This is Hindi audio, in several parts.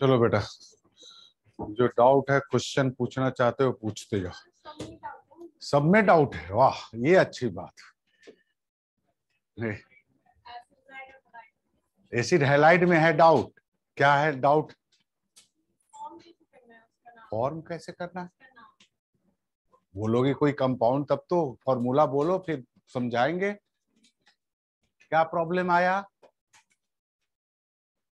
चलो बेटा जो डाउट है क्वेश्चन पूछना चाहते हो पूछते जाओ सब में डाउट है वाह ये अच्छी बात एसिड हेलाइड में है डाउट क्या है डाउट फॉर्म कैसे करना है बोलोगे कोई कंपाउंड तब तो फॉर्मूला बोलो फिर समझाएंगे क्या प्रॉब्लम आया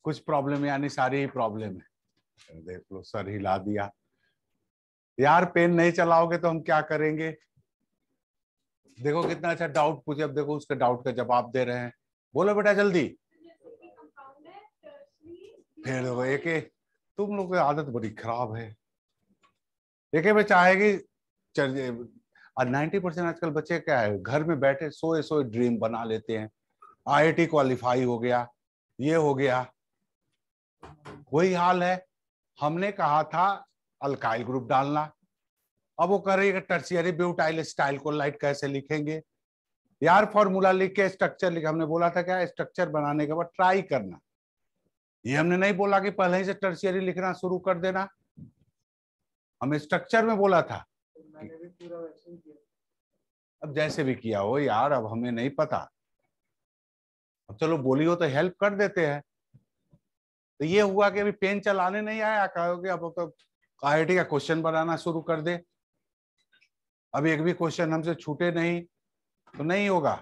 कुछ प्रॉब्लम यानी सारी ही प्रॉब्लम है देख लो सर हिला दिया यार पेन नहीं चलाओगे तो हम क्या करेंगे देखो कितना अच्छा डाउट पूछे अब देखो उसके डाउट का जवाब दे रहे हैं बोलो बेटा जल्दी फिर देखो एक तुम लोग की आदत बड़ी खराब है एक में चाहेगी और नाइन्टी परसेंट आजकल बच्चे क्या है घर में बैठे सोए सोए ड्रीम बना लेते हैं आईआईटी क्वालिफाई हो गया ये हो गया वही हाल है हमने कहा था अल्काइल ग्रुप डालना अब वो कह रही है टर्सियरी ब्यूटाइल स्टाइल को लाइट कैसे लिखेंगे यार फॉर्मूला लिख के स्ट्रक्चर लिख हमने बोला था क्या स्ट्रक्चर बनाने के बाद ट्राई करना ये हमने नहीं बोला कि पहले ही से टर्सियरी लिखना शुरू कर देना हम स्ट्रक्चर में बोला था अब जैसे भी किया हो यार अब हमें नहीं पता अब चलो बोली हो तो हेल्प कर देते हैं तो ये हुआ कि अभी पेन चलाने नहीं आया कहोगे अब तो आई का क्वेश्चन बनाना शुरू कर दे अभी एक भी क्वेश्चन हमसे छूटे नहीं तो नहीं होगा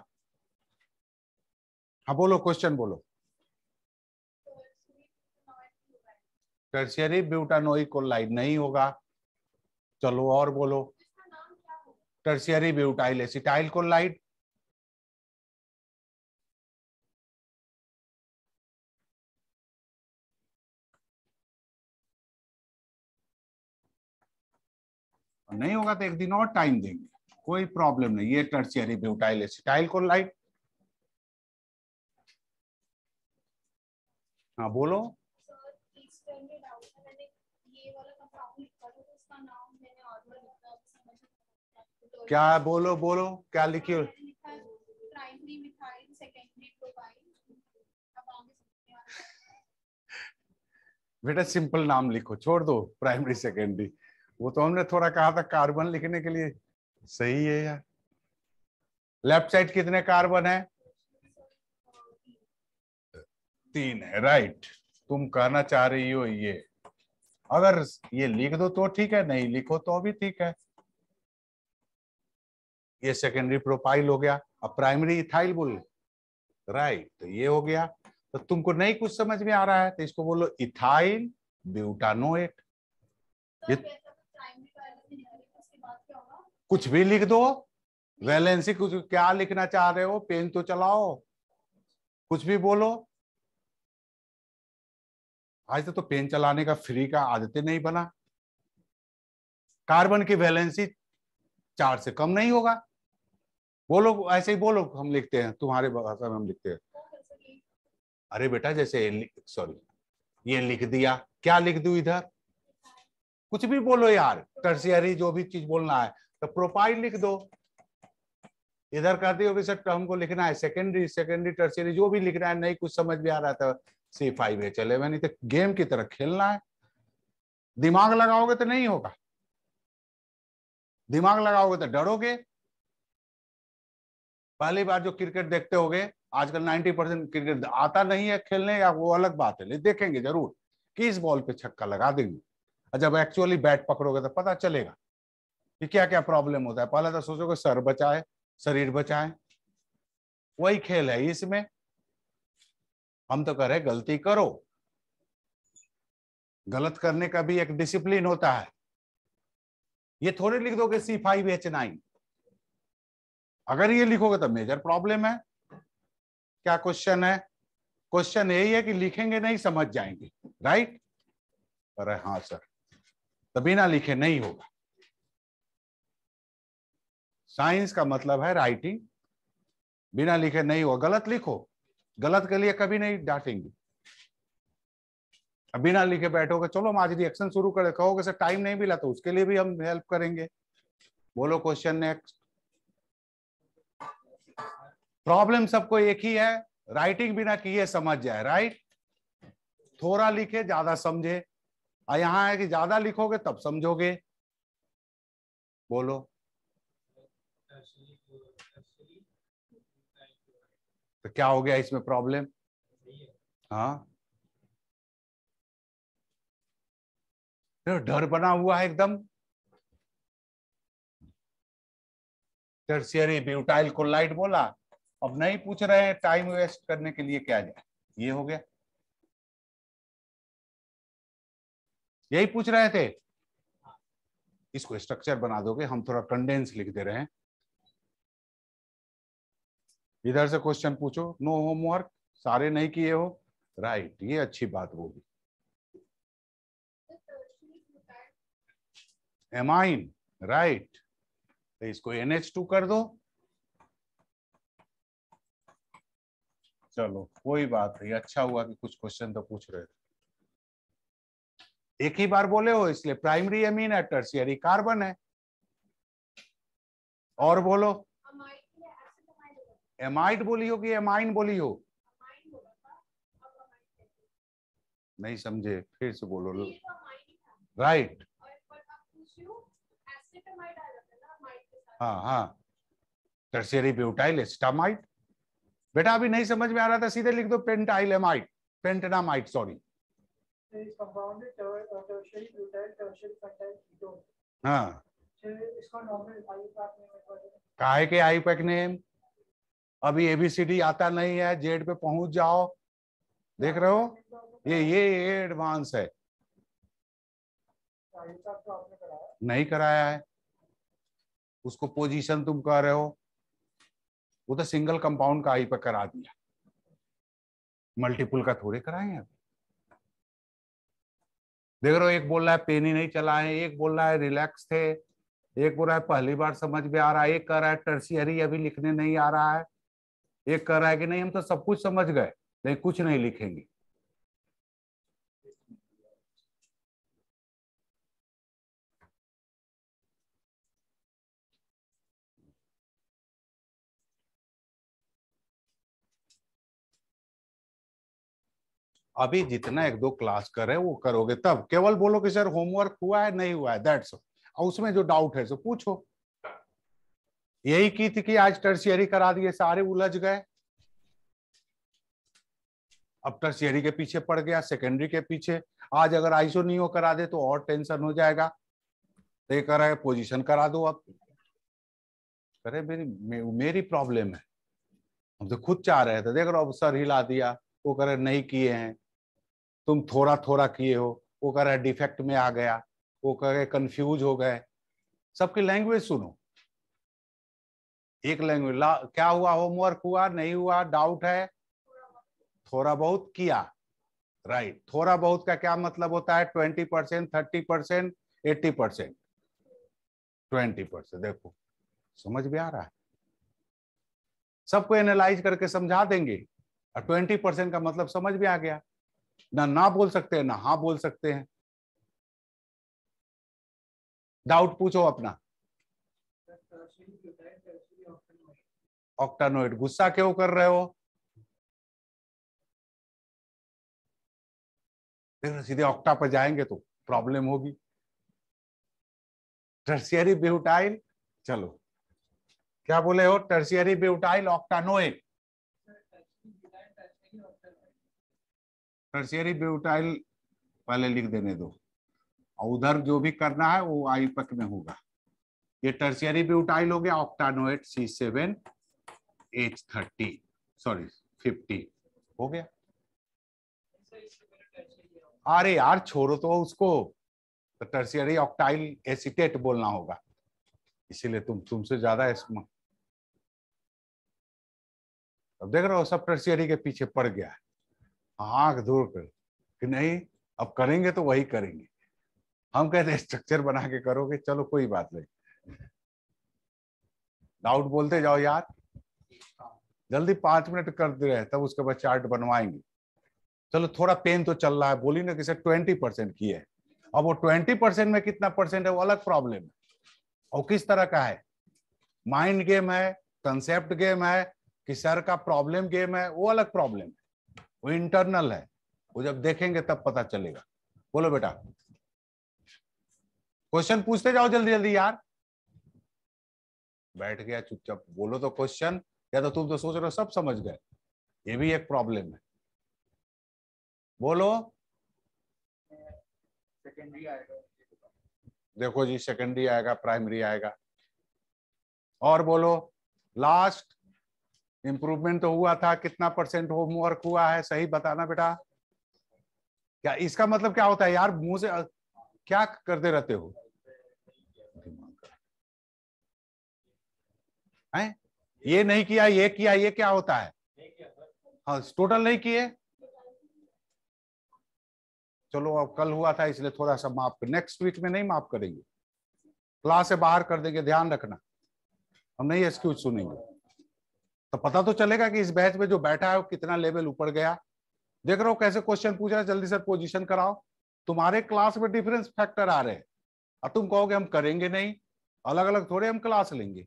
हाँ बोलो क्वेश्चन बोलो टर्सियरी ब्यूटानोई कोलाइड नहीं होगा चलो और बोलो टर्सियरी ब्यूटाइल एसिटाइल कोलाइड नहीं होगा तो एक दिन और टाइम देंगे कोई प्रॉब्लम नहीं ये टर्सियरी ब्यूटाइल एसिटाइल को लाइट हाँ बोलो क्या है बोलो बोलो क्या लिखिए बेटा सिंपल नाम लिखो छोड़ दो प्राइमरी सेकेंडरी वो तो हमने थोड़ा कहा था कार्बन लिखने के लिए सही है यार लेफ्ट साइड कितने कार्बन है तीन है राइट तुम कहना चाह रही हो ये अगर ये लिख दो तो ठीक है नहीं लिखो तो भी ठीक है ये सेकेंडरी प्रोफाइल हो गया अब प्राइमरी इथाइल बोल राइट तो ये हो गया तो तुमको नहीं कुछ समझ में आ रहा है तो इसको बोलो इथाइल ब्यूटानोएट ये कुछ भी लिख दो वैलेंसी कुछ क्या लिखना चाह रहे हो पेन तो चलाओ कुछ भी बोलो आज तक तो पेन चलाने का फ्री का आदत नहीं बना कार्बन की वैलेंसी चार से कम नहीं होगा बोलो ऐसे ही बोलो हम लिखते हैं तुम्हारे भाषा में हम लिखते हैं अरे बेटा जैसे सॉरी ये लिख दिया क्या लिख दू इधर कुछ भी बोलो यार टर्सियरी जो भी चीज बोलना है तो प्रोफाइल लिख दो इधर कहते हो कि सर हमको लिखना है सेकेंडरी सेकेंडरी टर्सरी जो भी लिखना है नहीं कुछ समझ में आ रहा था सी फाइव एच एलेवन नहीं तो गेम की तरह खेलना है दिमाग लगाओगे तो नहीं होगा दिमाग लगाओगे तो डरोगे पहली बार जो क्रिकेट देखते होगे आजकल 90 परसेंट क्रिकेट आता नहीं है खेलने या वो अलग बात है देखेंगे जरूर किस बॉल पे छक्का लगा देंगे जब एक्चुअली बैट पकड़ोगे तो पता चलेगा कि क्या क्या प्रॉब्लम होता है पहला तो सोचोगे सर बचाए शरीर बचाए वही खेल है इसमें हम तो कह रहे गलती करो गलत करने का भी एक डिसिप्लिन होता है ये थोड़े लिख दो सी फाइव एच नाइन अगर ये लिखोगे तो मेजर प्रॉब्लम है क्या क्वेश्चन है क्वेश्चन यही है कि लिखेंगे नहीं समझ जाएंगे राइट अरे हाँ सर तो बिना लिखे नहीं होगा साइंस का मतलब है राइटिंग बिना लिखे नहीं हुआ गलत लिखो गलत के लिए कभी नहीं डांटेंगे बिना लिखे बैठोगे चलो हम आज रिएक्शन शुरू करे कहोगे सर टाइम नहीं मिला तो उसके लिए भी हम हेल्प करेंगे बोलो क्वेश्चन नेक्स्ट प्रॉब्लम सबको एक ही है राइटिंग बिना किए समझ जाए राइट थोड़ा लिखे ज्यादा समझे और यहां है कि ज्यादा लिखोगे तब समझोगे बोलो तो क्या हो गया इसमें प्रॉब्लम हाँ डर बना हुआ है एकदम टर्सियरी ब्यूटाइल लाइट बोला अब नहीं पूछ रहे हैं टाइम वेस्ट करने के लिए क्या जाए ये हो गया यही पूछ रहे थे इसको स्ट्रक्चर बना दोगे हम थोड़ा कंडेंस लिख दे रहे हैं इधर से क्वेश्चन पूछो नो होमवर्क सारे नहीं किए हो राइट ये अच्छी बात होगी एमाइन राइट तो इसको एनएच टू कर दो चलो कोई बात नहीं अच्छा हुआ कि कुछ क्वेश्चन तो पूछ रहे थे एक ही बार बोले हो इसलिए प्राइमरी एमीन है टर्सियरी कार्बन है और बोलो एमाइट बोली हो कि एमाइन बोली हो नहीं समझे फिर से बोलो तो राइट हाँ हाँ ब्यूटाइल एस्टामाइट बेटा अभी नहीं समझ में आ रहा था सीधे लिख दो पेंटाइल एमाइट पेंटनामाइट सॉरी हाँ काहे के आई पैक नेम अभी एबीसीडी आता नहीं है जेड पे पहुंच जाओ देख रहे हो ये ये एडवांस है नहीं कराया है उसको पोजीशन तुम कह रहे हो वो तो सिंगल कंपाउंड का आई पर करा दिया मल्टीपल का थोड़े कराए हैं देख रहे हो एक बोल रहा है पेन ही नहीं चला है एक बोल रहा है रिलैक्स थे एक बोल रहा है पहली बार समझ में आ रहा है एक कह रहा है टर्सियरी अभी लिखने नहीं आ रहा है एक कह रहा है कि नहीं हम तो सब कुछ समझ गए नहीं कुछ नहीं लिखेंगे अभी जितना एक दो क्लास कर रहे वो करोगे तब केवल बोलो कि सर होमवर्क हुआ है नहीं हुआ है दैट्स और उसमें जो डाउट है सो पूछो यही की थी कि आज टर्सियरी करा दिए सारे उलझ गए अब टर्सियरी के पीछे पड़ गया सेकेंडरी के पीछे आज अगर आइसो हो करा दे तो और टेंशन हो जाएगा तो कर रहे पोजिशन करा दो अब अरे मेरी मे, मेरी प्रॉब्लम है हम तो खुद चाह रहे थे देख रहे सर हिला दिया वो कह रहे नहीं किए हैं तुम थोड़ा थोड़ा किए हो वो कह रहे डिफेक्ट में आ गया वो कह रहे कंफ्यूज हो गए सबकी लैंग्वेज सुनो एक लैंग्वेज क्या हुआ होमवर्क हुआ नहीं हुआ डाउट है थोड़ा बहुत किया राइट right. थोड़ा बहुत का क्या मतलब होता है twenty percent thirty percent eighty percent twenty percent देखो समझ भी आ रहा है सबको एनालाइज करके समझा देंगे और ट्वेंटी परसेंट का मतलब समझ भी आ गया ना ना बोल सकते हैं ना हाँ बोल सकते हैं डाउट पूछो अपना ऑक्टानोइड गुस्सा क्यों कर रहे हो सीधे ऑक्टा पर जाएंगे तो प्रॉब्लम होगी टर्सियरी ब्यूटाइल चलो क्या बोले हो tertiary butyl octanoid tertiary butyl पहले लिख देने दो और उधर जो भी करना है वो आईपक में होगा ये टर्सियरी ब्यूटाइल हो गया octanoid C seven eight thirty sorry fifty हो गया अरे यार छोड़ो तो उसको टर्सियरी ऑक्टाइल एसिटेट बोलना होगा इसीलिए तुम तुमसे ज्यादा अब देख रहे हो सब टर्सियरी के पीछे पड़ गया है आंख दूर कर कि नहीं अब करेंगे तो वही करेंगे हम कहते हैं स्ट्रक्चर बना के करोगे चलो कोई बात नहीं डाउट बोलते जाओ यार जल्दी पांच मिनट कर दे रहे तब उसके बाद चार्ट बनवाएंगे चलो थोड़ा पेन तो चल रहा है बोली ना कि सर ट्वेंटी परसेंट की है अब वो ट्वेंटी परसेंट में कितना परसेंट है वो अलग प्रॉब्लम है और किस तरह का है माइंड गेम है कंसेप्ट गेम है कि सर का प्रॉब्लम गेम है वो अलग प्रॉब्लम है वो इंटरनल है वो जब देखेंगे तब पता चलेगा बोलो बेटा क्वेश्चन पूछते जाओ जल्दी जल्दी यार बैठ गया चुपचाप बोलो तो क्वेश्चन या तो तुम तो सोच रहे हो सब समझ गए ये भी एक प्रॉब्लम है बोलो सेकेंडरी आएगा देखो जी सेकेंडरी आएगा प्राइमरी आएगा और बोलो लास्ट इंप्रूवमेंट तो हुआ था कितना परसेंट होमवर्क हुआ है सही बताना बेटा क्या इसका मतलब क्या होता है यार मुंह से क्या करते रहते हो हैं ये नहीं किया ये किया ये क्या होता है हाँ टोटल नहीं किए चलो अब कल हुआ था इसलिए थोड़ा सा माफ कर नेक्स्ट वीक में नहीं माफ करेंगे क्लास से बाहर कर देंगे ध्यान रखना हम नहीं एक्सक्यूज सुनेंगे तो पता तो चलेगा कि इस बैच में जो बैठा है वो कितना लेवल ऊपर गया देख रहे हो कैसे क्वेश्चन पूछ रहा है जल्दी सर पोजीशन कराओ तुम्हारे क्लास में डिफरेंस फैक्टर आ रहे हैं और तुम कहोगे हम करेंगे नहीं अलग अलग थोड़े हम क्लास लेंगे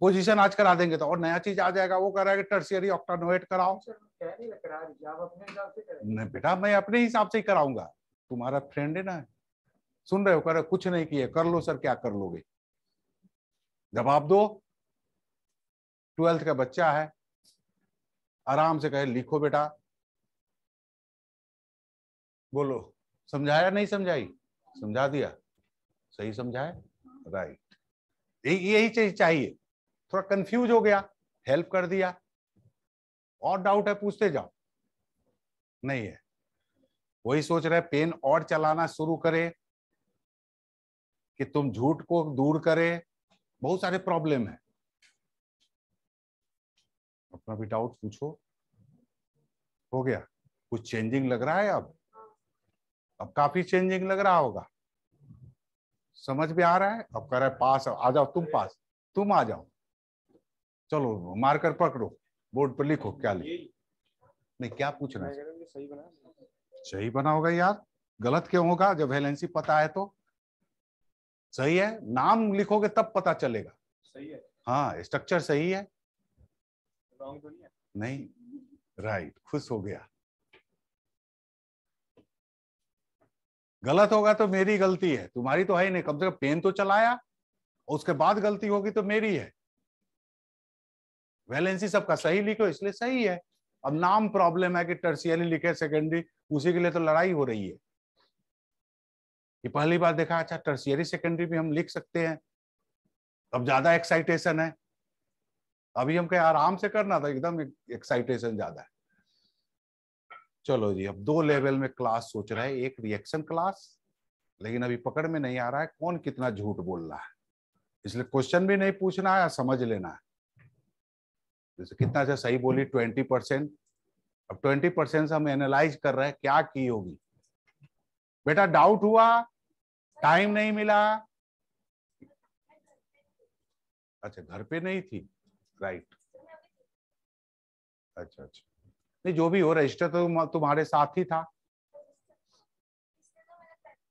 पोजीशन आज करा देंगे तो और नया चीज आ जाएगा वो कराएगा टर्सियरी ऑक्टानोएट कराओ नहीं बेटा मैं अपने हिसाब से ही कराऊंगा तुम्हारा फ्रेंड है ना सुन रहे हो कर कुछ नहीं किए कर लो सर क्या कर लोगे जवाब दो ट्वेल्थ का बच्चा है आराम से कहे लिखो बेटा बोलो समझाया नहीं समझाई समझा दिया सही समझाए राइट यही चीज चाहिए थोड़ा कंफ्यूज हो गया हेल्प कर दिया और डाउट है पूछते जाओ नहीं है वही सोच रहे पेन और चलाना शुरू करे कि तुम झूठ को दूर करे बहुत सारे प्रॉब्लम है अपना भी डाउट पूछो हो गया कुछ चेंजिंग लग रहा है अब अब काफी चेंजिंग लग रहा होगा समझ में आ रहा है अब कह रहा है पास आ जाओ तुम पास तुम आ जाओ चलो मार्कर पकड़ो बोर्ड पर लिखो क्या लिखो नहीं क्या पूछना है सही बना सही बना होगा यार गलत क्यों होगा जब वैलेंसी पता है तो सही है नाम लिखोगे तब पता चलेगा सही है हाँ स्ट्रक्चर सही है तो नहीं राइट खुश हो गया गलत होगा तो मेरी गलती है तुम्हारी तो है ही नहीं कम से कम पेन तो चलाया उसके बाद गलती होगी तो मेरी है वैलेंसी सबका सही लिखो इसलिए सही है अब नाम प्रॉब्लम है कि टर्सियली लिखे सेकेंडरी उसी के लिए तो लड़ाई हो रही है ये पहली बार देखा अच्छा टर्सियरी सेकेंडरी भी हम लिख सकते हैं अब ज्यादा एक्साइटेशन है अभी हम कहीं आराम से करना था एकदम एक्साइटेशन ज्यादा है चलो जी अब दो लेवल में क्लास सोच रहा है एक रिएक्शन क्लास लेकिन अभी पकड़ में नहीं आ रहा है कौन कितना झूठ बोल रहा है इसलिए क्वेश्चन भी नहीं पूछना है समझ लेना है जैसे कितना अच्छा सही बोली ट्वेंटी परसेंट अब ट्वेंटी परसेंट से हम एनालाइज कर रहे हैं क्या की होगी बेटा डाउट हुआ टाइम नहीं मिला अच्छा घर पे नहीं थी राइट अच्छा अच्छा नहीं जो भी हो रजिस्टर तो तुम्हारे साथ ही था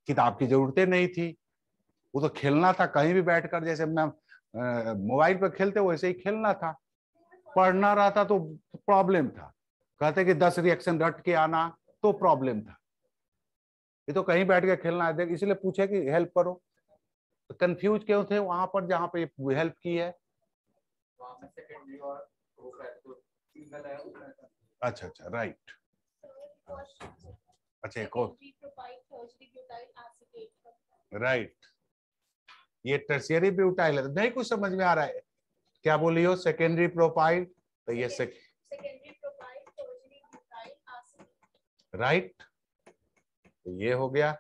किताब की जरूरतें नहीं थी वो तो खेलना था कहीं भी बैठकर जैसे मैं मोबाइल पर खेलते वैसे ही खेलना था पढ़ना रहता तो प्रॉब्लम था कहते कि दस रिएक्शन रट के आना तो प्रॉब्लम था ये तो कहीं बैठ के खेलना है इसलिए पूछे कि हेल्प करो कंफ्यूज तो क्यों थे वहां पर जहाँ पे हेल्प की है अच्छा अच्छा राइट अच्छा एक और राइट ये टर्सियरी ब्यूटाइल है नहीं कुछ समझ में आ रहा है क्या बोली हो सेकेंडरी प्रोफाइल तो ये राइट तो ये हो गया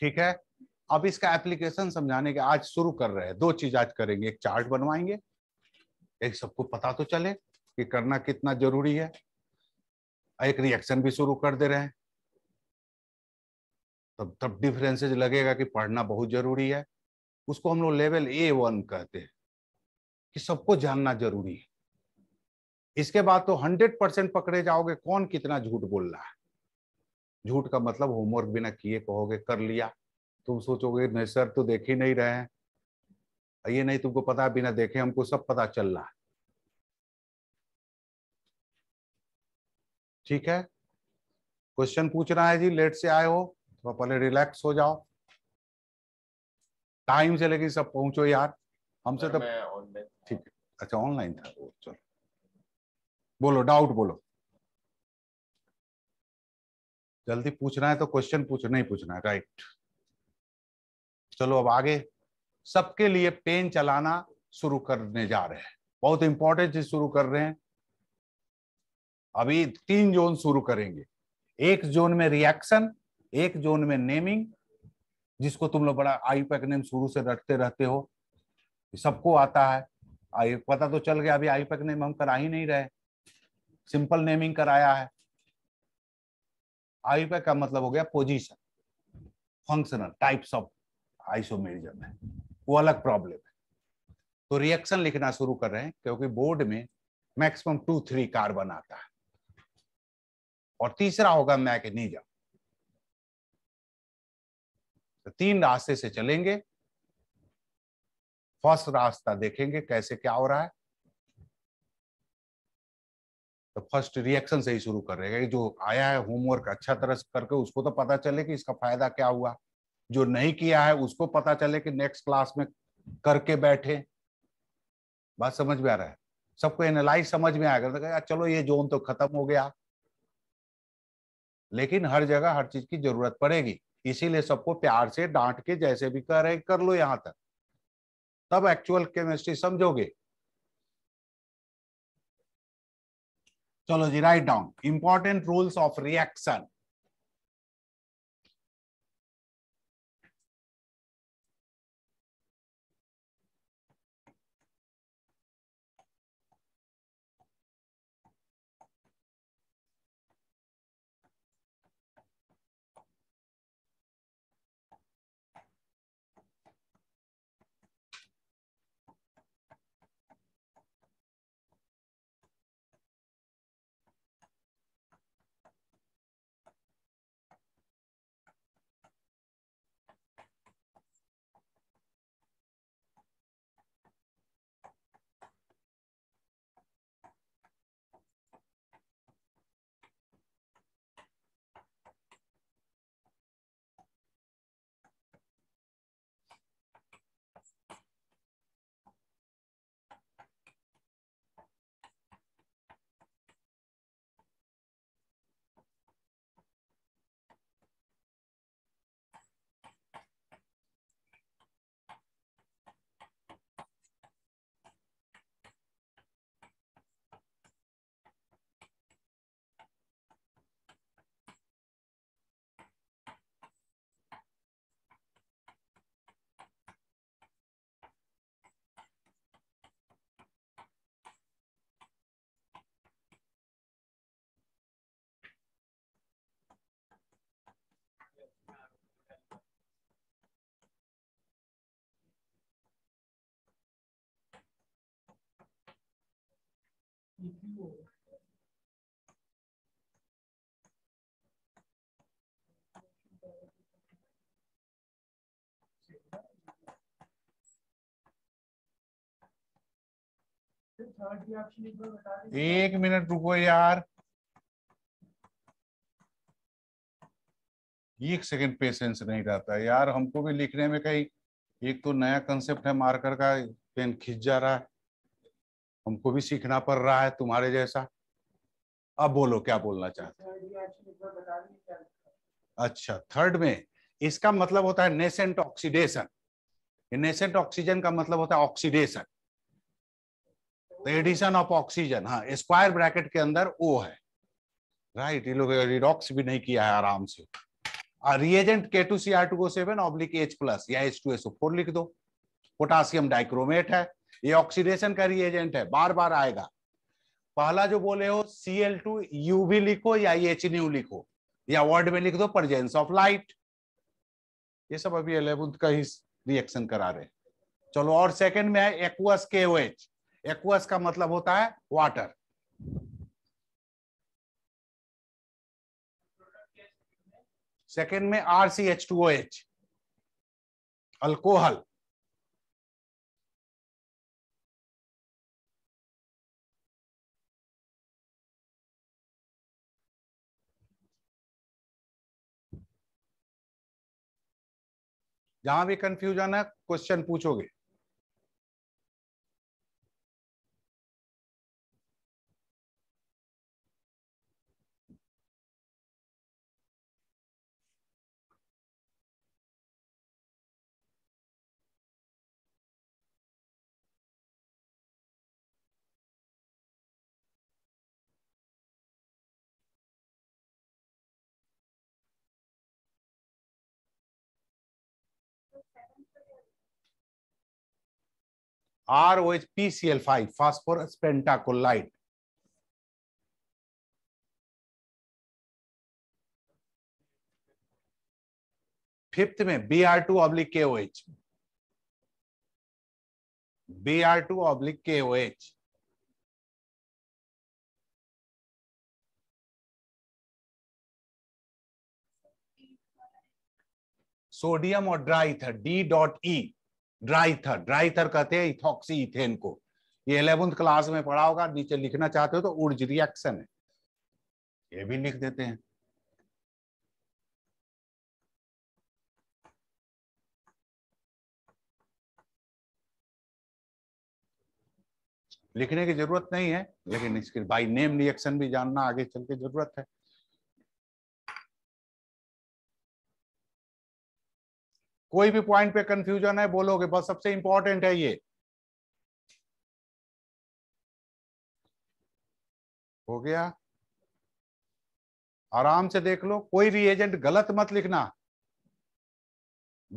ठीक है अब इसका एप्लीकेशन समझाने के आज शुरू कर रहे हैं दो चीज आज करेंगे एक चार्ट बनवाएंगे एक सबको पता तो चले कि करना कितना जरूरी है एक रिएक्शन भी शुरू कर दे रहे हैं तब तब डिफरेंसेज लगेगा कि पढ़ना बहुत जरूरी है उसको हम लोग लेवल ए वन कहते हैं कि सबको जानना जरूरी है इसके बाद तो हंड्रेड परसेंट पकड़े जाओगे कौन कितना झूठ बोल रहा है झूठ का मतलब होमवर्क बिना किए कहोगे कर लिया तुम सोचोगे नहीं सर तो देख ही नहीं रहे हैं ये नहीं तुमको पता बिना देखे हमको सब पता चल रहा है ठीक है क्वेश्चन पूछ रहा है जी लेट से आए हो थोड़ा तो पहले रिलैक्स हो जाओ टाइम से लेकिन सब पहुंचो यार हमसे तो ठीक है अच्छा ऑनलाइन था वो चलो बोलो डाउट बोलो जल्दी पूछना है तो क्वेश्चन पूछ नहीं पूछना है राइट चलो अब आगे सबके लिए पेन चलाना शुरू करने जा रहे हैं बहुत इंपॉर्टेंट चीज शुरू कर रहे हैं अभी तीन जोन शुरू करेंगे एक जोन में रिएक्शन एक जोन में नेमिंग जिसको तुम लोग बड़ा आई पैक नेम शुरू से रटते रहते हो सबको आता है आई पता तो चल गया अभी आई पैक नेम हम करा ही नहीं रहे सिंपल नेमिंग कराया है आई पैक का मतलब हो गया position functional types of isomerism है वो अलग प्रॉब्लम है तो रिएक्शन लिखना शुरू कर रहे हैं क्योंकि बोर्ड में मैक्सिमम टू थ्री कार्बन आता है और तीसरा होगा मैगनीजा तो तीन रास्ते से चलेंगे फर्स्ट रास्ता देखेंगे कैसे क्या हो रहा है तो फर्स्ट रिएक्शन से ही शुरू करेगा जो आया है होमवर्क अच्छा तरह से करके उसको तो पता चले कि इसका फायदा क्या हुआ जो नहीं किया है उसको पता चले कि नेक्स्ट क्लास में करके बैठे बात समझ में आ रहा है सबको एनालाइज समझ में आएगा तो चलो ये जोन तो खत्म हो गया लेकिन हर जगह हर चीज की जरूरत पड़ेगी इसीलिए सबको प्यार से डांट के जैसे भी कर रहे कर लो यहां तक तब एक्चुअल केमिस्ट्री समझोगे चलो जी right down important rules of reaction एक मिनट रुको यार एक सेकंड पेशेंस नहीं रहता यार हमको भी लिखने में कहीं एक तो नया कंसेप्ट है मार्कर का पेन खिंच जा रहा है हमको भी सीखना पड़ रहा है तुम्हारे जैसा अब बोलो क्या बोलना चाहते हैं अच्छा थर्ड में इसका मतलब होता है नेसेंट ऑक्सीडेशन नेसेंट ऑक्सीजन का मतलब होता है ऑक्सीडेशन एडिशन ऑफ ऑक्सीजन हाँ स्क्वायर ब्रैकेट के अंदर ओ है राइट ये लोग रिडॉक्स भी नहीं किया है आराम से रिएजेंट के two C R two O seven oblique H plus या H two S O four लिख दो पोटासियम डाइक्रोमेट है ये ऑक्सीडेशन का रिएजेंट है बार बार आएगा पहला जो बोले हो सी एल टू यू भी लिखो या एच न्यू लिखो या वर्ड में लिख दो प्रजेंस ऑफ लाइट ये सब अभी एलेवंथ का ही रिएक्शन करा रहे चलो और सेकंड में है एक्वस के ओ एच एक्वस का मतलब होता है वाटर सेकेंड में R C H two O H alcohol जहां भी कंफ्यूजन है क्वेश्चन पूछोगे R O H P C L five phosphorus pentacolite. Fifth में B R two oblique K O H B R two oblique K O H sodium और ड्राई था D dot E dry ether dry ether कहते हैं इथॉक्सी इथेन को ये इलेवंथ क्लास में पढ़ा होगा नीचे लिखना चाहते हो तो उर्ज रिएक्शन है ये भी लिख देते हैं लिखने की जरूरत नहीं है लेकिन इसके बाई नेम रिएक्शन भी जानना आगे चल के जरूरत है कोई भी पॉइंट पे कंफ्यूजन है बोलोगे बस सबसे इंपॉर्टेंट है ये हो गया आराम से देख लो कोई भी एजेंट गलत मत लिखना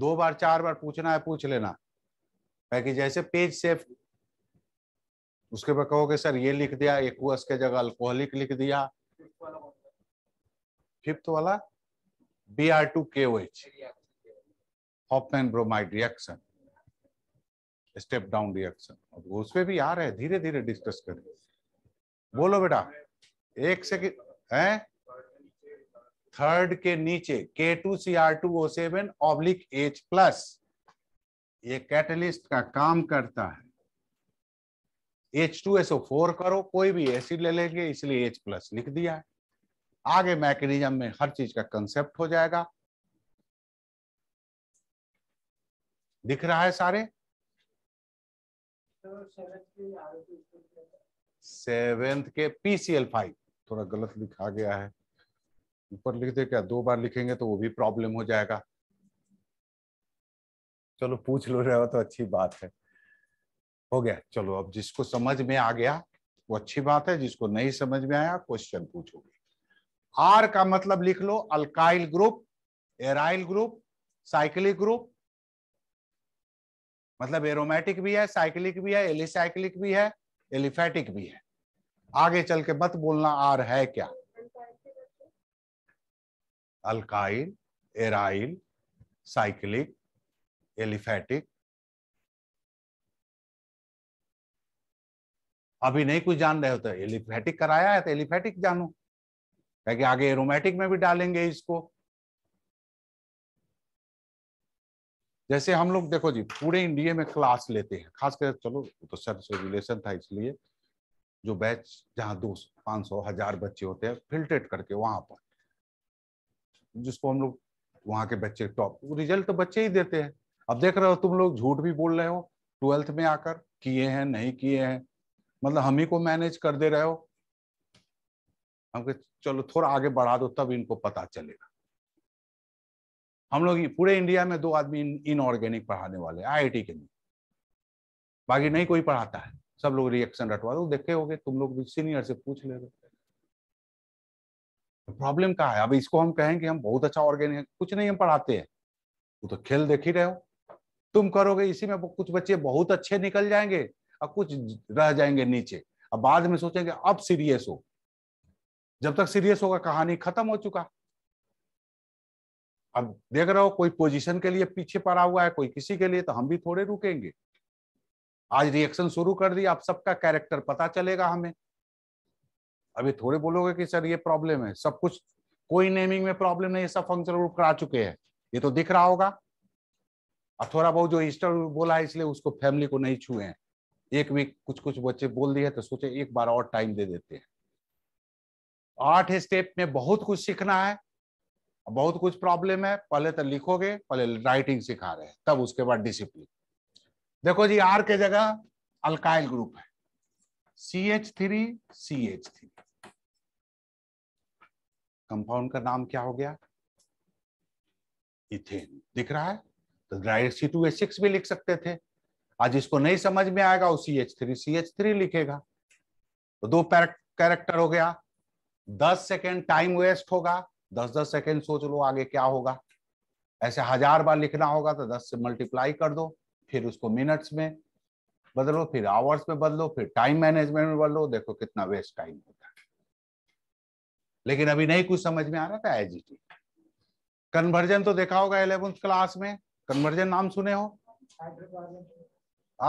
दो बार चार बार पूछना है पूछ लेना ताकि जैसे पेज सेफ उसके बाद कहोगे सर ये लिख दिया एक के जगह अल्कोहलिक लिख दिया फिफ्थ वाला B R two K O H ऑप्टन bromide reaction step down reaction अब उसमें भी आ रहे हैं धीरे धीरे डिस्कस करें बोलो बेटा एक से है थर्ड के नीचे K two C R two O seven oblique H plus ये कैटलिस्ट का काम करता है एच टू एसओ फोर करो कोई भी एसिड ले लेंगे इसलिए एच प्लस लिख दिया है आगे मैकेनिज्म में हर चीज का कंसेप्ट हो जाएगा दिख रहा है सारे तो सेवेंथ के पीसीएल फाइव थोड़ा गलत लिखा गया है ऊपर लिख दे क्या दो बार लिखेंगे तो वो भी प्रॉब्लम हो जाएगा चलो पूछ लो रहे हो तो अच्छी बात है हो गया चलो अब जिसको समझ में आ गया वो अच्छी बात है जिसको नहीं समझ में आया क्वेश्चन पूछोगे आर का मतलब लिख लो alkyl group aryl group cyclic group मतलब एरोमेटिक भी है साइक्लिक भी है एलिसाइक्लिक भी है एलिफेटिक भी है आगे चल के मत बोलना आर है क्या अल्काइल एराइल साइक्लिक एलिफेटिक अभी नहीं कुछ जान रहे हो तो एलिफेटिक कराया है तो एलिफेटिक जानो क्या आगे एरोमेटिक में भी डालेंगे इसको जैसे हम लोग देखो जी पूरे इंडिया में क्लास लेते हैं खासकर चलो तो सर से रिलेशन था इसलिए जो बैच जहाँ दो पांच सौ हजार बच्चे होते हैं फिल्ट्रेट करके वहां पर जिसको हम लोग वहां के बच्चे टॉप रिजल्ट तो बच्चे ही देते हैं अब देख रहे हो तुम लोग झूठ भी बोल रहे हो ट्वेल्थ में आकर किए हैं नहीं किए हैं मतलब हम ही को मैनेज कर दे रहे हो हम चलो थोड़ा आगे बढ़ा दो तब इनको पता चलेगा हम लोग पूरे इंडिया में दो आदमी इनऑर्गेनिक पढ़ाने वाले आई के लिए बाकी नहीं कोई पढ़ाता है सब लोग रिएक्शन रटवा दो देखे होगे तुम लोग भी सीनियर से पूछ ले प्रॉब्लम कहा है अब इसको हम कहें कि हम बहुत अच्छा ऑर्गेनिक कुछ नहीं हम पढ़ाते हैं वो तो खेल देख ही रहे हो तुम करोगे इसी में कुछ बच्चे बहुत अच्छे निकल जाएंगे और कुछ रह जाएंगे नीचे अब बाद में सोचेंगे अब सीरियस हो जब तक सीरियस होगा कहानी खत्म हो चुका अब देख रहे हो कोई पोजीशन के लिए पीछे पड़ा हुआ है कोई किसी के लिए तो हम भी थोड़े रुकेंगे आज रिएक्शन शुरू कर दिया आप सबका कैरेक्टर पता चलेगा हमें अभी थोड़े बोलोगे कि सर ये प्रॉब्लम है सब कुछ कोई नेमिंग में प्रॉब्लम नहीं सब फंक्शनल ग्रुप करा चुके हैं ये तो दिख रहा होगा और थोड़ा बहुत जो ईस्टर बोला है इसलिए उसको फैमिली को नहीं छुए हैं एक वीक कुछ कुछ बच्चे बोल दिए तो सोचे एक बार और टाइम दे देते हैं आठ स्टेप में बहुत कुछ सीखना है बहुत कुछ प्रॉब्लम है पहले तो लिखोगे पहले राइटिंग सिखा रहे हैं तब उसके बाद डिसिप्लिन देखो जी आर के जगह अल्काइल ग्रुप है C H three C H three compound का नाम क्या हो गया इथेन दिख रहा है तो dried C two H six भी लिख सकते थे आज इसको नहीं समझ में आएगा वो C H three C H three लिखेगा तो दो कैरेक्टर हो गया दस सेकेंड टाइम वेस्ट होगा दस दस सेकेंड सोच लो आगे क्या होगा ऐसे हजार बार लिखना होगा तो दस से मल्टीप्लाई कर दो फिर उसको मिनट्स में बदलो फिर आवर्स में बदलो फिर टाइम मैनेजमेंट में बदलो देखो कितना वेस्ट टाइम होता है लेकिन अभी नहीं कुछ समझ में आ रहा था एजीटी कन्वर्जन तो देखा होगा इलेवेंथ क्लास में कन्वर्जन नाम सुने हो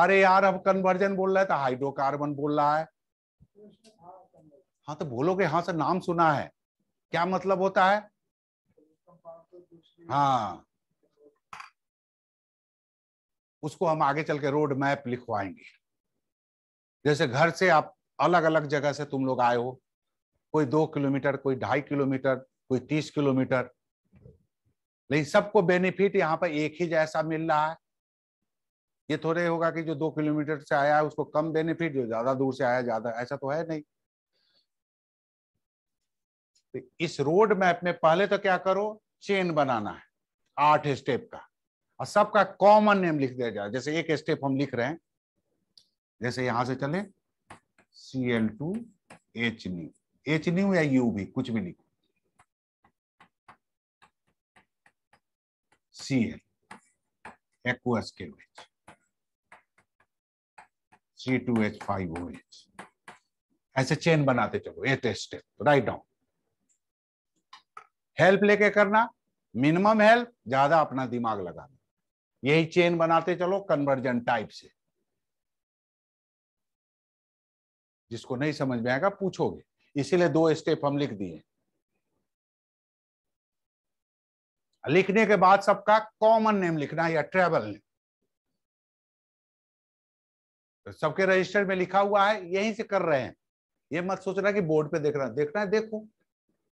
अरे यार अब कन्वर्जन बोल रहा है तो हाइड्रोकार्बन बोल रहा है हाँ तो बोलोगे हाँ सर नाम सुना है क्या मतलब होता है हाँ उसको हम आगे चल के रोड मैप लिखवाएंगे जैसे घर से आप अलग अलग जगह से तुम लोग आए हो कोई दो किलोमीटर कोई ढाई किलोमीटर कोई तीस किलोमीटर लेकिन सबको बेनिफिट यहाँ पर एक ही जैसा मिल रहा है ये थोड़े होगा कि जो दो किलोमीटर से आया है उसको कम बेनिफिट जो ज्यादा दूर से आया ज्यादा ऐसा तो है नहीं तो इस रोड मैप में पहले तो क्या करो चेन बनाना है आठ स्टेप का और सबका कॉमन नेम लिख दिया जाए जैसे एक स्टेप हम लिख रहे हैं जैसे यहां से चले C L two H new H new या यू भी कुछ भी लिखो C L aqueous H C two H five O H ऐसे चेन बनाते चलो eight step right down help लेके करना मिनिमम हेल्प ज्यादा अपना दिमाग लगाना यही चेन बनाते चलो कन्वर्जन टाइप से जिसको नहीं समझ में आएगा पूछोगे इसीलिए दो स्टेप हम लिख दिए लिखने के बाद सबका कॉमन नेम लिखना या ट्रेवल नेम तो सबके रजिस्टर में लिखा हुआ है यहीं से कर रहे हैं ये मत सोचना कि बोर्ड पे देख रहा देखना है देखो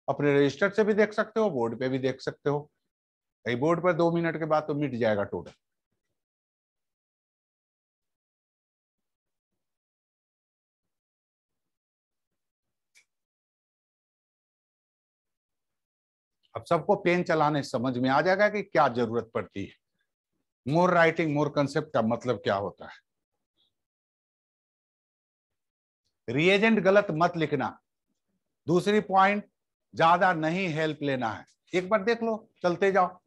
अपने रजिस्टर से भी देख सकते हो बोर्ड पे भी देख सकते हो कहीं बोर्ड पर दो मिनट के बाद तो मिट जाएगा टोटल अब सबको पेन चलाने समझ में आ जाएगा कि क्या जरूरत पड़ती है मोर राइटिंग मोर कंसेप्ट का मतलब क्या होता है रिएजेंट गलत मत लिखना दूसरी पॉइंट ज्यादा नहीं हेल्प लेना है एक बार देख लो चलते जाओ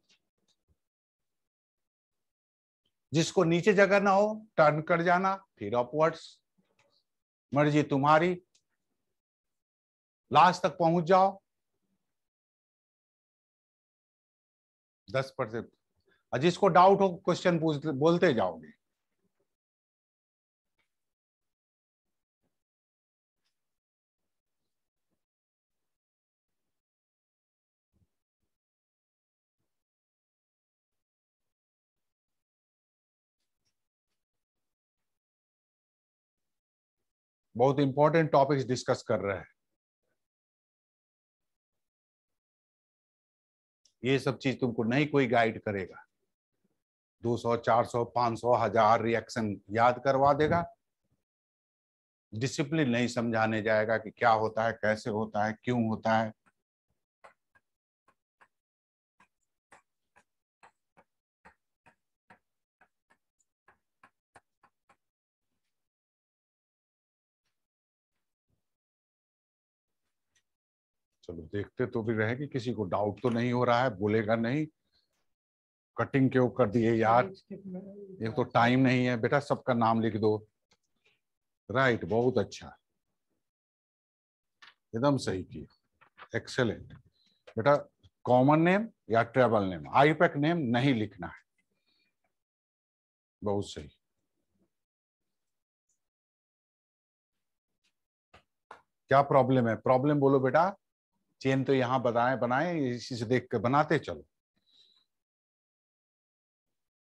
जिसको नीचे जगह ना हो टर्न कर जाना फिर अपवर्ड्स मर्जी तुम्हारी लास्ट तक पहुंच जाओ दस परसेंट जिसको डाउट हो क्वेश्चन पूछ बोलते जाओगे बहुत इंपॉर्टेंट टॉपिक्स डिस्कस कर रहे हैं ये सब चीज तुमको नहीं कोई गाइड करेगा 200, 400, 500, हजार रिएक्शन याद करवा देगा डिसिप्लिन नहीं समझाने जाएगा कि क्या होता है कैसे होता है क्यों होता है चलो देखते तो भी रहे कि किसी को डाउट तो नहीं हो रहा है बोलेगा नहीं कटिंग क्यों कर दिए यार ये तो टाइम नहीं है बेटा सबका नाम लिख दो राइट बहुत अच्छा एकदम सही किया एक्सेलेंट बेटा कॉमन नेम या ट्रेवल नेम आईपैक नेम नहीं लिखना है बहुत सही क्या प्रॉब्लम है प्रॉब्लम बोलो बेटा चेन तो यहां बनाए बनाए इसी से देख के बनाते चलो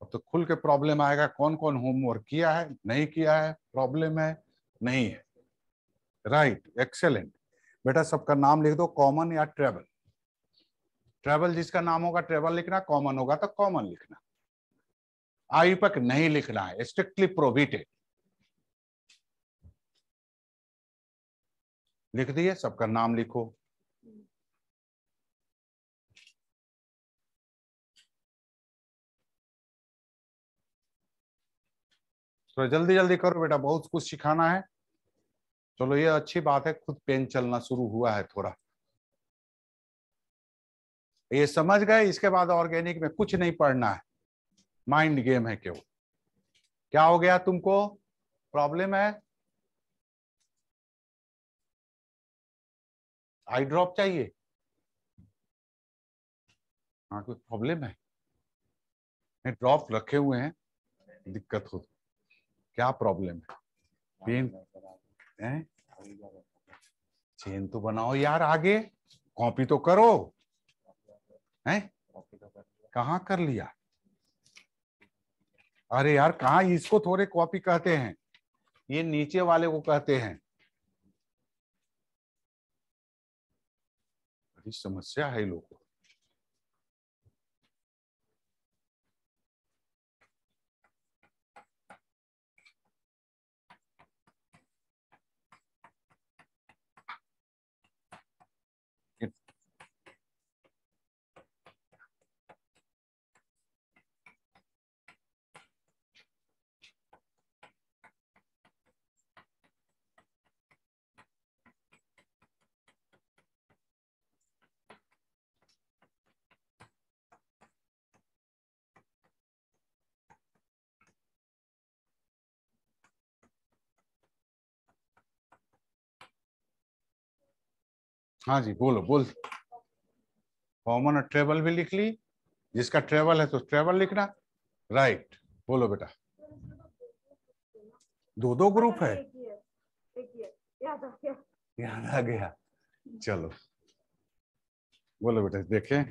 अब तो खुल के प्रॉब्लम आएगा कौन कौन होमवर्क किया है नहीं किया है प्रॉब्लम है नहीं है राइट एक्सेलेंट बेटा सबका नाम लिख दो कॉमन या ट्रेवल ट्रेवल जिसका नाम होगा ट्रेवल लिखना कॉमन होगा तो कॉमन लिखना आयुपक नहीं लिखना है स्ट्रिक्टली प्रोविटेड लिख दिए सबका नाम लिखो तो जल्दी जल्दी करो बेटा बहुत कुछ सिखाना है चलो ये अच्छी बात है खुद पेन चलना शुरू हुआ है थोड़ा ये समझ गए इसके बाद ऑर्गेनिक में कुछ नहीं पढ़ना है माइंड गेम है केवल क्या हो गया तुमको प्रॉब्लम है आई ड्रॉप चाहिए हाँ कोई प्रॉब्लम है ड्रॉप रखे हुए हैं दिक्कत हो क्या प्रॉब्लम है पेन चेन तो बनाओ यार आगे कॉपी तो करो हैं कहा कर लिया अरे यार कहा इसको थोड़े कॉपी कहते हैं ये नीचे वाले को कहते हैं बड़ी समस्या है लोगों हाँ जी बोलो बोल कॉमन और ट्रेवल भी लिख ली जिसका ट्रेवल है तो ट्रेवल लिखना राइट बोलो बेटा दो दो ग्रुप है याद आ गया चलो बोलो बेटा देखें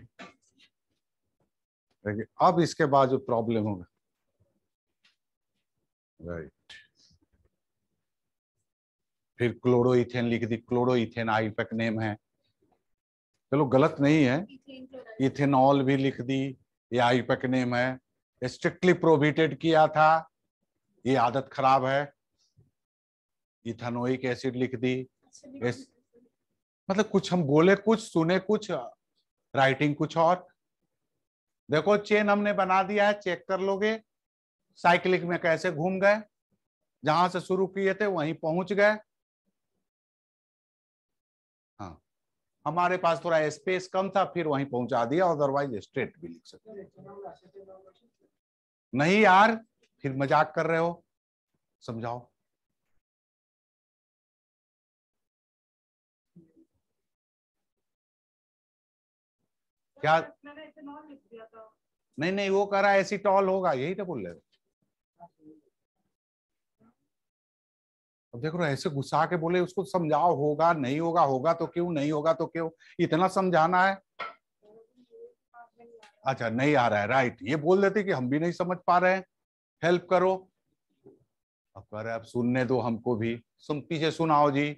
देखिए अब इसके बाद जो प्रॉब्लम होगा राइट right. फिर क्लोरोइथेन लिख दी क्लोरोन इथेन आईपेक नेम है चलो गलत नहीं है इथेनॉल भी लिख दी ये नेम है स्ट्रिक्टली प्रोबिटेड किया था ये आदत खराब है इथेनोइक एसिड लिख दी एस... अच्छा, मतलब कुछ हम बोले कुछ सुने कुछ राइटिंग कुछ और देखो चेन हमने बना दिया है चेक कर लोगे साइकिलिंग में कैसे घूम गए जहां से शुरू किए थे वहीं पहुंच गए हमारे पास थोड़ा स्पेस कम था फिर वहीं पहुंचा दिया अदरवाइज स्ट्रेट भी लिख सकते नहीं यार फिर मजाक कर रहे हो समझाओ क्या नहीं नहीं वो कह रहा टॉल होगा यही तो बोल रहे हो अब देखो ऐसे गुस्सा के बोले उसको समझाओ होगा नहीं होगा होगा तो क्यों नहीं होगा तो क्यों इतना समझाना है अच्छा नहीं आ रहा है राइट ये बोल देते कि हम भी नहीं समझ पा रहे हैं हेल्प करो अब कह रहे अब सुनने दो हमको भी सुन पीछे सुनाओ जी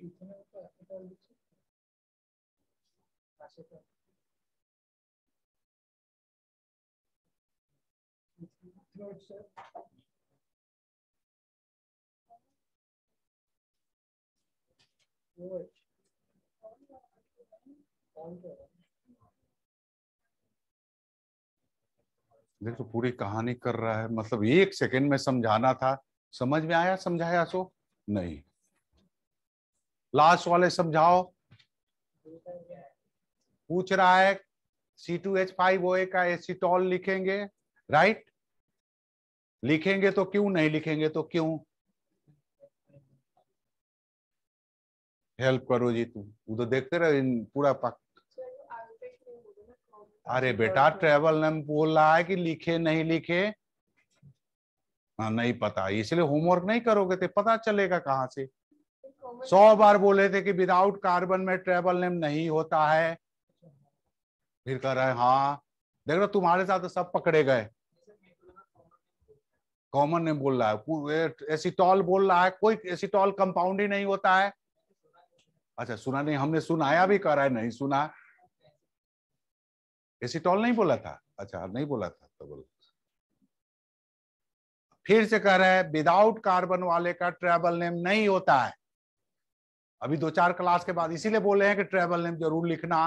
देखो पूरी कहानी कर रहा है मतलब एक सेकंड में समझाना था समझ में आया समझाया सो तो? नहीं लास्ट वाले समझाओ पूछ रहा है C two H five O A का एसिटॉल लिखेंगे राइट लिखेंगे तो क्यों नहीं लिखेंगे तो क्यों हेल्प करो जी तुम वो तो देखते रहे पूरा पक अरे बेटा ट्रेवल नेम बोल रहा है कि लिखे नहीं लिखे हाँ नहीं पता इसलिए होमवर्क नहीं करोगे तो पता चलेगा कहाँ से सौ बार बोले थे कि विदाउट कार्बन में ट्रेवल नेम नहीं होता है फिर कह रहे हाँ देख रहे तुम्हारे साथ तो सब पकड़े गए कॉमन नेम बोल रहा है एसिटॉल बोल रहा है कोई एसिटॉल कंपाउंड ही नहीं होता है अच्छा सुना नहीं हमने सुनाया भी कर रहा है नहीं सुना एसिटॉल नहीं बोला था अच्छा नहीं बोला था तो बोला फिर से कह रहे हैं विदाउट कार्बन वाले का ट्रेवल नेम नहीं होता है अभी दो चार क्लास के बाद इसीलिए बोले हैं कि ट्रेवल नेम जरूर लिखना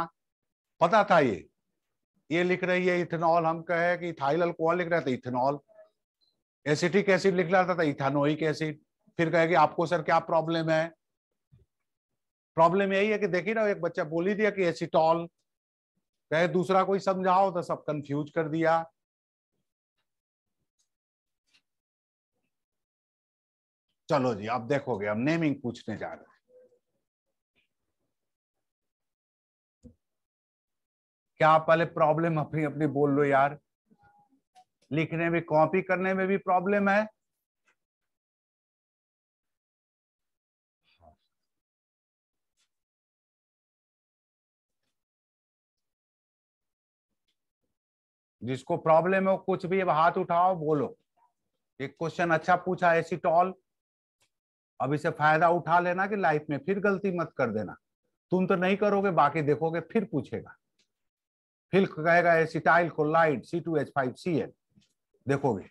पता था ये ये लिख रही है इथेनॉल हम कहे कि इथाइल अल्कोहल तो लिख रहा था इथेनॉल एसिटिक एसिड लिख रहा था इथानोइक एसिड फिर कहे कि आपको सर क्या प्रॉब्लम है प्रॉब्लम यही है कि देख ही एक बच्चा बोल ही दिया कि एसिटॉल कहे दूसरा कोई समझाओ तो सब कंफ्यूज कर दिया चलो जी अब देखोगे हम नेमिंग पूछने जा रहे हैं क्या आप पहले प्रॉब्लम अपनी अपनी बोल लो यार लिखने में कॉपी करने में भी प्रॉब्लम है जिसको प्रॉब्लम है कुछ भी अब हाथ उठाओ बोलो एक क्वेश्चन अच्छा पूछा टॉल अब इसे फायदा उठा लेना कि लाइफ में फिर गलती मत कर देना तुम तो नहीं करोगे बाकी देखोगे फिर पूछेगा फिर कहेगा एसिटाइल को light C two H five C L देखोगे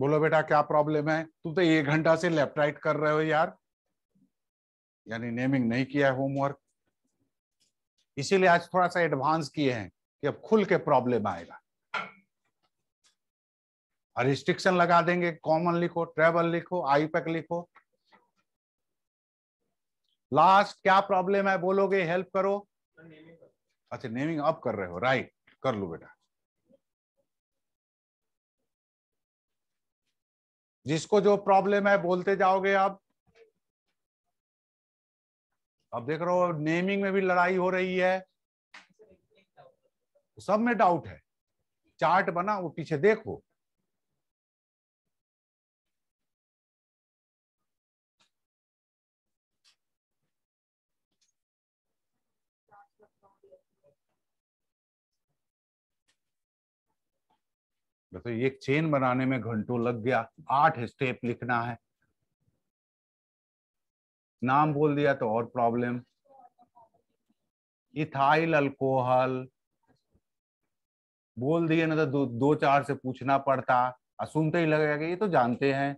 बोलो बेटा क्या प्रॉब्लम है तुम तो एक घंटा से लेफ्ट राइट कर रहे हो यार यानी नेमिंग नहीं किया है होमवर्क इसीलिए आज थोड़ा सा एडवांस किए हैं कि अब खुल के प्रॉब्लम आएगा रिस्ट्रिक्शन लगा देंगे कॉमन लिखो ट्रेवल लिखो आईपैक लिखो लास्ट क्या प्रॉब्लम है बोलोगे हेल्प करो अच्छा नेमिंग अब कर रहे हो राइट कर लो बेटा जिसको जो प्रॉब्लम है बोलते जाओगे आप अब देख रहे हो नेमिंग में भी लड़ाई हो रही है सब में डाउट है चार्ट बना वो पीछे देखो तो एक चेन बनाने में घंटों लग गया आठ स्टेप लिखना है नाम बोल दिया तो और प्रॉब्लम इथाइल अल्कोहल बोल दिए ना तो दो, दो चार से पूछना पड़ता और सुनते ही लगेगा कि ये तो जानते हैं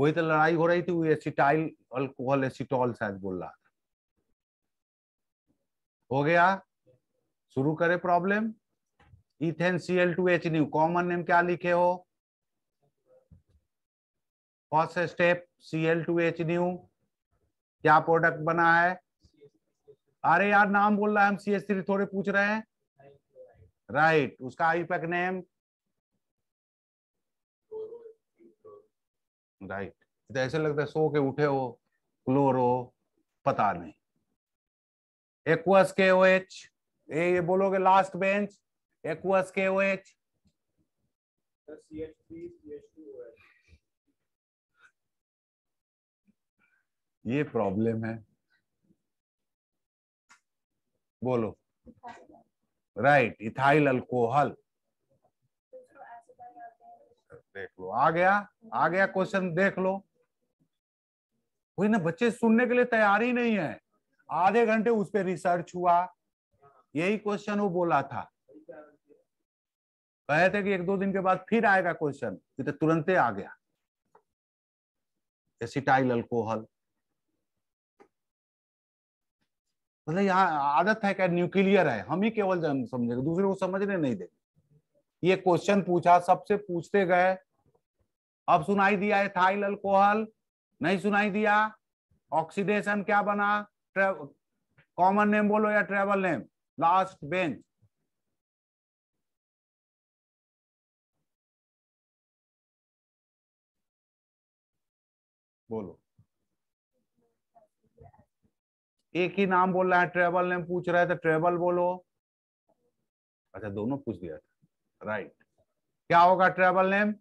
वही तो लड़ाई हो रही थी वो एसिटाइल अल्कोहल एसिटॉल शायद बोल रहा था हो गया शुरू करे problem ethane C L two H new common name क्या लिखे हो first step C L two H new क्या प्रोडक्ट बना है अरे यार नाम बोल रहा है हम सी एस थ्री थोड़े पूछ रहे हैं राइट right. उसका आईपैक नेम राइट right. तो ऐसे लगता है सो के उठे हो क्लोरो पता नहीं एक्वस के ओ एच ए ये बोलोगे लास्ट बेंच एक्वस के ओ एच ये प्रॉब्लम है बोलो राइट इथाइल अल्कोहल देख लो आ गया आ गया क्वेश्चन देख लो कोई ना बच्चे सुनने के लिए तैयार ही नहीं है आधे घंटे उस पर रिसर्च हुआ यही क्वेश्चन वो बोला था कहे थे कि एक दो दिन के बाद फिर आएगा क्वेश्चन तो तुरंत आ गया एसिटाइल अल्कोहल मतलब यहाँ आदत है क्या न्यूक्लियर है हम ही केवल समझेंगे दूसरे को समझने नहीं देंगे ये क्वेश्चन पूछा सबसे पूछते गए अब सुनाई दिया एथाइल अल्कोहल नहीं सुनाई दिया ऑक्सीडेशन क्या बना कॉमन नेम बोलो या ट्रेवल नेम लास्ट बेंच बोलो एक ही नाम बोल रहा है ट्रेवल नेम पूछ रहा है तो ट्रेवल बोलो अच्छा दोनों पूछ दिया था राइट क्या होगा ट्रेवल नेम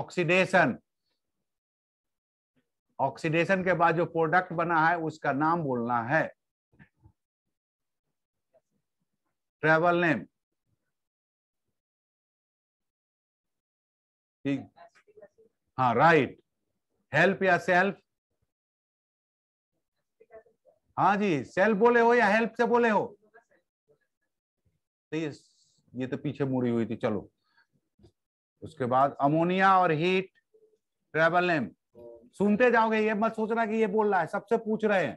ऑक्सीडेशन ऑक्सीडेशन के बाद जो प्रोडक्ट बना है उसका नाम बोलना है ट्रेवल नेम ठीक हाँ राइट हेल्प या सेल्फ हाँ जी सेल्फ बोले हो या हेल्प से बोले हो तो ये ये तो पीछे मुड़ी हुई थी चलो उसके बाद अमोनिया और हीट ट्रेवल नेम सुनते जाओगे ये मत सोचना कि ये बोल रहा है सबसे पूछ रहे हैं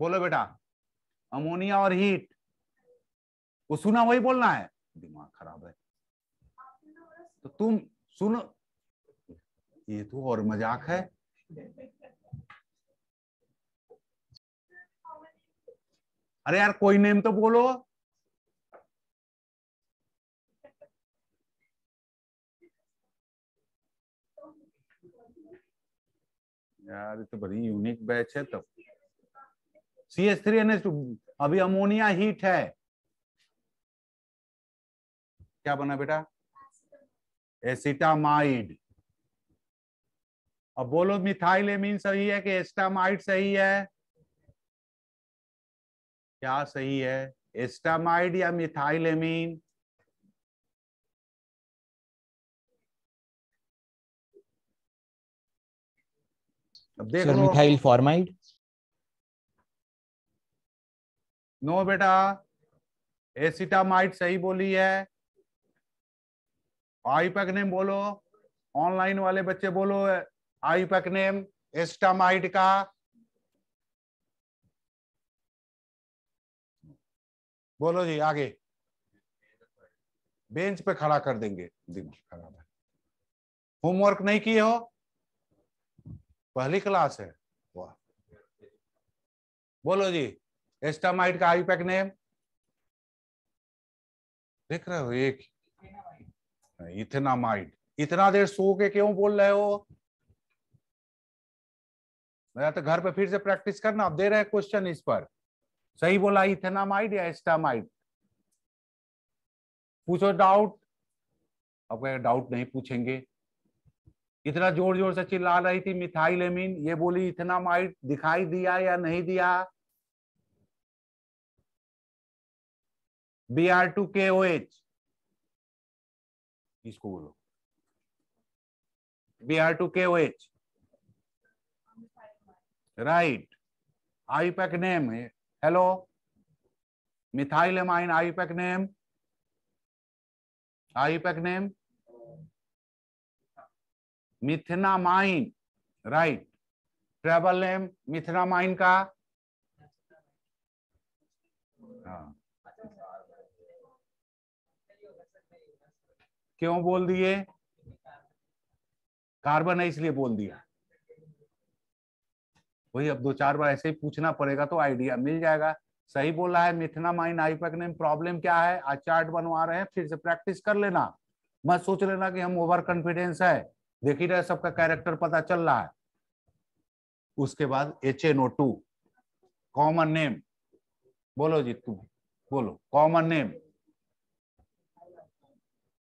बोलो बेटा अमोनिया और हीट वो सुना वही बोलना है दिमाग खराब है तो तुम सुनो ये तो और मजाक है अरे यार कोई नेम तो बोलो यार तो बड़ी यूनिक बैच है तब C S three N S two अभी अमोनिया हीट है क्या बना बेटा एसिटामाइड अब बोलो मिथाइल सही है कि एस्टामाइड सही है क्या सही है एस्टामाइड या मिथाइल एमीन अब देखो मिथाइल फॉर्माइड नो बेटा एसिटामाइड सही बोली है आईपैक नेम बोलो ऑनलाइन वाले बच्चे बोलो आईपैक नेम एस्टामाइड का बोलो जी आगे बेंच पे खड़ा कर देंगे दिमाग खराब है होमवर्क नहीं किए हो पहली क्लास है वाह बोलो जी एस्टामाइट का आईपैक नेम देख रहे हो एक हाँ, इथेनामाइड इतना देर सो के क्यों बोल रहे हो मैं तो घर पे फिर से प्रैक्टिस करना आप दे रहे हैं क्वेश्चन इस पर सही बोला इथेनामाइड या एस्टामाइड पूछो डाउट अब कह डाउट नहीं पूछेंगे इतना जोर जोर से चिल्ला रही थी मिथाइल एमिन ये बोली इथेनामाइड दिखाई दिया या नहीं दिया B R two K O H इसको बोलो B R two K O H right IUPAC name है methyl hello methylamine name name name methanamine right trivial name amine का क्यों बोल दिए कार्बन है इसलिए बोल दिया वही अब दो चार बार ऐसे ही पूछना पड़ेगा तो आइडिया मिल जाएगा सही बोला है methanamine IUPAC name problem क्या है आज चार्ट बनवा रहे हैं फिर से प्रैक्टिस कर लेना मत सोच लेना कि हम ओवर कॉन्फिडेंस है देख ही रहे सबका कैरेक्टर पता चल रहा है उसके बाद H N O two common name बोलो जी तुम बोलो common name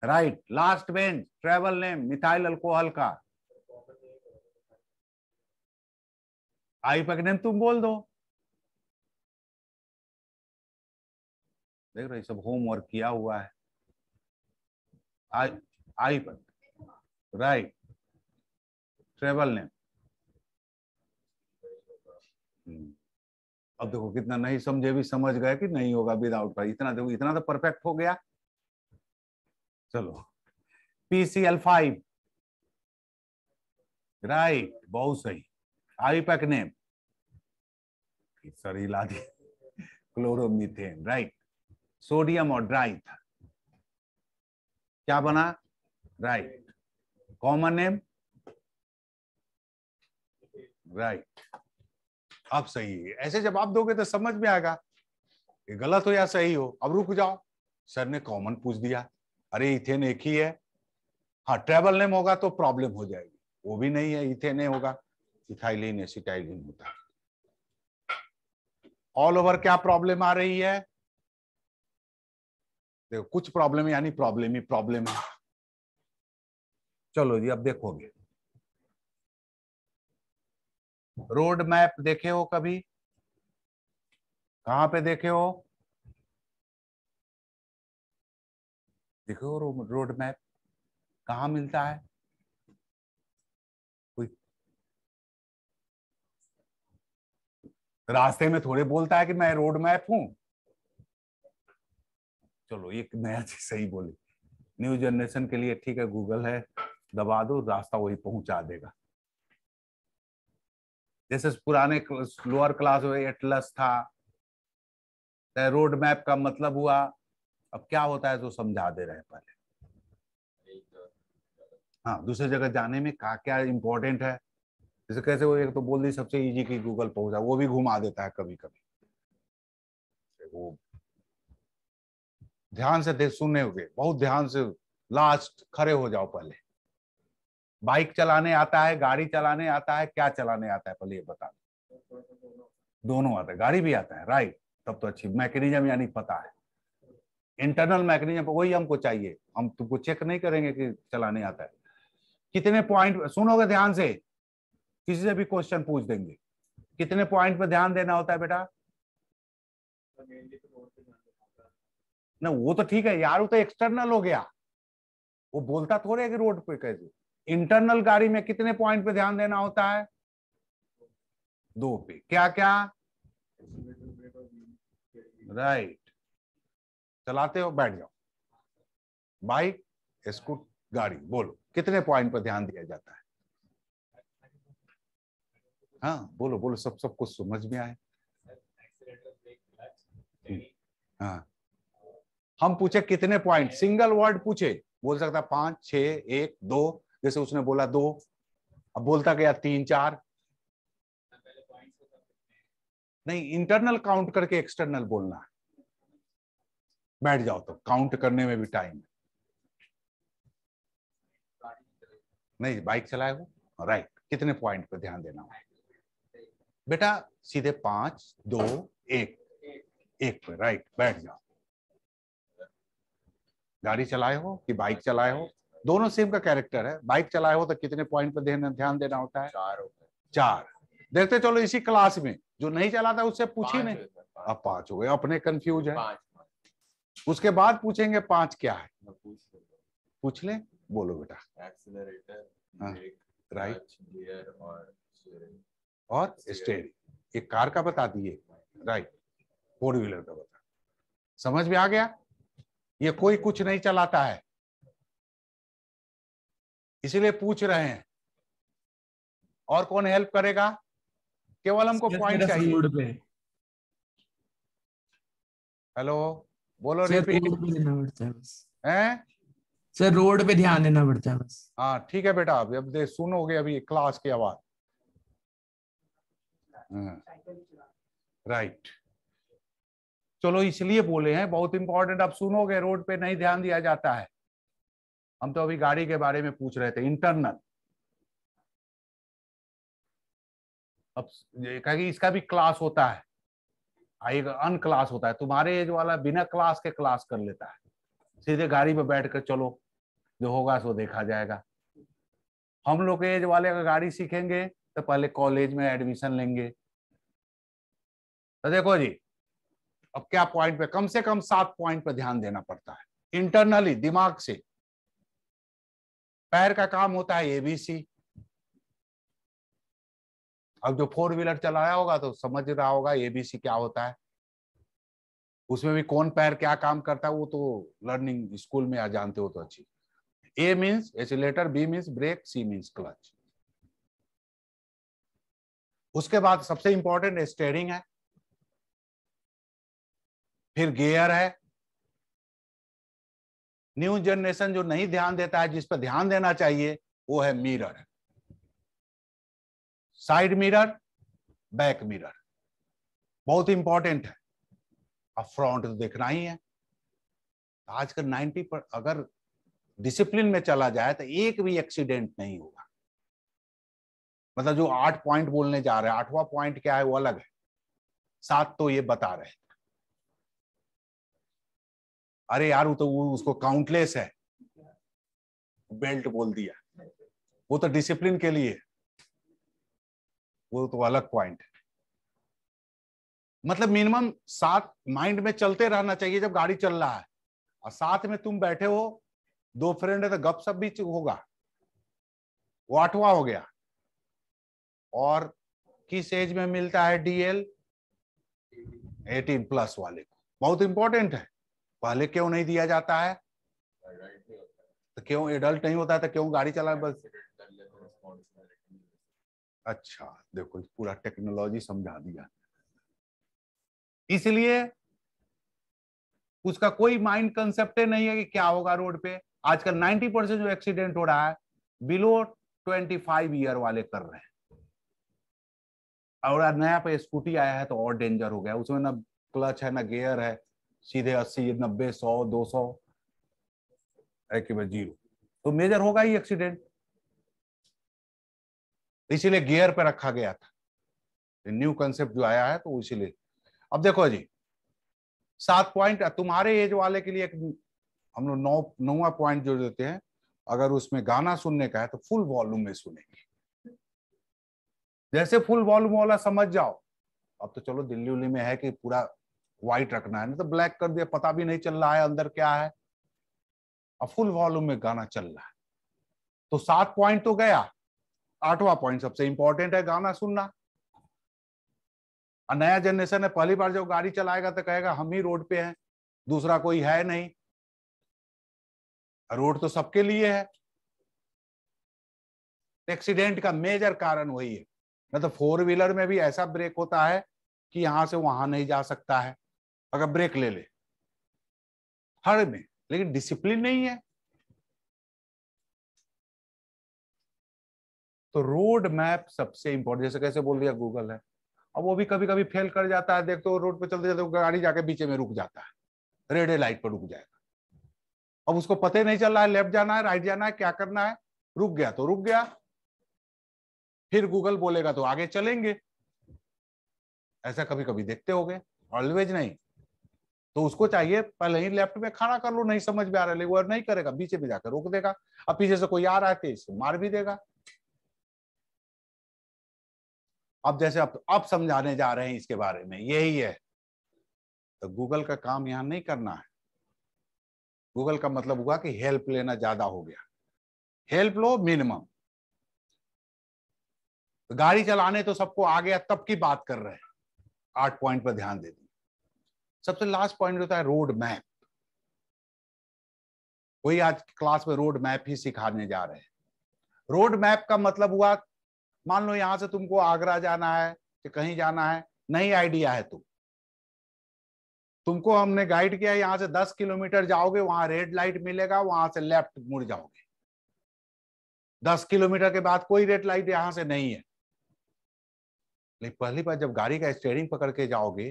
right last bench trivial name methyl alcohol का आई नेम तुम बोल दो देख रहे सब होमवर्क किया हुआ है आई आई पर राइट ट्रेवल ने अब देखो कितना नहीं समझे भी समझ गए कि नहीं होगा विदाउट का इतना देखो इतना तो परफेक्ट हो गया चलो पीसीएल फाइव राइट बहुत सही आईपैक ने सॉरी ला दी क्लोरोमीथेन राइट सोडियम और ड्राइथ क्या बना राइट कॉमन नेम राइट अब सही है ऐसे जब आप दोगे तो समझ में आएगा ये गलत हो या सही हो अब रुक जाओ सर ने कॉमन पूछ दिया अरे इथेन एक ही है हाँ ट्रेवल नेम होगा तो प्रॉब्लम हो जाएगी वो भी नहीं है इथेन होगा इथाइलिन एसिटाइलिन होता है ऑल ओवर क्या प्रॉब्लम आ रही है देखो कुछ प्रॉब्लम यानी प्रॉब्लम ही प्रॉब्लम है चलो जी अब देखोगे रोड मैप देखे हो कभी कहां पे देखे हो देखो रोड मैप कहा मिलता है रास्ते में थोड़े बोलता है कि मैं रोड मैप हूं चलो ये नया चीज सही बोली न्यू जनरेशन के लिए ठीक है गूगल है दबा दो रास्ता वही पहुंचा देगा जैसे पुराने लोअर क्लास हुए एटलस था रोड मैप का मतलब हुआ अब क्या होता है तो समझा दे रहे पहले हाँ दूसरी जगह जाने में क्या क्या इंपॉर्टेंट है जैसे कैसे वो एक तो बोल दी सबसे इजी की गूगल पहुंचा वो भी घुमा देता है कभी कभी वो ध्यान से देख सुने हुए बहुत ध्यान से लास्ट खड़े हो जाओ पहले बाइक चलाने आता है गाड़ी चलाने आता है क्या चलाने आता है पहले ये बता दोनों आता है गाड़ी भी आता है राइट तब तो अच्छी मैकेनिज्म यानी पता है इंटरनल मैकेनिज्म वही हमको चाहिए हम तुमको चेक नहीं करेंगे कि चलाने आता है कितने पॉइंट सुनोगे ध्यान से किसी से भी क्वेश्चन पूछ देंगे कितने पॉइंट पर ध्यान देना होता है बेटा ना वो तो ठीक है यार वो तो एक्सटर्नल हो गया वो बोलता थोड़े कि रोड पे कैसे इंटरनल गाड़ी में कितने पॉइंट पे ध्यान देना होता है दो पे क्या क्या राइट चलाते हो बैठ जाओ बाइक स्कूट गाड़ी बोलो कितने पॉइंट पर ध्यान दिया जाता है हाँ बोलो बोलो सब सब कुछ समझ में आए हम्म, हाँ हम पूछे कितने पॉइंट सिंगल वर्ड पूछे बोल सकता पांच छ एक दो जैसे उसने बोला दो अब बोलता गया तीन चार नहीं इंटरनल काउंट करके एक्सटर्नल बोलना है बैठ जाओ तो काउंट करने में भी टाइम है नहीं बाइक चलाए हो राइट कितने पॉइंट पर ध्यान देना है बेटा सीधे पांच दो एक एक पे राइट बैठ जाओ गाड़ी चलाए हो कि बाइक चलाए हो दोनों सेम का कैरेक्टर है बाइक चलाए हो तो कितने पॉइंट पर ध्यान देना होता है चार चार देखते चलो इसी क्लास में जो नहीं चलाता उससे पूछी नहीं अब पांच हो गए अपने कंफ्यूज है उसके बाद पूछेंगे पांच क्या है पूछ ले बोलो बेटा एक्सीलरेटर राइट हाँ, और और स्टेड ये कार का बता दिए राइट फोर व्हीलर का बता समझ में आ गया ये कोई कुछ नहीं चलाता है इसलिए पूछ रहे हैं और कौन हेल्प करेगा केवल हमको पॉइंट चाहिए हेलो बोलो हैं सर रोड पे ध्यान देना पड़ता है बस हाँ ठीक है बेटा अभी अब सुनोगे अभी क्लास की आवाज राइट हाँ। चलो इसलिए बोले हैं बहुत इंपॉर्टेंट आप सुनोगे रोड पे नहीं ध्यान दिया जाता है हम तो अभी गाड़ी के बारे में पूछ रहे थे इंटरनल अब कहेगी इसका भी क्लास होता है हाँ, एक अन क्लास होता है तुम्हारे एज वाला बिना क्लास के क्लास कर लेता है सीधे गाड़ी में बैठ कर चलो जो होगा सो देखा जाएगा हम लोग एज वाले अगर गाड़ी सीखेंगे तो पहले कॉलेज में एडमिशन लेंगे तो देखो जी अब क्या पॉइंट पे कम से कम सात पॉइंट पर ध्यान देना पड़ता है इंटरनली दिमाग से पैर का काम होता है एबीसी अब जो फोर व्हीलर चलाया होगा तो समझ रहा होगा एबीसी क्या होता है उसमें भी कौन पैर क्या काम करता है वो तो लर्निंग स्कूल में आ जानते हो तो अच्छी A means accelerator B means brake C means clutch उसके बाद सबसे इंपॉर्टेंट स्टेयरिंग है फिर गियर है न्यू जनरेशन जो नहीं ध्यान देता है जिस पर ध्यान देना चाहिए वो है mirror side mirror back mirror बहुत इंपॉर्टेंट है अब फ्रंट तो देखना ही है आजकल 90 पर अगर डिसिप्लिन में चला जाए तो एक भी एक्सीडेंट नहीं होगा मतलब जो आठ पॉइंट बोलने जा रहे हैं आठवा पॉइंट क्या है वो अलग है सात तो ये बता रहे हैं अरे यार वो तो वो उसको काउंटलेस है बेल्ट बोल दिया वो तो डिसिप्लिन के लिए वो तो अलग पॉइंट है मतलब मिनिमम सात माइंड में चलते रहना चाहिए जब गाड़ी चल रहा है और साथ में तुम बैठे हो दो फ्रेंड है तो गप सब भी होगा वो आठवा हो गया और किस एज में मिलता है डीएल 18 प्लस वाले को बहुत इंपॉर्टेंट है पहले क्यों नहीं दिया जाता है तो क्यों एडल्ट नहीं होता है तो क्यों गाड़ी चला बस अच्छा देखो पूरा टेक्नोलॉजी समझा दिया इसलिए उसका कोई माइंड कंसेप्ट नहीं है कि क्या होगा रोड पे आजकल 90 परसेंट जो एक्सीडेंट हो रहा है बिलो 25 ईयर वाले कर रहे हैं और नया पे स्कूटी आया है तो और डेंजर हो गया उसमें ना क्लच है ना गियर है सीधे अस्सी नब्बे सौ दो सौ एक जीरो तो मेजर होगा ही एक्सीडेंट इसीलिए गियर पे रखा गया था न्यू कंसेप्ट जो आया है तो इसीलिए अब देखो जी सात पॉइंट तुम्हारे एज वाले के लिए एक हम लोग नौ नौवा पॉइंट जो देते हैं अगर उसमें गाना सुनने का है तो फुल वॉल्यूम में सुनेंगे जैसे फुल वॉल्यूम वाला समझ जाओ अब तो चलो दिल्ली उल्ली में है कि पूरा व्हाइट रखना है नहीं तो ब्लैक कर दिया पता भी नहीं चल रहा है अंदर क्या है अब फुल वॉल्यूम में गाना चल रहा है तो सात पॉइंट तो गया आठवां पॉइंट सबसे इंपॉर्टेंट है गाना सुनना और नया जनरेशन है पहली बार जब गाड़ी चलाएगा तो कहेगा हम ही रोड पे हैं दूसरा कोई है नहीं रोड तो सबके लिए है एक्सीडेंट का मेजर कारण वही है नहीं तो फोर व्हीलर में भी ऐसा ब्रेक होता है कि यहां से वहां नहीं जा सकता है अगर ब्रेक ले ले हर में लेकिन डिसिप्लिन नहीं है तो रोड मैप सबसे इंपॉर्टेंट जैसे कैसे बोल दिया गूगल है अब वो भी कभी कभी फेल कर जाता है देखते हो रोड पे चलते जाते गाड़ी जाके बीच में रुक जाता है रेड लाइट पर रुक जाएगा अब उसको पता ही नहीं चल रहा है लेफ्ट जाना है राइट जाना है क्या करना है रुक गया तो रुक गया फिर गूगल बोलेगा तो आगे चलेंगे ऐसा कभी कभी देखते हो गए ऑलवेज नहीं तो उसको चाहिए पहले ही लेफ्ट में खड़ा कर लो नहीं समझ में आ रहा है वो नहीं करेगा पीछे में जाकर रोक देगा अब पीछे से कोई आ रहा है तेज तो मार भी देगा अब जैसे अब अब समझाने जा रहे हैं इसके बारे में यही है तो गूगल का काम यहां नहीं करना है गूगल का मतलब हुआ कि हेल्प लेना ज्यादा हो गया हेल्प लो मिनिमम गाड़ी चलाने तो सबको आ गया तब की बात कर रहे हैं आठ पॉइंट पर ध्यान दे दी सबसे लास्ट पॉइंट होता है रोड मैप वही आज क्लास में रोड मैप ही सिखाने जा रहे हैं रोड मैप का मतलब हुआ मान लो यहां से तुमको आगरा जाना है कि कहीं जाना है नहीं आइडिया है तुम तुमको हमने गाइड किया यहां से दस किलोमीटर जाओगे वहां रेड लाइट मिलेगा वहां से लेफ्ट मुड़ जाओगे दस किलोमीटर के बाद कोई रेड लाइट यहां से नहीं है लेकिन पहली बार जब गाड़ी का स्टेयरिंग पकड़ के जाओगे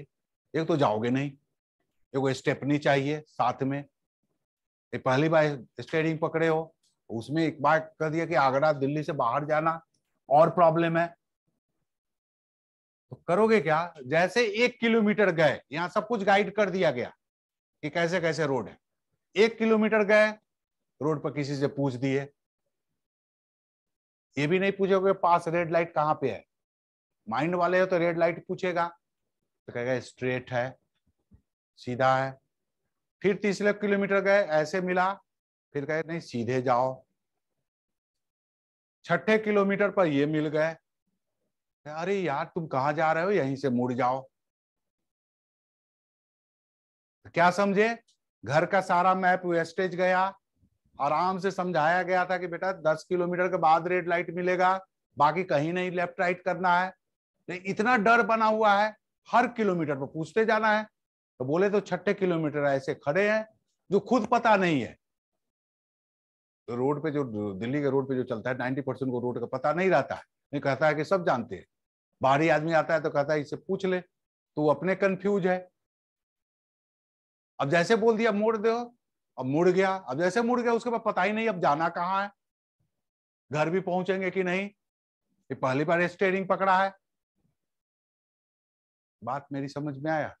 एक तो जाओगे नहीं स्टेप स्टेपनी चाहिए साथ में ये पहली बार स्टेयरिंग पकड़े हो उसमें एक बार कर दिया कि आगरा दिल्ली से बाहर जाना और प्रॉब्लम है तो करोगे क्या जैसे एक किलोमीटर गए यहाँ सब कुछ गाइड कर दिया गया कि कैसे कैसे रोड है एक किलोमीटर गए रोड पर किसी से पूछ दिए ये भी नहीं पूछोगे पास रेड लाइट कहाँ पे है माइंड वाले हो तो रेड लाइट पूछेगा तो कहेगा स्ट्रेट है सीधा है फिर तीसरे किलोमीटर गए ऐसे मिला फिर कहे नहीं सीधे जाओ छठे किलोमीटर पर ये मिल गए अरे यार तुम कहा जा रहे हो यहीं से मुड़ जाओ तो क्या समझे घर का सारा मैप वेस्टेज गया आराम से समझाया गया था कि बेटा दस किलोमीटर के बाद रेड लाइट मिलेगा बाकी कहीं नहीं लेफ्ट राइट करना है तो इतना डर बना हुआ है हर किलोमीटर पर पूछते जाना है तो बोले तो छठे किलोमीटर ऐसे खड़े हैं जो खुद पता नहीं है तो रोड पे जो दिल्ली के रोड पे जो चलता है नाइन्टी परसेंट को रोड का पता नहीं रहता है नहीं कहता है कि सब जानते हैं बाहरी आदमी आता है तो कहता है इससे पूछ ले तो अपने कंफ्यूज है अब जैसे बोल दिया मोड़ दो अब मुड़ गया अब जैसे मुड़ गया उसके बाद पता ही नहीं अब जाना कहाँ है घर भी पहुंचेंगे कि नहीं ये पहली बार स्टेयरिंग पकड़ा है बात मेरी समझ में आया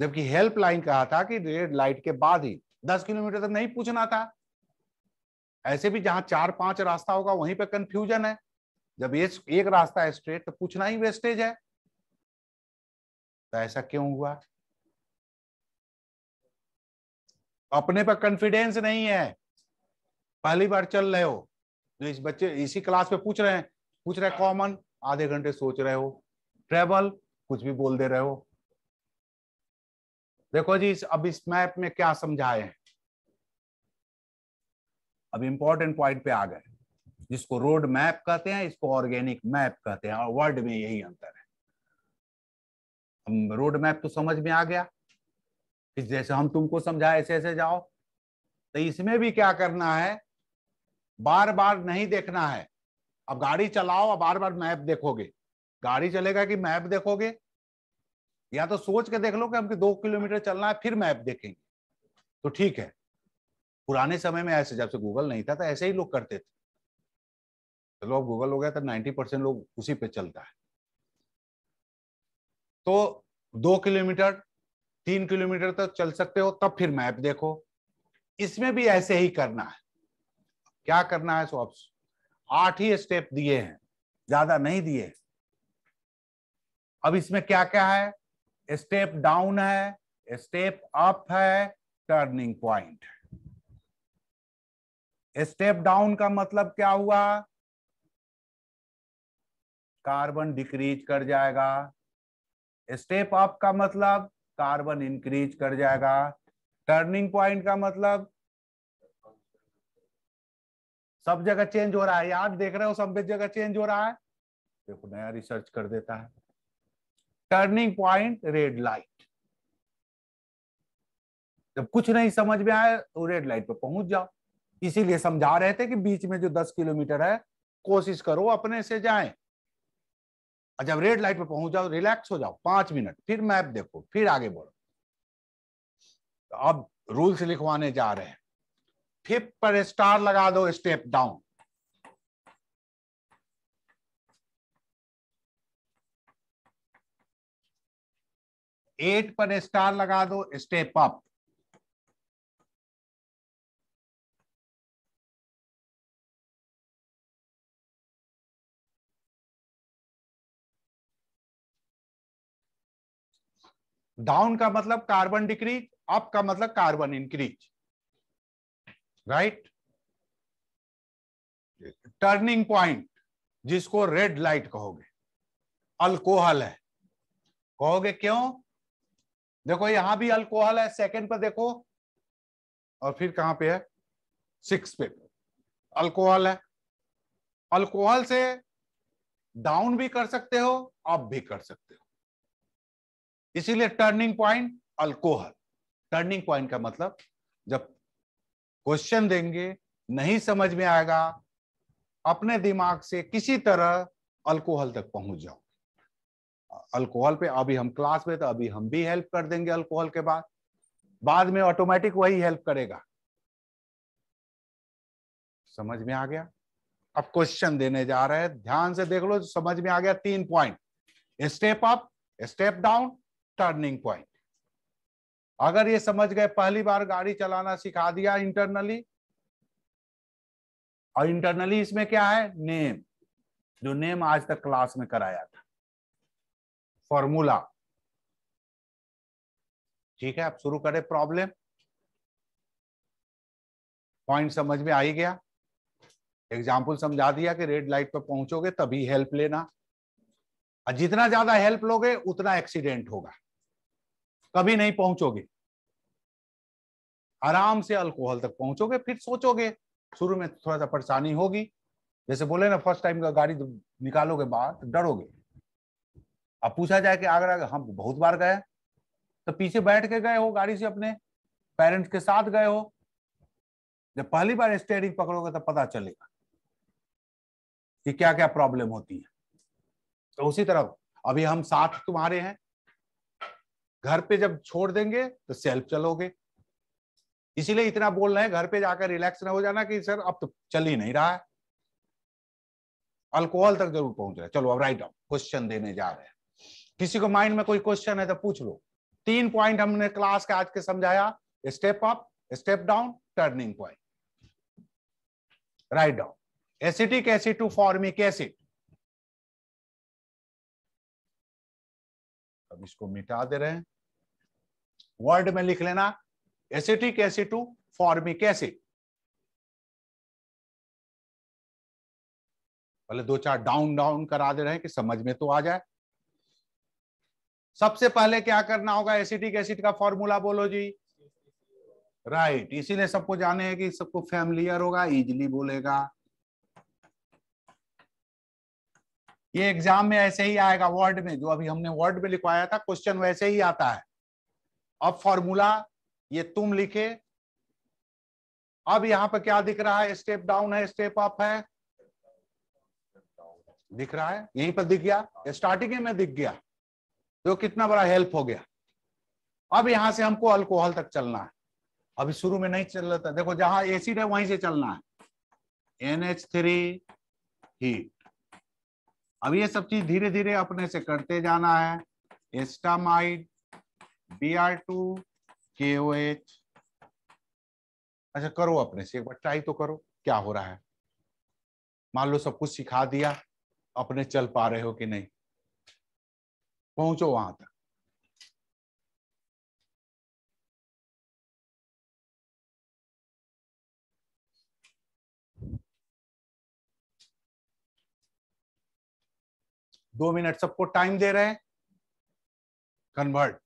जबकि हेल्पलाइन कहा था कि रेड लाइट के बाद ही दस किलोमीटर तक नहीं पूछना था ऐसे भी जहां चार पांच रास्ता होगा वहीं पे कंफ्यूजन है जब ये एक रास्ता है स्ट्रेट तो पूछना ही वेस्टेज है तो ऐसा क्यों हुआ अपने पर कॉन्फिडेंस नहीं है पहली बार चल रहे हो जो इस बच्चे इसी क्लास में पूछ रहे हैं पूछ रहे कॉमन आधे घंटे सोच रहे हो ट्रेवल कुछ भी बोल दे रहे हो देखो जी अब इस मैप में क्या समझाए हैं अब इंपॉर्टेंट पॉइंट पे आ गए जिसको रोड मैप कहते हैं इसको ऑर्गेनिक मैप कहते हैं और वर्ल्ड में यही अंतर है हम रोड मैप तो समझ में आ गया जैसे हम तुमको समझाए ऐसे ऐसे जाओ तो इसमें भी क्या करना है बार बार नहीं देखना है अब गाड़ी चलाओ और बार बार मैप देखोगे गाड़ी चलेगा कि मैप देखोगे या तो सोच के देख लो कि हमको दो किलोमीटर चलना है फिर मैप देखेंगे तो ठीक है पुराने समय में ऐसे जब से गूगल नहीं था तो ऐसे ही लोग करते थे चलो तो अब गूगल हो गया तो नाइन्टी परसेंट लोग उसी पे चलता है तो दो किलोमीटर तीन किलोमीटर तक चल सकते हो तब फिर मैप देखो इसमें भी ऐसे ही करना है क्या करना है सो आठ ही स्टेप दिए हैं ज्यादा नहीं दिए हैं अब इसमें क्या क्या है स्टेप डाउन है स्टेप अप है टर्निंग पॉइंट स्टेप डाउन का मतलब क्या हुआ कार्बन डिक्रीज कर जाएगा स्टेप अप का मतलब कार्बन इंक्रीज कर जाएगा टर्निंग पॉइंट का मतलब सब जगह चेंज हो रहा है यार देख रहे हो सब जगह चेंज हो रहा है देखो नया रिसर्च कर देता है टर्निंग पॉइंट रेड लाइट जब कुछ नहीं समझ में आए तो रेड लाइट पर पहुंच जाओ इसीलिए समझा रहे थे कि बीच में जो दस किलोमीटर है कोशिश करो अपने से जाए और जब रेड लाइट पर पहुंच जाओ रिलैक्स हो जाओ पांच मिनट फिर मैप देखो फिर आगे बढ़ो तो अब रूल्स लिखवाने जा रहे हैं फिफ्थ पर स्टार लगा दो स्टेप डाउन एट पर स्टार लगा दो स्टेप अप डाउन का मतलब कार्बन डिक्रीज अप का मतलब carbon increase right turning point जिसको रेड लाइट कहोगे अल्कोहल है कहोगे क्यों देखो यहां भी अल्कोहल है सेकंड पर देखो और फिर कहां पे है सिक्स पे अल्कोहल है अल्कोहल से डाउन भी कर सकते हो अप भी कर सकते हो इसीलिए turning point alcohol turning point का मतलब जब क्वेश्चन देंगे नहीं समझ में आएगा अपने दिमाग से किसी तरह अल्कोहल तक पहुंच जाओ अल्कोहल पे अभी हम क्लास में तो अभी हम भी हेल्प कर देंगे अल्कोहल के बाद बाद में ऑटोमेटिक वही हेल्प करेगा समझ में आ गया अब क्वेश्चन देने जा रहे हैं ध्यान से देख लो समझ में आ गया तीन point step up step down turning point अगर ये समझ गए पहली बार गाड़ी चलाना सिखा दिया इंटरनली और इंटरनली इसमें क्या है नेम जो नेम आज तक क्लास में कराया था फॉर्मूला ठीक है आप शुरू करें प्रॉब्लम पॉइंट समझ में आ ही गया एग्जाम्पल समझा दिया कि रेड लाइट पर पहुंचोगे तभी हेल्प लेना और जितना ज्यादा हेल्प लोगे उतना एक्सीडेंट होगा कभी नहीं पहुंचोगे आराम से अल्कोहल तक पहुंचोगे फिर सोचोगे शुरू में थोड़ा सा परेशानी होगी जैसे बोले ना फर्स्ट टाइम का गाड़ी निकालोगे बाहर डरोगे अब पूछा जाए कि आगरा हम बहुत बार गए तो पीछे बैठ के गए हो गाड़ी से अपने पेरेंट्स के साथ गए हो जब पहली बार स्टेयरिंग पकड़ोगे तब तो पता चलेगा कि क्या क्या प्रॉब्लम होती है तो उसी तरह अभी हम साथ तुम्हारे हैं घर पे जब छोड़ देंगे तो सेल्फ चलोगे इसीलिए इतना बोल रहे हैं घर पे जाकर रिलैक्स ना हो जाना कि सर अब तो चल ही नहीं रहा है अल्कोहल तक जरूर पहुंच रहा है चलो अब राइट अब क्वेश्चन देने जा रहे हैं किसी को माइंड में कोई क्वेश्चन है तो पूछ लो तीन पॉइंट हमने क्लास के आज के समझाया step up step down turning point right down acetic acid to formic acid अब इसको मिटा दे रहे हैं वर्ड में लिख लेना acetic acid to formic acid पहले दो चार डाउन डाउन करा दे रहे हैं कि समझ में तो आ जाए सबसे पहले क्या करना होगा एसिटिक एसिड का फॉर्मूला बोलो जी राइट right. इसीलिए सबको जाने हैं कि सबको फैमिलियर होगा इजिली बोलेगा ये एग्जाम में ऐसे ही आएगा वर्ड में जो अभी हमने वर्ड में लिखवाया था क्वेश्चन वैसे ही आता है अब फॉर्मूला ये तुम लिखे अब यहां पर क्या दिख रहा है स्टेप डाउन है स्टेप अप है दिख रहा है यहीं पर दिख गया स्टार्टिंग में दिख गया तो कितना बड़ा हेल्प हो गया अब यहां से हमको अल्कोहल तक चलना है अभी शुरू में नहीं चल रहा था देखो जहां एसिड है वहीं से चलना है एन एच थ्री ही अब ये सब चीज धीरे धीरे अपने से करते जाना है एस्टामाइड B R two K O H अच्छा करो अपने से एक बार ट्राई तो करो क्या हो रहा है मान लो सब कुछ सिखा दिया अपने चल पा रहे हो कि नहीं पहुंचो वहां तक दो मिनट सबको टाइम दे रहे हैं कन्वर्ट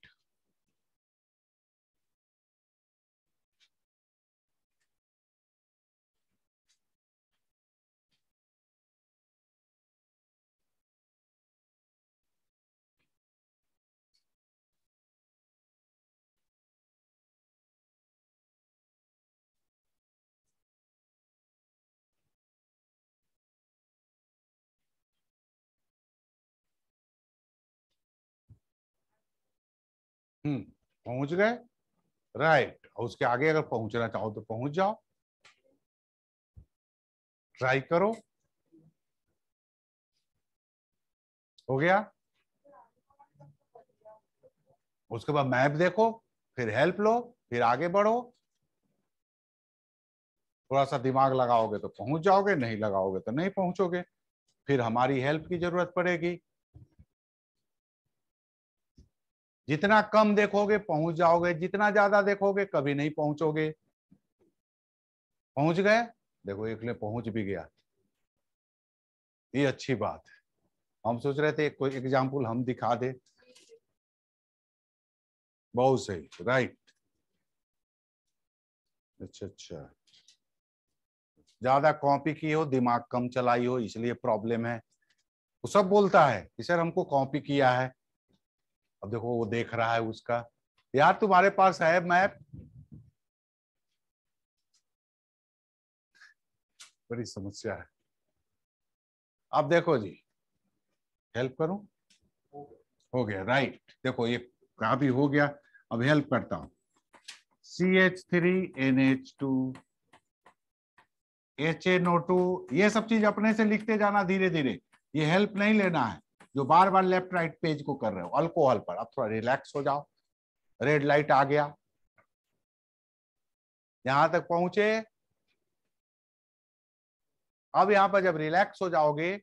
हम्म पहुंच गए राइट और उसके आगे अगर पहुंचना चाहो तो पहुंच जाओ ट्राई करो हो गया उसके बाद मैप देखो फिर हेल्प लो फिर आगे बढ़ो थोड़ा सा दिमाग लगाओगे तो पहुंच जाओगे नहीं लगाओगे तो नहीं पहुंचोगे फिर हमारी हेल्प की जरूरत पड़ेगी जितना कम देखोगे पहुंच जाओगे जितना ज्यादा देखोगे कभी नहीं पहुंचोगे पहुंच गए देखो एक ने पहुंच भी गया ये अच्छी बात है हम सोच रहे थे कोई एग्जाम्पल हम दिखा दे बहुत सही राइट अच्छा अच्छा ज्यादा कॉपी की हो दिमाग कम चलाई हो इसलिए प्रॉब्लम है वो सब बोलता है कि सर हमको कॉपी किया है अब देखो वो देख रहा है उसका यार तुम्हारे पास है मैप बड़ी समस्या है अब देखो जी हेल्प करूं हो गया राइट देखो ये काफी हो गया अब हेल्प करता हूं C H three N H two H N O two ये सब चीज अपने से लिखते जाना धीरे धीरे ये हेल्प नहीं लेना है जो बार बार लेफ्ट राइट पेज को कर रहे हो अल्कोहल पर अब थोड़ा रिलैक्स हो जाओ रेड लाइट आ गया यहां तक पहुंचे अब यहां पर जब रिलैक्स हो जाओगे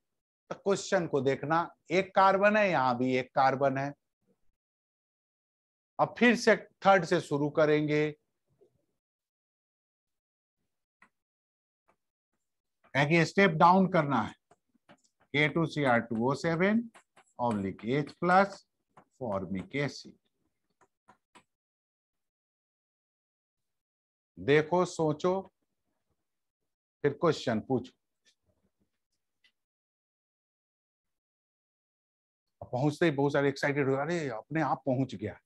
तो क्वेश्चन को देखना एक कार्बन है यहां भी एक कार्बन है अब फिर से थर्ड से शुरू करेंगे स्टेप डाउन करना है K2CR2O7 oblique H plus formic acid. देखो सोचो फिर क्वेश्चन पूछो पहुंचते ही बहुत सारे एक्साइटेड हो अरे अपने आप पहुंच गया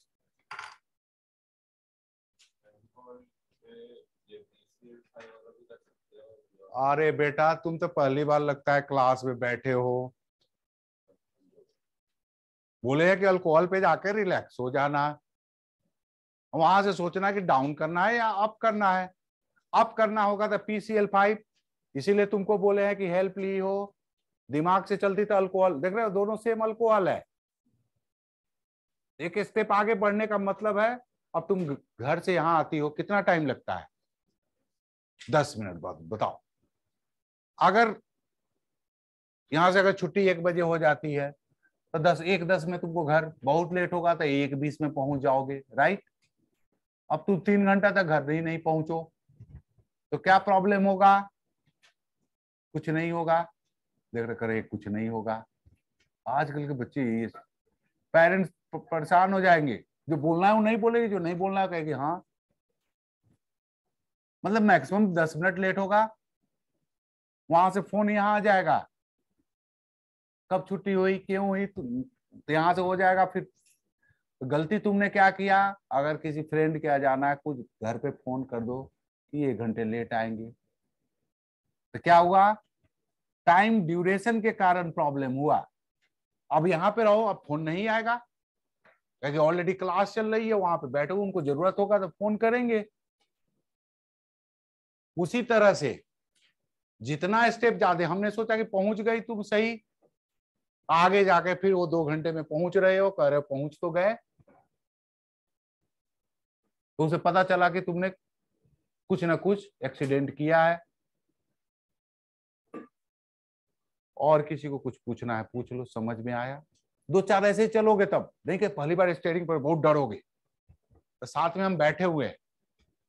अरे बेटा तुम तो पहली बार लगता है क्लास में बैठे हो बोले है कि अल्कोहल पे जाके रिलैक्स हो जाना वहां से सोचना कि डाउन करना है या अप करना है अप करना होगा तो पीसीएल फाइव इसीलिए तुमको बोले हैं कि हेल्प ली हो दिमाग से चलती तो अल्कोहल देख रहे हो दोनों सेम अल्कोहल है एक स्टेप आगे बढ़ने का मतलब है अब तुम घर से यहां आती हो कितना टाइम लगता है दस मिनट बाद बताओ अगर यहां से अगर छुट्टी एक बजे हो जाती है तो दस एक दस में तुमको घर बहुत लेट होगा तो एक बीस में पहुंच जाओगे राइट अब तुम तीन घंटा तक घर नहीं नहीं पहुंचो तो क्या प्रॉब्लम होगा कुछ नहीं होगा देख रहे करे कुछ नहीं होगा आजकल के बच्चे पेरेंट्स परेशान हो जाएंगे जो बोलना है वो नहीं बोलेगी जो नहीं बोलना है कहेगी हाँ मतलब मैक्सिमम दस मिनट लेट होगा वहां से फोन यहाँ आ जाएगा कब छुट्टी हुई क्यों हुई तो यहाँ से हो जाएगा फिर गलती तुमने क्या किया अगर किसी फ्रेंड के यहाँ जाना है कुछ घर पे फोन कर दो कि ये घंटे लेट आएंगे तो क्या हुआ टाइम ड्यूरेशन के कारण प्रॉब्लम हुआ अब यहाँ पे रहो अब फोन नहीं आएगा क्योंकि ऑलरेडी क्लास चल रही है वहां पे बैठे उनको जरूरत होगा तो फोन करेंगे उसी तरह से जितना स्टेप ज्यादा हमने सोचा कि पहुंच गई तुम सही आगे जाके फिर वो दो घंटे में पहुंच रहे हो कह रहे हो पहुंच तो गए उसे पता चला कि तुमने कुछ ना कुछ एक्सीडेंट किया है और किसी को कुछ पूछना है पूछ लो समझ में आया दो चार ऐसे चलोगे तब नहीं पहली बार स्टेयरिंग पर बहुत डरोगे तो साथ में हम बैठे हुए हैं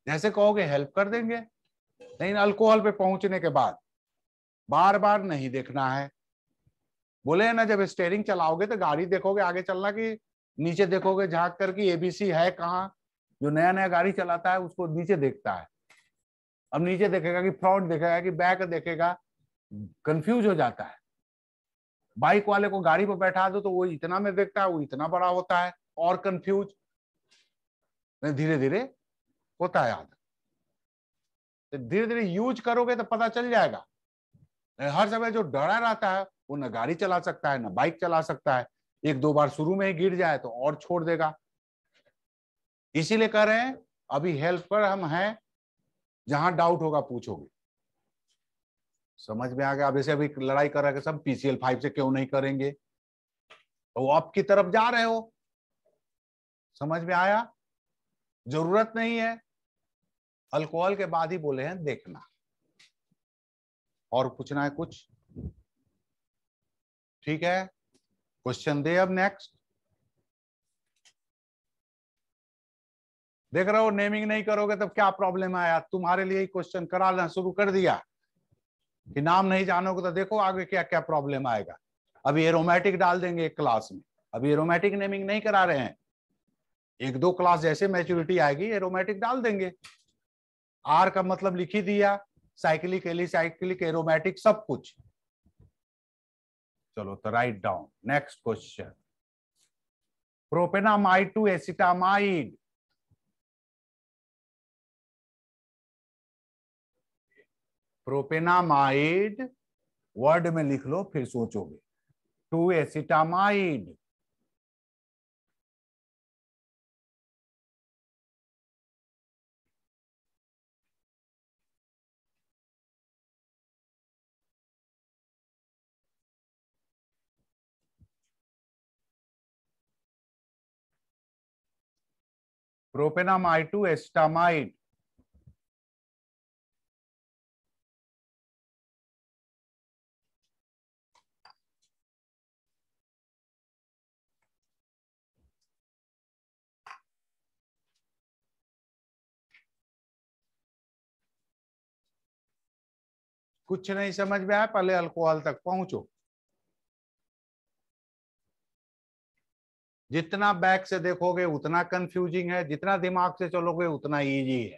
जैसे कहोगे हेल्प कर देंगे नहीं अल्कोहल पे पहुंचने के बाद बार बार नहीं देखना है बोले ना जब स्टेयरिंग चलाओगे तो गाड़ी देखोगे आगे चलना कि नीचे देखोगे झांक कर कि एबीसी है कहाँ जो नया नया गाड़ी चलाता है उसको नीचे देखता है अब नीचे देखेगा कि फ्रंट देखेगा कि बैक देखेगा कंफ्यूज हो जाता है बाइक वाले को गाड़ी पर बैठा दो तो वो इतना में देखता है वो इतना बड़ा होता है और कंफ्यूज धीरे धीरे होता है याद धीरे धीरे यूज करोगे तो पता चल जाएगा हर समय जो डरा रहता है वो न गाड़ी चला सकता है न बाइक चला सकता है एक दो बार शुरू में ही गिर जाए तो और छोड़ देगा इसीलिए कह रहे हैं अभी हेल्थ पर हम हैं जहां डाउट होगा पूछोगे समझ में आ गया अब जैसे अभी लड़ाई कर रहे सब पीसीएल फाइव से क्यों नहीं करेंगे तो वो आपकी की तरफ जा रहे हो समझ में आया जरूरत नहीं है अल्कोहल के बाद ही बोले हैं देखना और पूछना है कुछ ठीक है क्वेश्चन दे अब नेक्स्ट देख रहे हो नेमिंग नहीं करोगे तब क्या प्रॉब्लम आया तुम्हारे लिए ही क्वेश्चन कराना शुरू कर दिया कि नाम नहीं जानोगे तो देखो आगे क्या क्या प्रॉब्लम आएगा अभी एरोमेटिक डाल देंगे एक क्लास में अभी एरोमेटिक नेमिंग नहीं करा रहे हैं एक दो क्लास जैसे मैच्योरिटी आएगी एरोमेटिक डाल देंगे आर का मतलब लिख ही दिया साइक्लिक एलिसाइक्लिक एरोमेटिक सब कुछ चलो तो right down next question propanamide to acetamide propanamide word में लिख लो फिर सोचोगे to acetamide propanamide to acetamide कुछ नहीं समझ में आया पहले अल्कोहल तक पहुंचो जितना बैक से देखोगे उतना कंफ्यूजिंग है जितना दिमाग से चलोगे उतना इजी है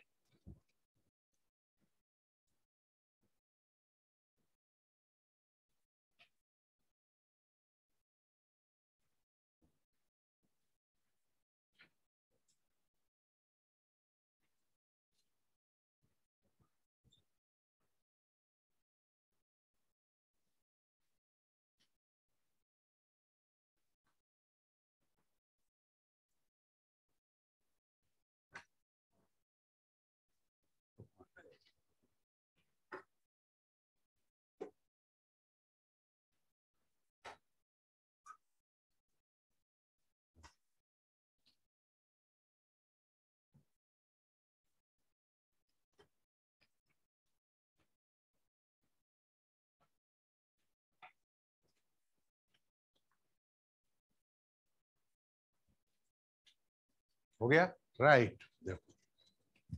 हो गया राइट देखो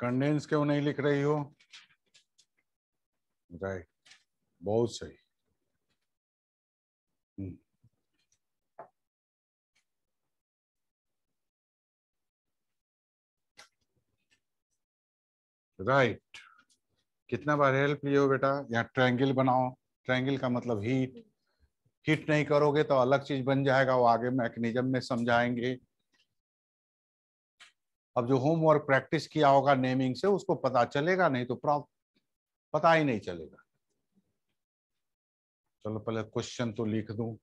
कंडेंस क्यों नहीं लिख रही हो राइट बहुत सही राइट हम्म। right. कितना बार हेल्प लियो बेटा यहाँ ट्रायंगल बनाओ ट्रायंगल का मतलब हीट हिट नहीं करोगे तो अलग चीज बन जाएगा वो आगे मैकेनिज्म में समझाएंगे अब जो होमवर्क प्रैक्टिस किया होगा नेमिंग से उसको पता चलेगा नहीं तो प्रॉप पता ही नहीं चलेगा चलो पहले क्वेश्चन तो लिख दूं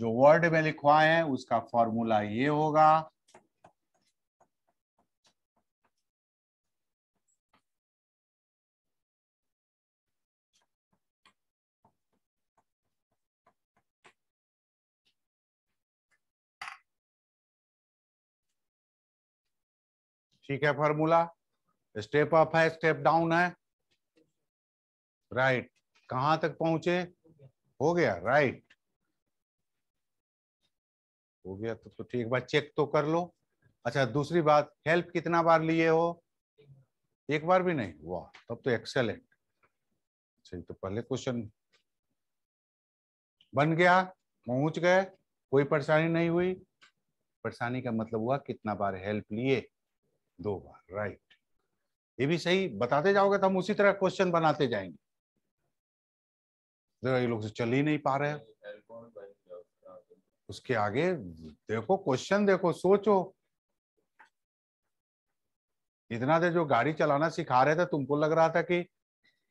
जो वर्ड में लिखवाए हैं उसका फॉर्मूला ये होगा ठीक है फॉर्मूला स्टेप अप है स्टेप डाउन है राइट कहां तक पहुंचे हो गया राइट हो गया तो तो ठीक बात चेक तो कर लो अच्छा दूसरी बात हेल्प कितना बार लिए हो एक बार भी नहीं वाह तब तो एक्सेलेंट सही तो पहले क्वेश्चन बन गया पहुंच गए कोई परेशानी नहीं हुई परेशानी का मतलब हुआ कितना बार हेल्प लिए दो बार राइट ये भी सही बताते जाओगे तो हम उसी तरह क्वेश्चन बनाते जाएंगे तो ये लोग चल ही नहीं पा रहे उसके आगे देखो क्वेश्चन देखो सोचो इतना देर जो गाड़ी चलाना सिखा रहे थे तुमको लग रहा था कि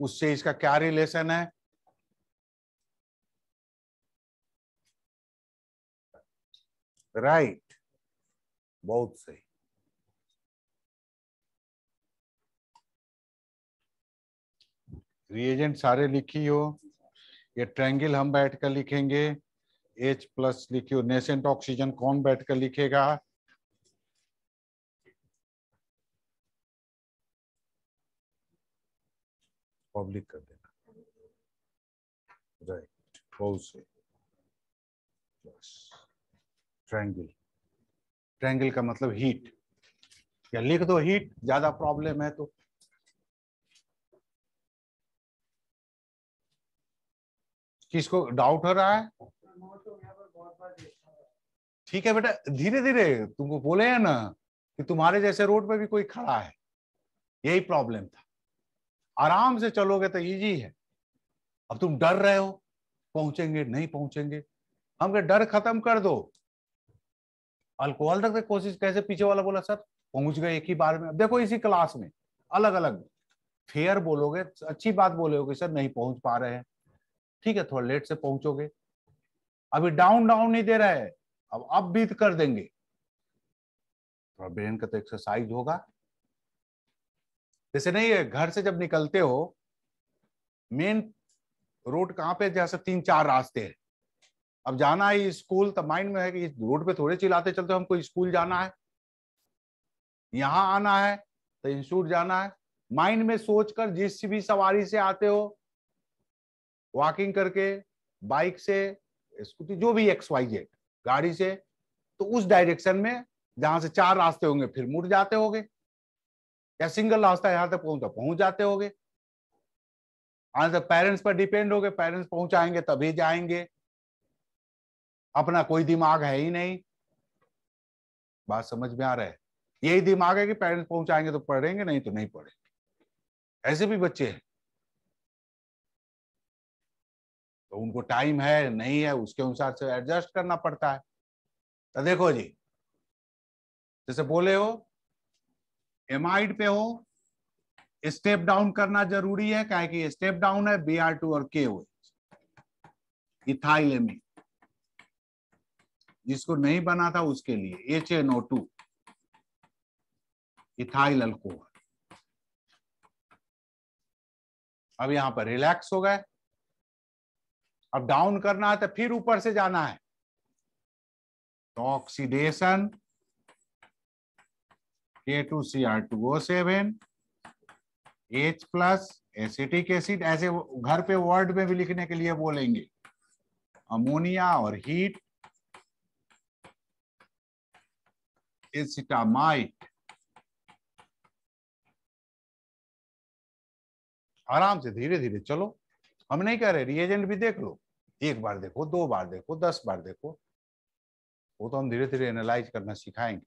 उससे इसका क्या रिलेशन है राइट right. बहुत सही रिएजेंट सारे लिखी हो ये ट्रैंगल हम बैठ कर लिखेंगे एच प्लस लिखी हो नेसेंट ऑक्सीजन कौन बैठ कर लिखेगा पब्लिक कर देना राइट बहुत प्लस ट्रैंगल ट्रैंगल का मतलब हीट या लिख दो हीट ज्यादा प्रॉब्लम है तो किसको डाउट हो रहा है ठीक है बेटा धीरे धीरे तुमको बोले हैं ना कि तुम्हारे जैसे रोड पे भी कोई खड़ा है यही प्रॉब्लम था आराम से चलोगे तो इजी है अब तुम डर रहे हो पहुंचेंगे नहीं पहुंचेंगे हम कह डर खत्म कर दो अल्कोहल तक कोशिश कैसे पीछे वाला बोला सर पहुंच गए एक ही बार में देखो इसी क्लास में अलग अलग फेयर बोलोगे अच्छी बात बोलोगे सर नहीं पहुंच पा रहे हैं ठीक है थोड़ा लेट से पहुंचोगे अभी डाउन डाउन नहीं दे रहा है अब अब बीत कर देंगे थोड़ा ब्रेन का तो एक्सरसाइज होगा जैसे नहीं है घर से जब निकलते हो मेन रोड कहां पे जैसे तीन चार रास्ते हैं अब जाना है स्कूल तो माइंड में है कि रोड पे थोड़े चिल्लाते चलते हमको स्कूल जाना है यहां आना है तो इंस्टीट्यूट जाना है माइंड में सोचकर जिस भी सवारी से आते हो वॉकिंग करके बाइक से स्कूटी जो भी एक्स वाई जेड गाड़ी से तो उस डायरेक्शन में जहां से चार रास्ते होंगे फिर मुड़ जाते होंगे या सिंगल रास्ता यहां तक पहुंचा पहुंच जाते हो आज तक पेरेंट्स पर डिपेंड हो गए पेरेंट्स पहुंचाएंगे तभी जाएंगे अपना कोई दिमाग है ही नहीं बात समझ में आ रहा है यही दिमाग है कि पेरेंट्स पहुंचाएंगे तो पढ़ेंगे नहीं तो नहीं पढ़ेंगे ऐसे भी बच्चे हैं तो उनको टाइम है नहीं है उसके अनुसार से एडजस्ट करना पड़ता है तो देखो जी जैसे बोले हो एमाइड पे हो स्टेप डाउन करना जरूरी है क्या कि स्टेप डाउन है बी आर टू और के ओ इथाइल जिसको नहीं बना था उसके लिए H N O two ethyl alcohol अब यहां पर रिलैक्स हो गए अब डाउन करना है तो फिर ऊपर से जाना है oxidation K two C R two O seven H plus acetic acid ऐसे घर पे वर्ड में भी लिखने के लिए बोलेंगे अमोनिया और हीट एसिटामाइट आराम से धीरे धीरे चलो हम नहीं कह रहे रिएजेंट भी देख लो एक बार देखो दो बार देखो दस बार देखो वो तो हम धीरे धीरे एनालाइज करना सिखाएंगे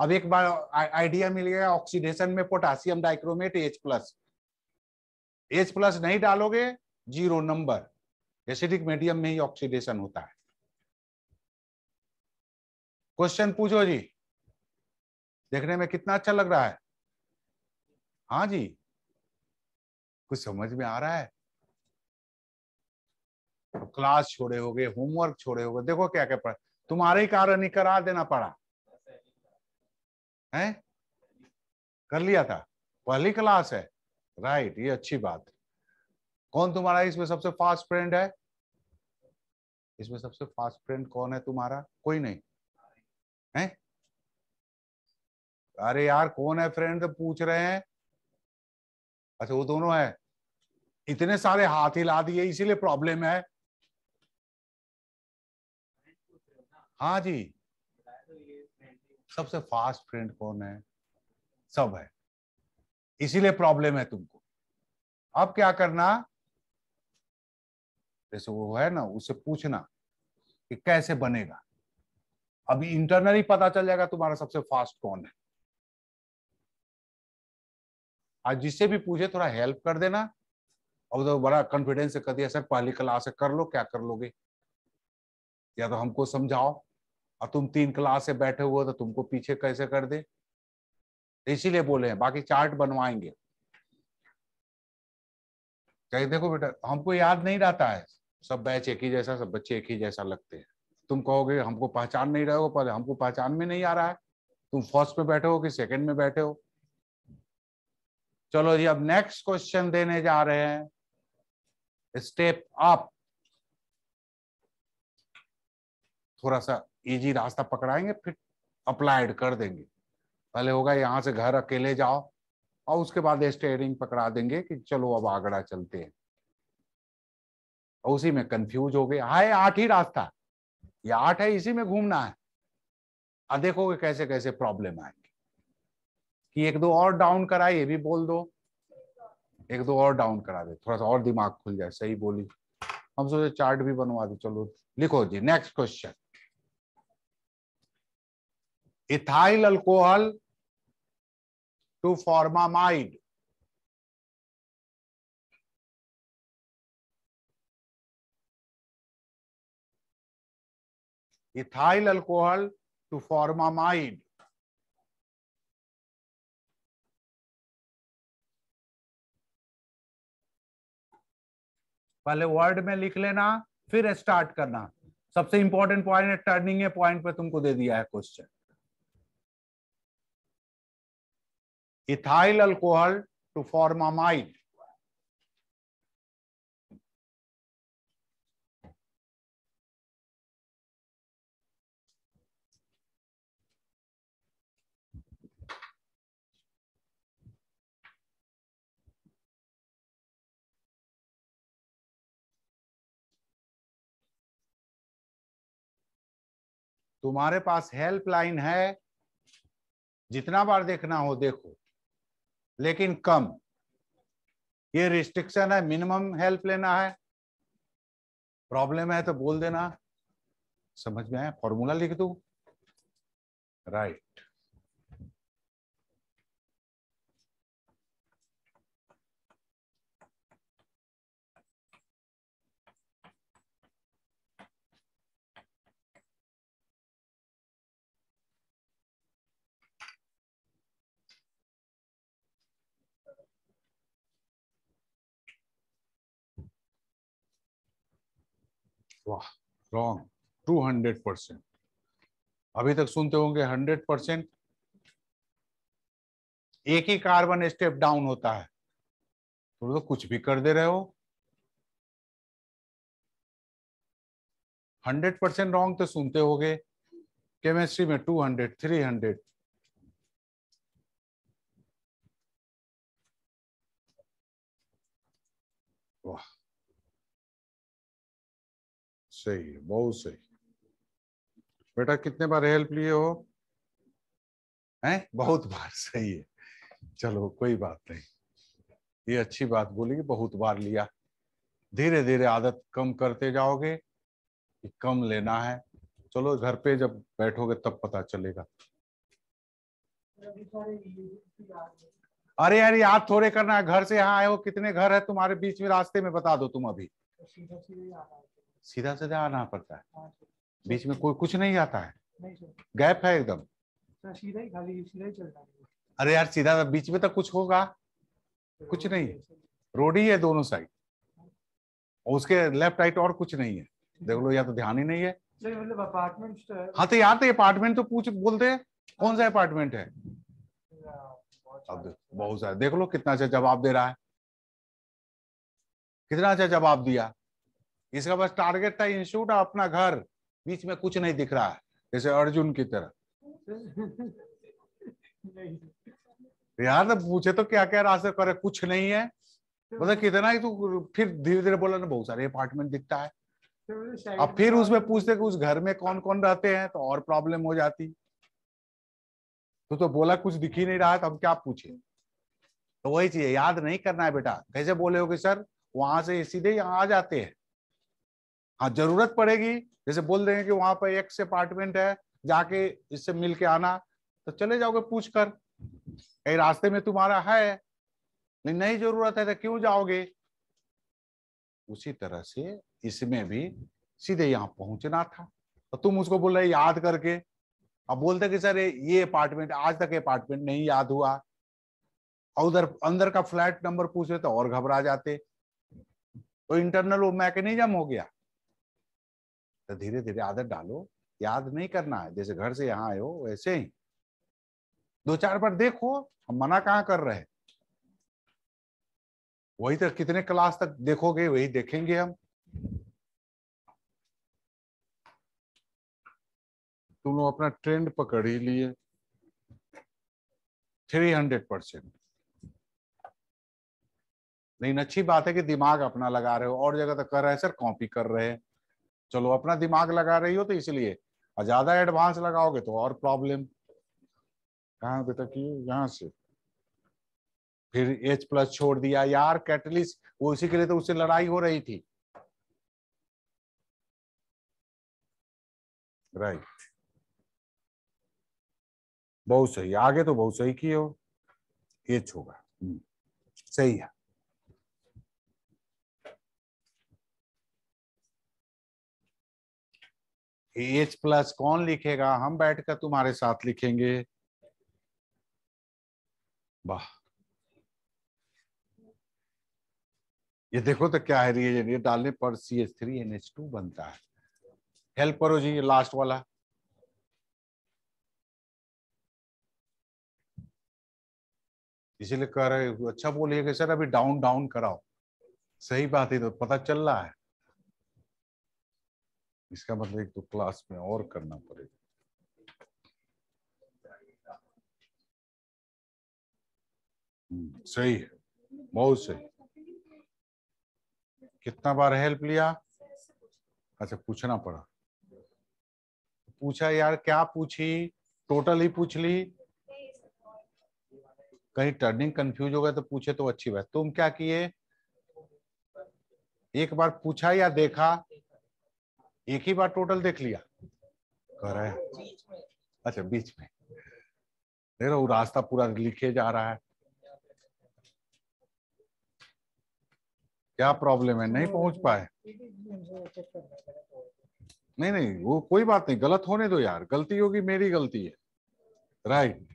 अब एक बार आइडिया मिल गया ऑक्सीडेशन में potassium dichromate H plus H plus नहीं डालोगे जीरो नंबर एसिडिक मीडियम में ही ऑक्सीडेशन होता है क्वेश्चन पूछो जी देखने में कितना अच्छा लग रहा है हाँ जी कुछ समझ में आ रहा है क्लास छोड़े हो गए होमवर्क छोड़े हो गए देखो क्या क्या पढ़ा तुम्हारे ही कारण ही करा देना पड़ा है कर लिया था पहली क्लास है राइट ये अच्छी बात कौन तुम्हारा इसमें सबसे फास्ट फ्रेंड है इसमें सबसे फास्ट फ्रेंड कौन है तुम्हारा कोई नहीं है अरे यार कौन है फ्रेंड तो पूछ रहे हैं अच्छा वो दोनों है इतने सारे हाथ हिला दिए इसीलिए प्रॉब्लम है हाँ जी सबसे फास्ट फ्रेंड कौन है सब है इसीलिए प्रॉब्लम है तुमको अब क्या करना जैसे वो है ना उससे पूछना कि कैसे बनेगा अभी इंटरनल ही पता चल जाएगा तुम्हारा सबसे फास्ट कौन है आज जिससे भी पूछे थोड़ा हेल्प कर देना और तो बड़ा कॉन्फिडेंस से कर दिया सर पहली क्लास कर लो क्या कर लोगे या तो हमको समझाओ और तुम तीन क्लास से बैठे हुए तो तुमको पीछे कैसे कर दे इसीलिए बोले हैं बाकी चार्ट बनवाएंगे कहे देखो बेटा हमको याद नहीं रहता है सब बैच एक ही जैसा सब बच्चे एक ही जैसा लगते हैं तुम कहोगे हमको पहचान नहीं रहे हो पर हमको पहचान में नहीं आ रहा है तुम फर्स्ट में बैठे हो कि सेकंड में बैठे हो चलो जी अब नेक्स्ट क्वेश्चन देने जा रहे हैं स्टेप अप थोड़ा सा इजी रास्ता पकड़ाएंगे फिर अप्लाइड कर देंगे पहले होगा यहाँ से घर अकेले जाओ और उसके बाद स्टेयरिंग पकड़ा देंगे कि चलो अब आगरा चलते हैं और उसी में कंफ्यूज हो गए हाय आठ ही रास्ता ये आठ है इसी में घूमना है अब देखोगे कैसे कैसे प्रॉब्लम आएंगे कि एक दो और डाउन कराए ये भी बोल दो एक दो और डाउन करा दे थोड़ा सा और दिमाग खुल जाए सही बोली हम सोचे चार्ट भी बनवा दे चलो लिखो जी next question ethyl alcohol to formamide ethyl alcohol to formamide पहले वर्ड में लिख लेना फिर स्टार्ट करना सबसे इंपॉर्टेंट पॉइंट टर्निंग पॉइंट पे तुमको दे दिया है question ethyl alcohol to form amide. तुम्हारे पास हेल्पलाइन है जितना बार देखना हो देखो लेकिन कम ये रिस्ट्रिक्शन है मिनिमम हेल्प लेना है प्रॉब्लम है तो बोल देना समझ में आया फॉर्मूला लिख दू राइट वाह रॉन्ग टू हंड्रेड परसेंट अभी तक सुनते होंगे हंड्रेड परसेंट एक ही कार्बन स्टेप डाउन होता है तो, तो कुछ भी कर दे रहे हो हंड्रेड परसेंट रॉन्ग तो सुनते होगे केमिस्ट्री में टू हंड्रेड थ्री हंड्रेड वाह सही बहुत सही बेटा कितने बार हेल्प लिए हो हैं बहुत बार सही है चलो कोई बात नहीं ये अच्छी बात बोली बहुत बार लिया धीरे धीरे आदत कम करते जाओगे कि कम लेना है चलो घर पे जब बैठोगे तब पता चलेगा अरे यार याद थोड़े करना है घर से यहाँ आए हो कितने घर है तुम्हारे बीच में रास्ते में बता दो तुम अभी सीधा सीधा आना पड़ता है हाँ, बीच में कोई कुछ नहीं आता है गैप है एकदम तो सीधा ही खाली सीधा ही अरे यार सीधा बीच में तो कुछ होगा कुछ नहीं रोड ही है दोनों साइड हाँ। उसके लेफ्ट राइट और कुछ नहीं है देख लो या तो ध्यान ही नहीं है मतलब अपार्टमेंट तो हाँ तो यहाँ तो अपार्टमेंट तो पूछ बोलते हैं कौन सा अपार्टमेंट है अब बहुत सारा देख लो कितना अच्छा जवाब दे रहा है कितना अच्छा जवाब दिया इसका बस टारगेट था इंस्टीट्यूट और अपना घर बीच में कुछ नहीं दिख रहा है जैसे अर्जुन की तरह यार तो पूछे तो क्या क्या रास्ते करे कुछ नहीं है मतलब कितना ही तू फिर धीरे धीरे बोला ना बहुत सारे अपार्टमेंट दिखता है तो अब फिर उसमें पूछते कि उस घर में कौन कौन रहते हैं तो और प्रॉब्लम हो जाती तो तो बोला कुछ दिख ही नहीं रहा तो हम क्या पूछे तो वही चीज याद नहीं करना है बेटा कैसे बोले हो कि सर वहां से सीधे यहाँ आ जाते हैं हाँ जरूरत पड़ेगी जैसे बोल देंगे कि वहां पर एक्स अपार्टमेंट है जाके इससे मिल के आना तो चले जाओगे पूछ कर कहीं रास्ते में तुम्हारा है नहीं जरूरत है तो क्यों जाओगे उसी तरह से इसमें भी सीधे यहाँ पहुंचना था तो तुम उसको बोल रहे याद करके अब बोलते कि सर ये अपार्टमेंट आज तक अपार्टमेंट नहीं याद हुआ और उधर अंदर का फ्लैट नंबर पूछे तो और घबरा जाते तो इंटरनल वो मैकेनिज्म हो गया तो धीरे धीरे आदत डालो याद नहीं करना है जैसे घर से यहाँ आयो वैसे ही दो चार बार देखो हम मना कहाँ कर रहे वही तक तो कितने क्लास तक देखोगे वही देखेंगे हम तुम लोग अपना ट्रेंड पकड़ ही लिए थ्री हंड्रेड परसेंट लेकिन अच्छी बात है कि दिमाग अपना लगा रहे हो और जगह तक तो कर रहे हैं सर कॉपी कर रहे हैं चलो अपना दिमाग लगा रही हो तो इसलिए और ज्यादा एडवांस लगाओगे तो और प्रॉब्लम कहा बेटा की यहां से फिर एच प्लस छोड़ दिया यार कैटलिस्ट वो उसी के लिए तो उससे लड़ाई हो रही थी राइट बहुत सही आगे तो बहुत सही किए हो एच होगा हम्म। सही है एच प्लस कौन लिखेगा हम बैठकर तुम्हारे साथ लिखेंगे वाह ये देखो तो क्या है रिएजन ये डालने पर C H three N H two बनता है हेल्प करो जी ये लास्ट वाला इसीलिए कह रहे अच्छा बोलिए सर अभी डाउन डाउन कराओ सही बात है तो पता चल रहा है इसका मतलब एक तो क्लास में और करना पड़ेगा सही है बहुत सही कितना बार हेल्प लिया अच्छा पूछना पड़ा पूछा यार क्या पूछी टोटल ही पूछ ली कहीं टर्निंग कंफ्यूज हो गया तो पूछे तो अच्छी बात तुम क्या किए एक बार पूछा या देखा एक ही बार टोटल देख लिया कर रहा है अच्छा बीच में देख रहा तो रास्ता पूरा लिखे जा रहा है क्या प्रॉब्लम है नहीं पहुंच पाए नहीं नहीं वो कोई बात नहीं गलत होने दो यार गलती होगी मेरी गलती है राइट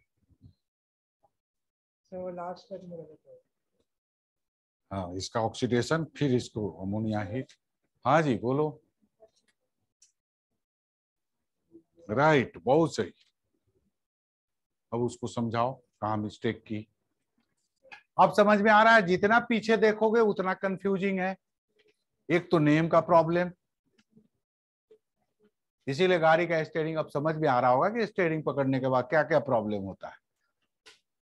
हाँ इसका ऑक्सीडेशन फिर इसको अमोनिया ही हाँ जी बोलो राइट बहुत सही अब उसको समझाओ कहा मिस्टेक की अब समझ में आ रहा है जितना पीछे देखोगे उतना कंफ्यूजिंग है एक तो नेम का प्रॉब्लम इसीलिए गाड़ी का स्टेयरिंग अब समझ में आ रहा होगा कि स्टेयरिंग पकड़ने के बाद क्या क्या प्रॉब्लम होता है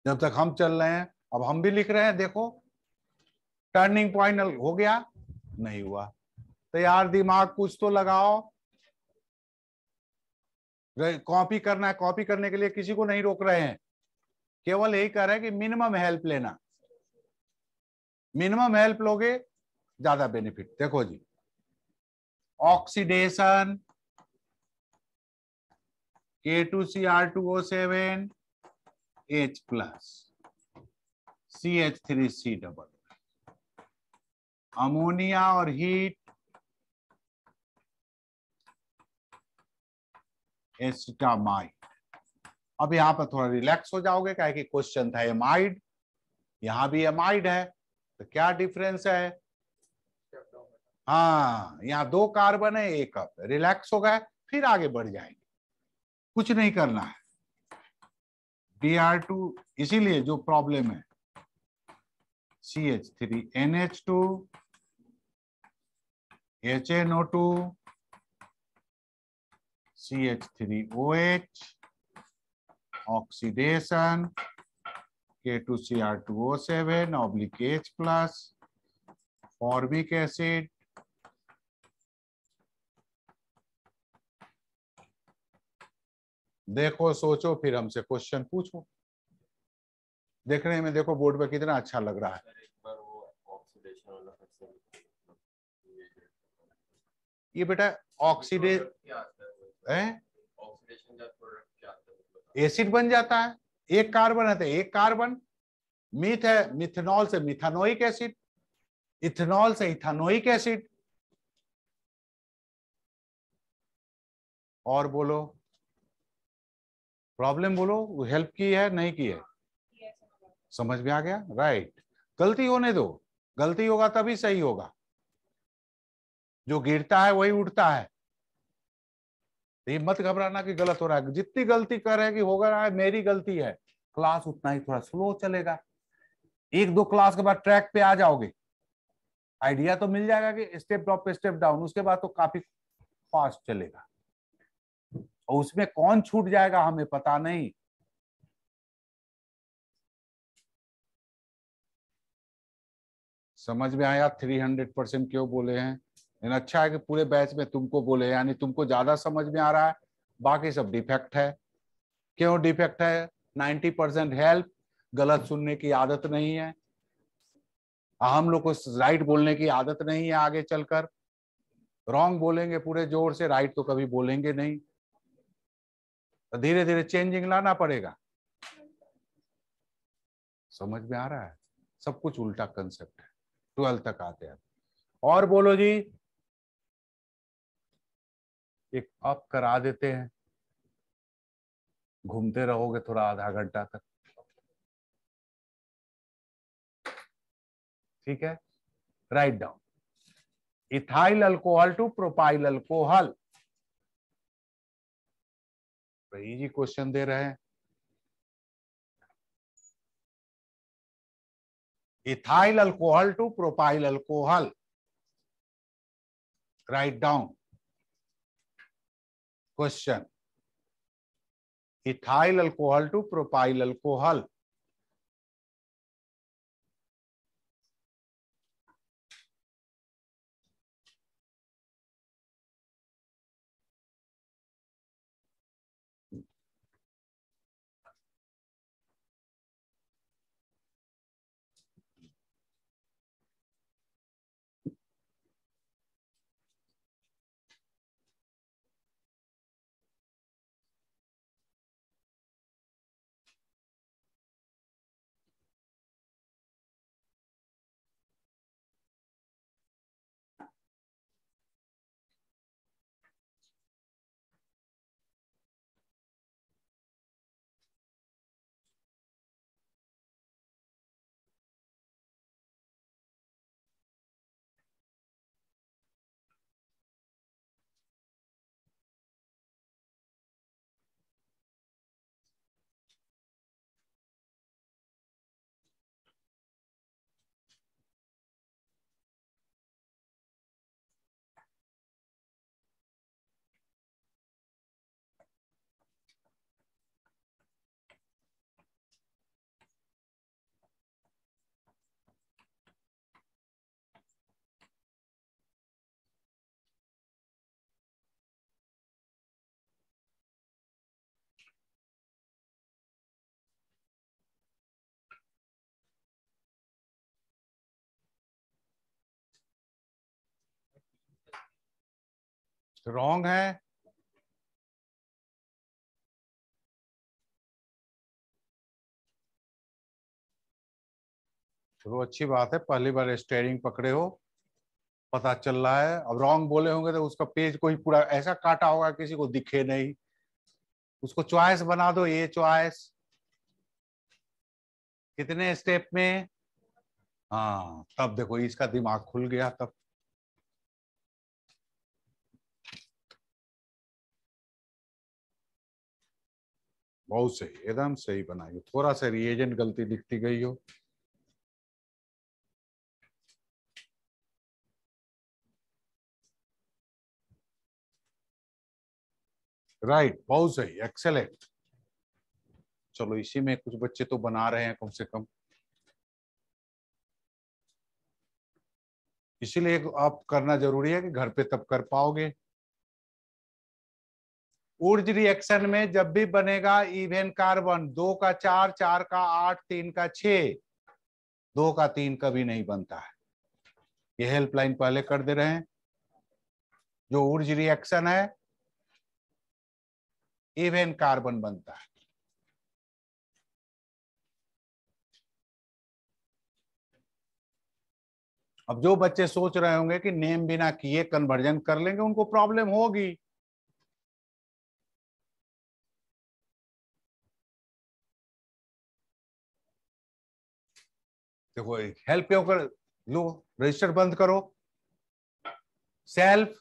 जब तक हम चल रहे हैं अब हम भी लिख रहे हैं देखो टर्निंग पॉइंट हो गया नहीं हुआ तो यार दिमाग कुछ तो लगाओ कॉपी करना है कॉपी करने के लिए किसी को नहीं रोक रहे हैं केवल यही कह रहे हैं कि मिनिमम हेल्प लेना मिनिमम हेल्प लोगे ज्यादा बेनिफिट देखो जी oxidation K two C R two O seven H plus सी H three C double ammonia और हीट एस्टामाइड अब यहां पर थोड़ा रिलैक्स हो जाओगे क्या कि क्वेश्चन था एमाइड यहां भी एमाइड है तो क्या डिफरेंस है हाँ यहाँ दो कार्बन है एक अप रिलैक्स हो गए फिर आगे बढ़ जाएंगे कुछ नहीं करना है डी आर टू इसीलिए जो प्रॉब्लम है C H three N H two H N O two CH3OH, oxidation, K2CR2O7 oblique H plus, formic acid, देखो सोचो फिर हमसे क्वेश्चन पूछो देखने में देखो बोर्ड पर कितना अच्छा लग रहा है ये बेटा ऑक्सीडेशन एसिड बन जाता है एक कार्बन है तो एक कार्बन मिथ है मिथेनॉल से मिथानोइक एसिड इथेनॉल से इथानोइक एसिड और बोलो प्रॉब्लम बोलो वो हेल्प की है नहीं की है हाँ, समझ में आ गया राइट गलती होने दो गलती होगा तभी सही होगा जो गिरता है वही उठता है तो ये मत घबराना कि गलत हो रहा है जितनी गलती कर रहे कि होगा रहा है मेरी गलती है क्लास उतना ही थोड़ा स्लो चलेगा एक दो क्लास के बाद ट्रैक पे आ जाओगे आइडिया तो मिल जाएगा कि स्टेप डॉप पे स्टेप डाउन उसके बाद तो काफी फास्ट चलेगा और उसमें कौन छूट जाएगा हमें पता नहीं समझ में आया थ्री हंड्रेड परसेंट क्यों बोले हैं लेकिन अच्छा है कि पूरे बैच में तुमको बोले यानी तुमको ज्यादा समझ में आ रहा है बाकी सब डिफेक्ट है क्यों डिफेक्ट है नाइन्टी परसेंट हेल्प गलत सुनने की आदत नहीं है हम लोग को राइट बोलने की आदत नहीं है आगे चलकर रॉन्ग बोलेंगे पूरे जोर से राइट तो कभी बोलेंगे नहीं तो धीरे धीरे चेंजिंग लाना पड़ेगा समझ में आ रहा है सब कुछ उल्टा कंसेप्ट है ट्वेल्थ तक आते हैं और बोलो जी एक आप करा देते हैं घूमते रहोगे थोड़ा आधा घंटा तक ठीक है right down ethyl alcohol to propyl alcohol जी क्वेश्चन दे रहे हैं ethyl alcohol to propyl alcohol right down question ethyl alcohol to propyl alcohol wrong है चलो अच्छी बात है पहली बार स्टेयरिंग पकड़े हो पता चल रहा है अब रॉन्ग बोले होंगे तो उसका पेज कोई पूरा ऐसा काटा होगा किसी को दिखे नहीं उसको चॉइस बना दो ये चॉइस कितने स्टेप में हाँ तब देखो इसका दिमाग खुल गया तब बहुत सही एकदम सही बनाई हो थोड़ा सा रिएजेंट गलती दिखती गई हो राइट right, बहुत सही एक्सेलेंट चलो इसी में कुछ बच्चे तो बना रहे हैं कम से कम इसीलिए आप करना जरूरी है कि घर पे तब कर पाओगे ऊर्ज रिएक्शन में जब भी बनेगा इवेन कार्बन दो का चार चार का आठ तीन का छ दो का तीन कभी नहीं बनता है ये हेल्पलाइन पहले कर दे रहे हैं जो ऊर्ज रिएक्शन है इवेन कार्बन बनता है अब जो बच्चे सोच रहे होंगे कि नेम बिना किए कन्वर्जन कर लेंगे उनको प्रॉब्लम होगी देखो हेल्प क्यों कर लो रजिस्टर बंद करो सेल्फ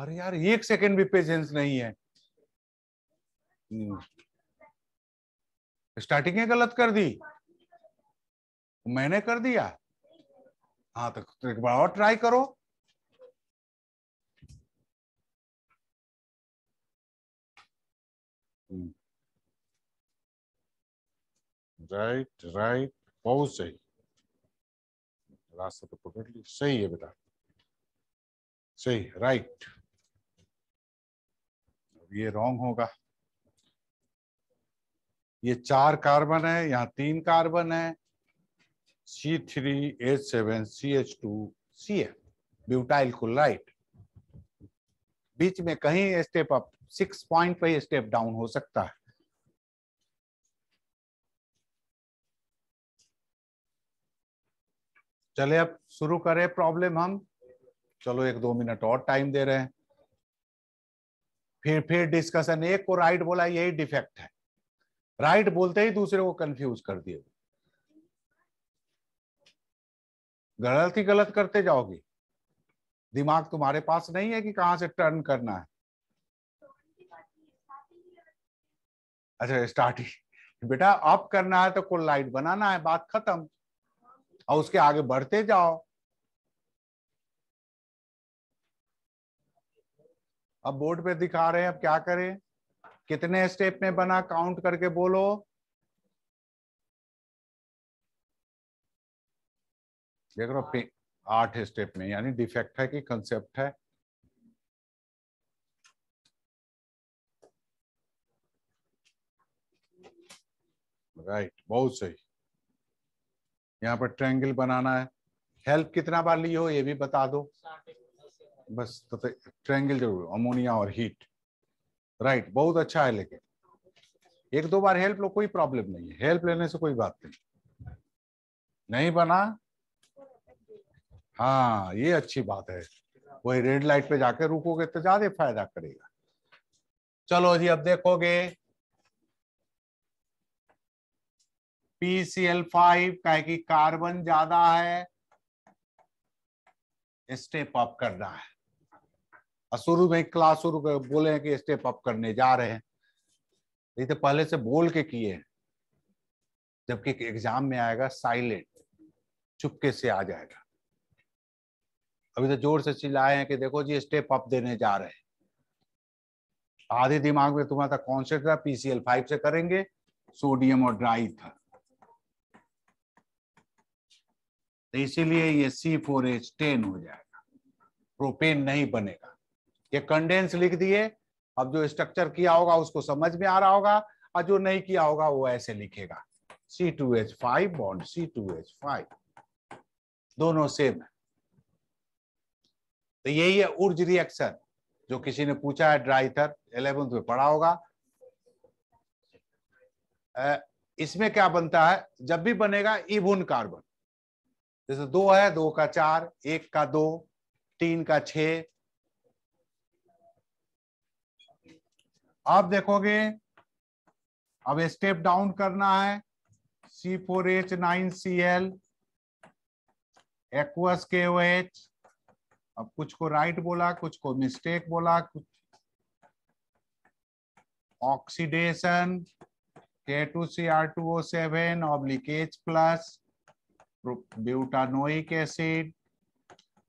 अरे यार एक सेकंड भी पेशेंस नहीं है स्टार्टिंग hmm. गलत कर दी मैंने कर दिया हाँ तो एक बार और ट्राई करो राइट hmm. राइट बहुत सही रास्ता तो पकड़ ली सही है बेटा सही राइट ये रॉन्ग होगा ये चार कार्बन है यहाँ तीन कार्बन है C three H seven C H two C F butyl right बीच में कहीं स्टेप अप सिक्स पॉइंट पे स्टेप डाउन हो सकता है चले अब शुरू करें प्रॉब्लम हम चलो एक दो मिनट और टाइम दे रहे हैं फिर फिर डिस्कशन एक को राइट बोला यही डिफेक्ट है राइट बोलते ही दूसरे को कंफ्यूज कर दिए गलत ही गलत करते जाओगे दिमाग तुम्हारे पास नहीं है कि कहां से टर्न करना है अच्छा स्टार्टिंग बेटा अप करना है तो कोई लाइट बनाना है बात खत्म और उसके आगे बढ़ते जाओ अब बोर्ड पे दिखा रहे हैं अब क्या करें कितने स्टेप में बना काउंट करके बोलो देख रहे आठ स्टेप में यानी डिफेक्ट है कि कंसेप्ट है राइट बहुत सही यहाँ पर ट्रायंगल बनाना है हेल्प कितना बार ली हो ये भी बता दो बस तो ट्रायंगल तो जरूर अमोनिया और हीट राइट बहुत अच्छा है लेकिन एक दो बार हेल्प लो कोई प्रॉब्लम नहीं है हेल्प लेने से कोई बात नहीं नहीं बना हाँ ये अच्छी बात है वही रेड लाइट पे जाके रुकोगे तो ज्यादा फायदा करेगा चलो जी अब देखोगे फाइव का कि कार्बन ज्यादा है स्टेप अप करना है शुरू में क्लास शुरू कर बोले हैं कि स्टेप अप करने जा रहे हैं ये तो पहले से बोल के किए जबकि एग्जाम में आएगा साइलेंट चुपके से आ जाएगा अभी तो जोर से चिल्लाए हैं कि देखो जी स्टेप अप देने जा रहे हैं आधे दिमाग में तुम्हारा कॉन्सेप्ट था पीसीएल फाइव से करेंगे सोडियम और ड्राई था तो इसीलिए ये सी फोर एच टेन हो जाएगा प्रोपेन नहीं बनेगा ये कंडेंस लिख दिए अब जो स्ट्रक्चर किया होगा उसको समझ में आ रहा होगा और जो नहीं किया होगा वो ऐसे लिखेगा C two H five bond C two H five दोनों सेम है तो यही है उर्ज रिएक्शन जो किसी ने पूछा है ड्राइथर इलेवेंथ में पढ़ा होगा इसमें क्या बनता है जब भी बनेगा इबुन कार्बन जैसे दो है दो का चार एक का दो तीन का छ अब देखोगे अब स्टेप डाउन करना है C four H nine C L aqueous K H अब कुछ को राइट बोला कुछ को मिस्टेक बोला कुछ oxidation K two C R two O seven ऑब्लिकेज प्लस ब्यूटानोइक एसिड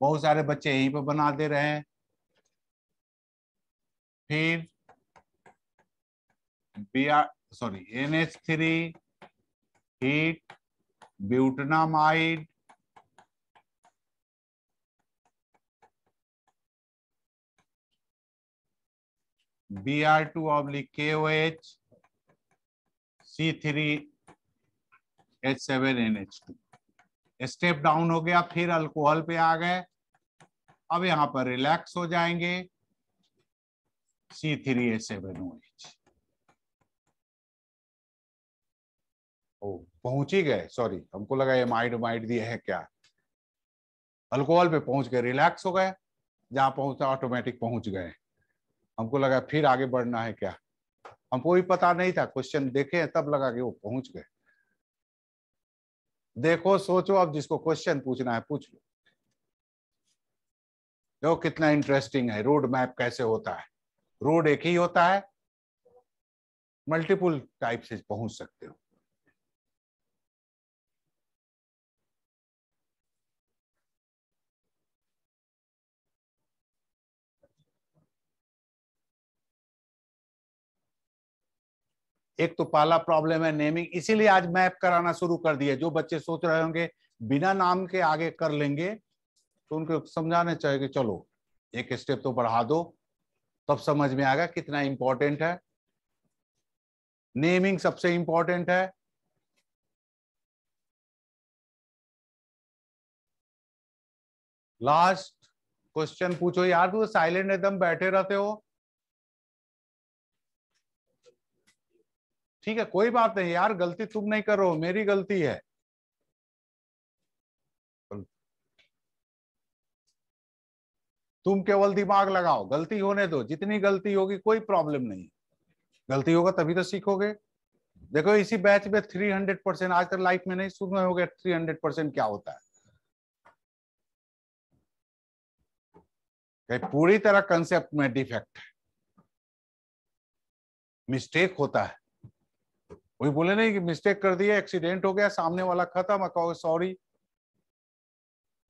बहुत सारे बच्चे यहीं पर बना दे रहे हैं फिर B R sorry N H three heat butanamide B R two oblique K O H C three H seven N H two step down हो गया फिर अल्कोहल पे आ गए अब यहां पर रिलैक्स हो जाएंगे C three A seven O H ओ पहुंच ही गए सॉरी हमको लगा ये माइड माइड दिया है क्या अल्कोहल पे पहुंच गए रिलैक्स हो गए जहां पहुंचा ऑटोमेटिक पहुंच गए हमको लगा फिर आगे बढ़ना है क्या हमको भी पता नहीं था क्वेश्चन देखे तब लगा कि वो पहुंच गए देखो सोचो अब जिसको क्वेश्चन पूछना है पूछ लो देखो कितना इंटरेस्टिंग है रोड मैप कैसे होता है रोड एक ही होता है मल्टीपल टाइप से पहुंच सकते हो एक तो पहला प्रॉब्लम है नेमिंग इसीलिए आज मैप कराना शुरू कर दिया जो बच्चे सोच रहे होंगे बिना नाम के आगे कर लेंगे तो उनको समझाने चाहिए कि चलो एक स्टेप तो बढ़ा दो तब समझ में आएगा कितना इंपॉर्टेंट है नेमिंग सबसे इंपॉर्टेंट है लास्ट क्वेश्चन पूछो यार तू तो साइलेंट एकदम बैठे रहते हो ठीक है कोई बात नहीं यार गलती तुम नहीं करो मेरी गलती है तुम केवल दिमाग लगाओ गलती होने दो जितनी गलती होगी कोई प्रॉब्लम नहीं गलती होगा तभी तो सीखोगे देखो इसी बैच में थ्री हंड्रेड परसेंट आज तक लाइफ में नहीं हो गया थ्री हंड्रेड परसेंट क्या होता है कहीं पूरी तरह कंसेप्ट में डिफेक्ट है मिस्टेक होता है वही बोले नहीं कि मिस्टेक कर दिया एक्सीडेंट हो गया सामने वाला खत्म कहोगे सॉरी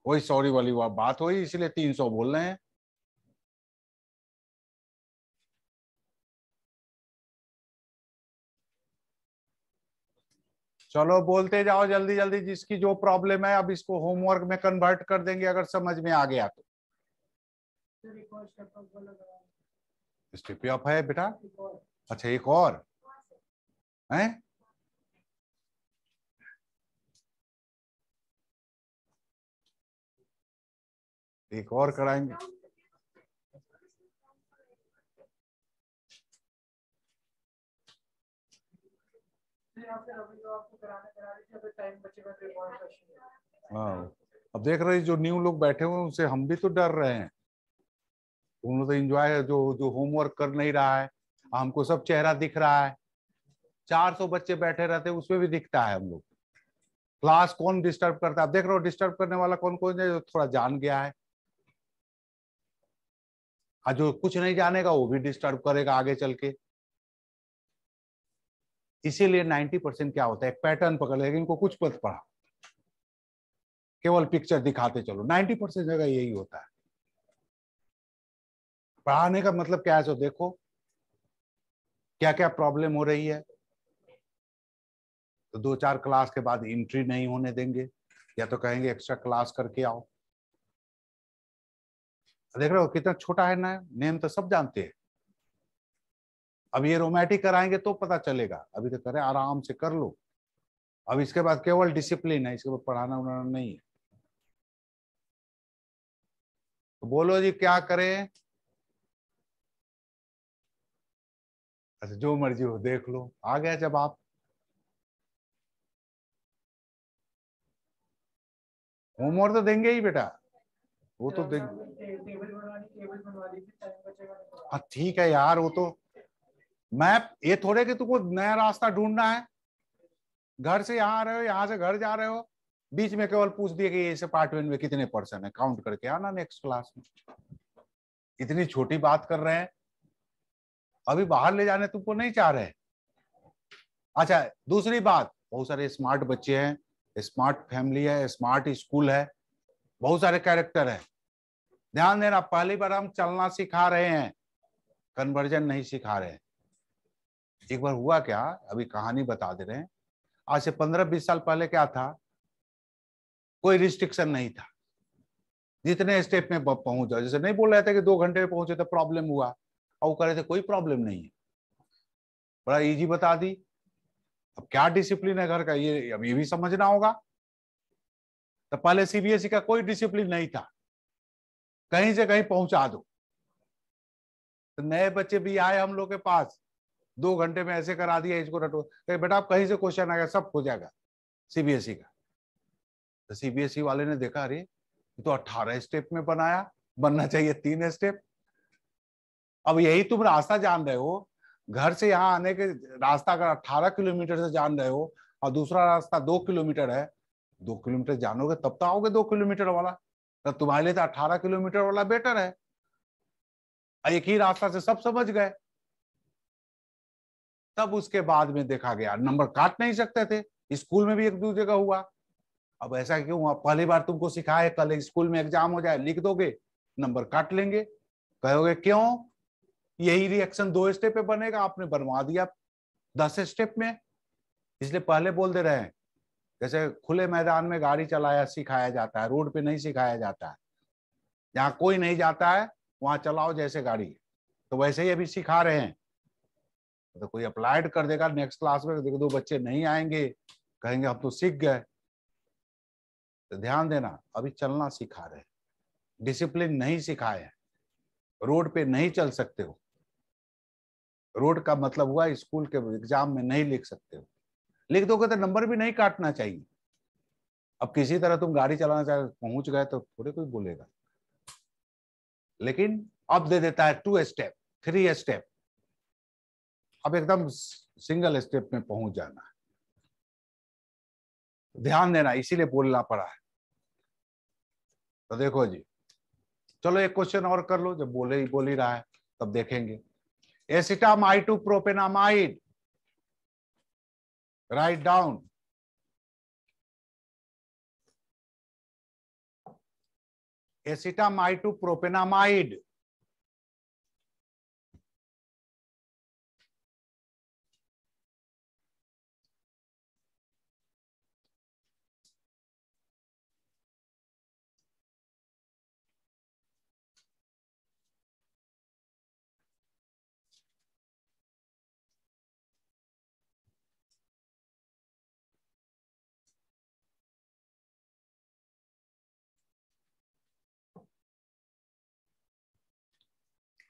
वही सॉरी वाली वा, बात हुई इसलिए तीन सौ बोल रहे हैं चलो बोलते जाओ जल्दी जल्दी जिसकी जो प्रॉब्लम है अब इसको होमवर्क में कन्वर्ट कर देंगे अगर समझ में आ गया तो स्टेप है बेटा अच्छा एक और है एक और कराएंगे हाँ अब देख रहे जो न्यू लोग बैठे हुए उनसे हम भी तो डर रहे हैं उन्होंने तो इंजॉय जो जो होमवर्क कर नहीं रहा है हमको सब चेहरा दिख रहा है 400 बच्चे बैठे रहते हैं उसमें भी दिखता है हम लोग क्लास कौन डिस्टर्ब करता है देख रहे हो डिस्टर्ब करने वाला कौन कौन है जो थोड़ा जान गया है और जो कुछ नहीं जानेगा वो भी डिस्टर्ब करेगा आगे चल के इसीलिए 90 परसेंट क्या होता है एक पैटर्न पकड़ लेकिन इनको कुछ मत पढ़ा केवल पिक्चर दिखाते चलो 90 परसेंट जगह यही होता है पढ़ाने का मतलब क्या है सो देखो क्या क्या प्रॉब्लम हो रही है तो दो चार क्लास के बाद एंट्री नहीं होने देंगे या तो कहेंगे एक्स्ट्रा क्लास करके आओ देख रहे हो कितना छोटा है ना नेम तो सब जानते हैं अब ये रोमैटिक कराएंगे तो पता चलेगा अभी तो करें आराम से कर लो अब इसके बाद केवल डिसिप्लिन है इसके बाद पढ़ाना उड़ाना नहीं है तो बोलो जी क्या करें अच्छा जो मर्जी हो देख लो आ गया जब आप होमवर्क तो देंगे ही बेटा वो तो देंगे हाँ ठीक है यार वो तो मैप ये थोड़े कि तुमको नया रास्ता ढूंढना है घर से यहाँ आ रहे हो यहाँ से घर जा रहे हो बीच में केवल पूछ दिए कि इस अपार्टमेंट में कितने पर्सन है काउंट करके आना नेक्स्ट क्लास में इतनी छोटी बात कर रहे हैं अभी बाहर ले जाने तुमको नहीं चाह रहे अच्छा दूसरी बात बहुत सारे स्मार्ट बच्चे हैं स्मार्ट फैमिली है स्मार्ट स्कूल है बहुत सारे कैरेक्टर है ध्यान देना पहली बार हम चलना सिखा रहे हैं कन्वर्जन नहीं सिखा रहे हैं एक बार हुआ क्या अभी कहानी बता दे रहे हैं आज से पंद्रह बीस साल पहले क्या था कोई रिस्ट्रिक्शन नहीं था जितने स्टेप में पहुंच जाओ जैसे नहीं बोल रहे थे कि दो घंटे में पहुंचे तो प्रॉब्लम हुआ और वो कह रहे थे कोई प्रॉब्लम नहीं है बड़ा इजी बता दी अब क्या डिसिप्लिन है घर का ये अब ये भी समझना होगा तो पहले सीबीएसई e का कोई डिसिप्लिन नहीं था कहीं से कहीं पहुंचा दो तो नए बच्चे भी आए हम लोग के पास दो घंटे में ऐसे करा दिया इसको रटो कहीं बेटा आप कहीं से क्वेश्चन आ गया सब हो जाएगा सीबीएसई e का तो सीबीएसई e वाले ने देखा अरे तो अट्ठारह स्टेप में बनाया बनना चाहिए तीन स्टेप अब यही तुम रास्ता जान रहे हो घर से यहाँ आने के रास्ता अगर अट्ठारह किलोमीटर से जान रहे हो और दूसरा रास्ता दो किलोमीटर है दो किलोमीटर जानोगे तब तो आओगे दो किलोमीटर वाला तो तुम्हारे लिए तो अट्ठारह किलोमीटर वाला बेटर है एक ही रास्ता से सब समझ गए तब उसके बाद में देखा गया नंबर काट नहीं सकते थे स्कूल में भी एक दो जगह हुआ अब ऐसा क्यों हुआ पहली बार तुमको सिखाए कल स्कूल में एग्जाम हो जाए लिख दोगे नंबर काट लेंगे कहोगे क्यों यही रिएक्शन दो स्टेप पे बनेगा आपने बनवा दिया दस स्टेप में इसलिए पहले बोल दे रहे हैं जैसे खुले मैदान में गाड़ी चलाया सिखाया जाता है रोड पे नहीं सिखाया जाता है जहां कोई नहीं जाता है वहां चलाओ जैसे गाड़ी तो वैसे ही अभी सिखा रहे हैं तो कोई अप्लाइड कर देगा नेक्स्ट क्लास में देखो दो बच्चे नहीं आएंगे कहेंगे हम तो सीख गए तो ध्यान देना अभी चलना सिखा रहे डिसिप्लिन नहीं सिखाए रोड पे नहीं चल सकते हो रोड का मतलब हुआ स्कूल के एग्जाम में नहीं लिख सकते हो लिख दोगे तो नंबर भी नहीं काटना चाहिए अब किसी तरह तुम गाड़ी चलाना चाहे पहुंच गए तो थोड़े कोई बोलेगा लेकिन अब दे देता है टू स्टेप थ्री स्टेप अब एकदम सिंगल स्टेप में पहुंच जाना है ध्यान देना इसीलिए बोलना पड़ा है तो देखो जी चलो एक क्वेश्चन और कर लो जब बोले ही बोल ही रहा है तब देखेंगे acetamide to propanamide write down acetamide to propanamide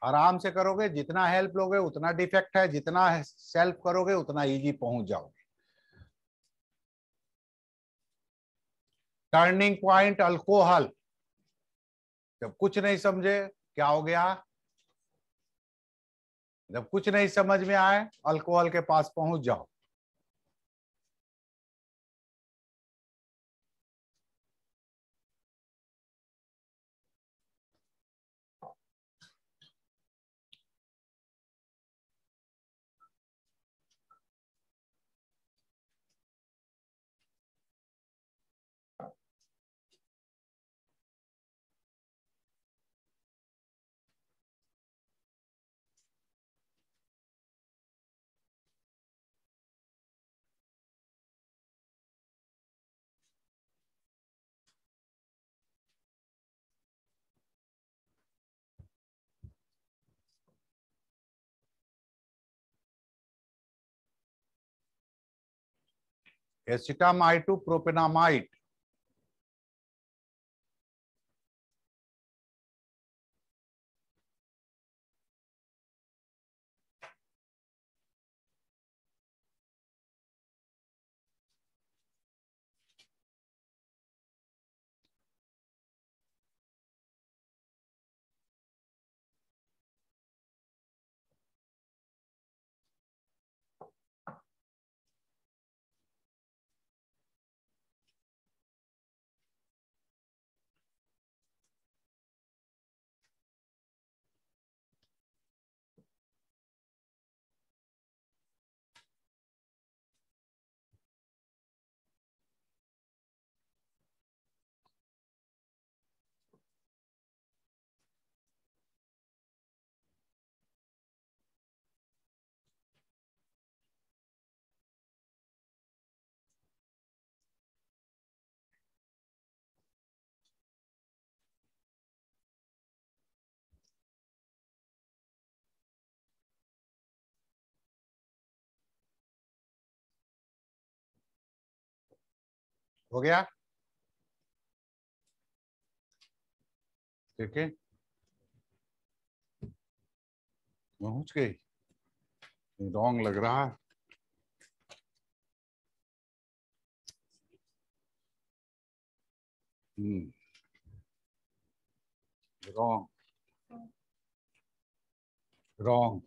आराम से करोगे जितना हेल्प लोगे उतना डिफेक्ट है जितना सेल्फ करोगे उतना इजी पहुंच जाओगे टर्निंग पॉइंट अल्कोहल जब कुछ नहीं समझे क्या हो गया जब कुछ नहीं समझ में आए अल्कोहल के पास पहुंच जाओ acetamide to propanamide हो गया ठीक है पहुंच गई रॉन्ग लग रहा है hmm wrong wrong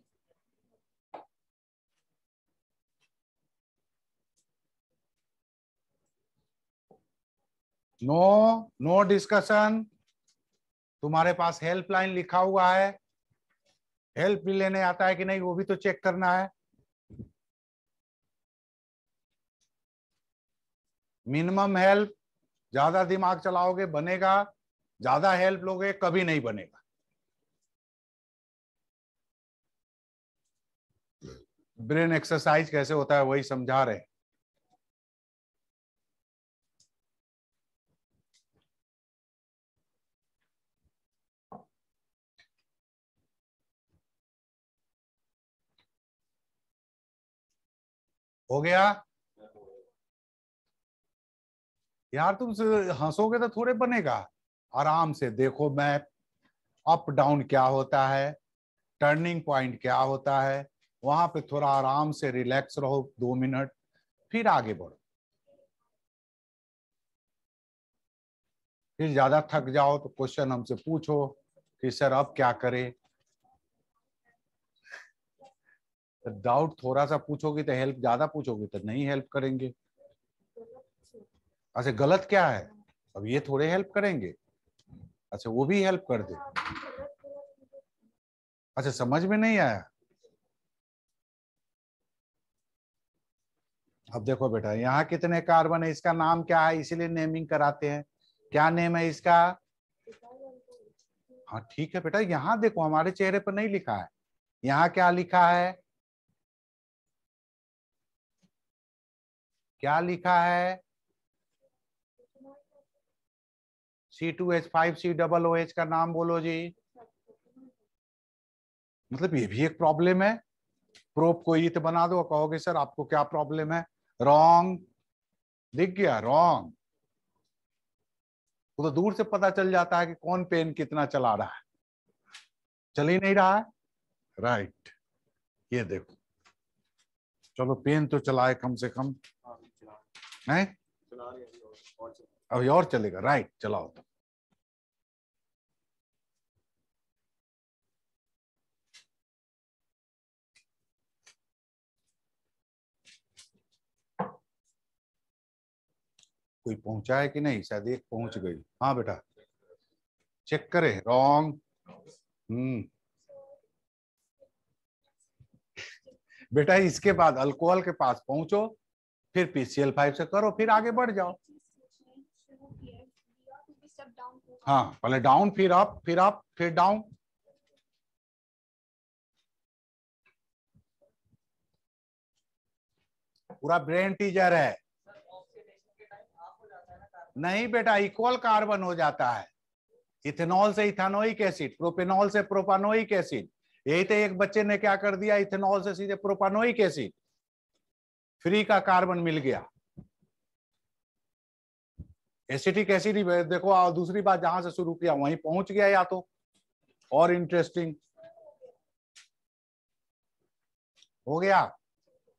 no no discussion तुम्हारे पास हेल्पलाइन लिखा हुआ है हेल्प भी लेने आता है कि नहीं वो भी तो चेक करना है मिनिमम हेल्प ज्यादा दिमाग चलाओगे बनेगा ज्यादा हेल्प लोगे कभी नहीं बनेगा ब्रेन एक्सरसाइज कैसे होता है वही समझा रहे हैं हो गया यार तुम हंसोगे तो थोड़े बनेगा आराम से देखो मैं अप डाउन क्या होता है टर्निंग पॉइंट क्या होता है वहां पे थोड़ा आराम से रिलैक्स रहो दो मिनट फिर आगे बढ़ो फिर ज्यादा थक जाओ तो क्वेश्चन हमसे पूछो कि सर अब क्या करें डाउट थोड़ा सा पूछोगी तो हेल्प ज्यादा पूछोगी तो नहीं हेल्प करेंगे अच्छा गलत क्या है अब ये थोड़े हेल्प करेंगे अच्छा वो भी हेल्प कर दे अच्छा समझ में नहीं आया अब देखो बेटा यहाँ कितने कार्बन है इसका नाम क्या है इसीलिए नेमिंग कराते हैं क्या नेम है इसका हाँ ठीक है बेटा यहाँ देखो हमारे चेहरे पर नहीं लिखा है यहाँ क्या लिखा है क्या लिखा है C two H five C double O H का नाम बोलो जी मतलब ये भी एक प्रॉब्लम है प्रोप को ईथ बना दो कहोगे सर आपको क्या प्रॉब्लम है रॉन्ग दिख गया रॉन्ग तो दूर से पता चल जाता है कि कौन पेन कितना चला रहा है चल ही नहीं रहा है राइट right. ये देखो चलो पेन तो चलाए कम से कम है अभी और चलेगा राइट चलाओ तो कोई पहुंचा है कि नहीं शायद एक पहुंच गई हाँ बेटा चेक करे रॉन्ग हम्म बेटा इसके बाद अल्कोहल के पास पहुंचो फिर पीसीएल फाइव से करो फिर आगे बढ़ जाओ हाँ पहले डाउन फिर अप फिर अप फिर डाउन पूरा ब्रेन टीजर है नहीं बेटा इक्वल कार्बन हो जाता है इथेनॉल से इथानोइक एसिड प्रोपेनॉल से प्रोपानोइक एसिड यही तो एक बच्चे ने क्या कर दिया इथेनॉल से सीधे प्रोपानोइक एसिड फ्री का कार्बन मिल गया एसिटिक एसिड देखो और दूसरी बात जहां से शुरू किया वहीं पहुंच गया या तो और इंटरेस्टिंग हो गया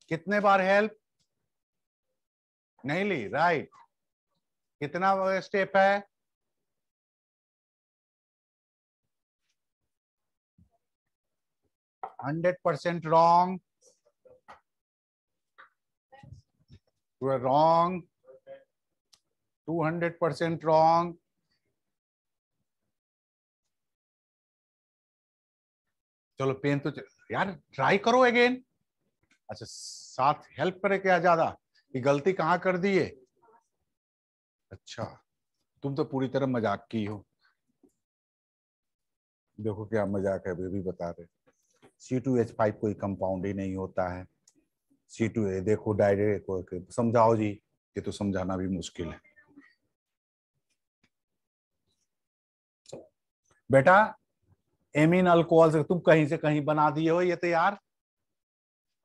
कितने बार हेल्प नहीं ली राइट कितना स्टेप है hundred percent wrong You are wrong. 200% wrong. चलो पेन तो यार ट्राई करो अगेन अच्छा साथ हेल्प करे क्या ज्यादा ये गलती कहाँ कर दी है अच्छा तुम तो पूरी तरह मजाक की हो देखो क्या मजाक है अभी भी बता रहे सी टू एच फाइव कोई कंपाउंड ही नहीं होता है सी टू ए देखो डायरेक्ट समझाओ जी ये तो समझाना भी मुश्किल है बेटा एमिन अल्कोहल से तुम कहीं से कहीं बना दिए हो ये तो यार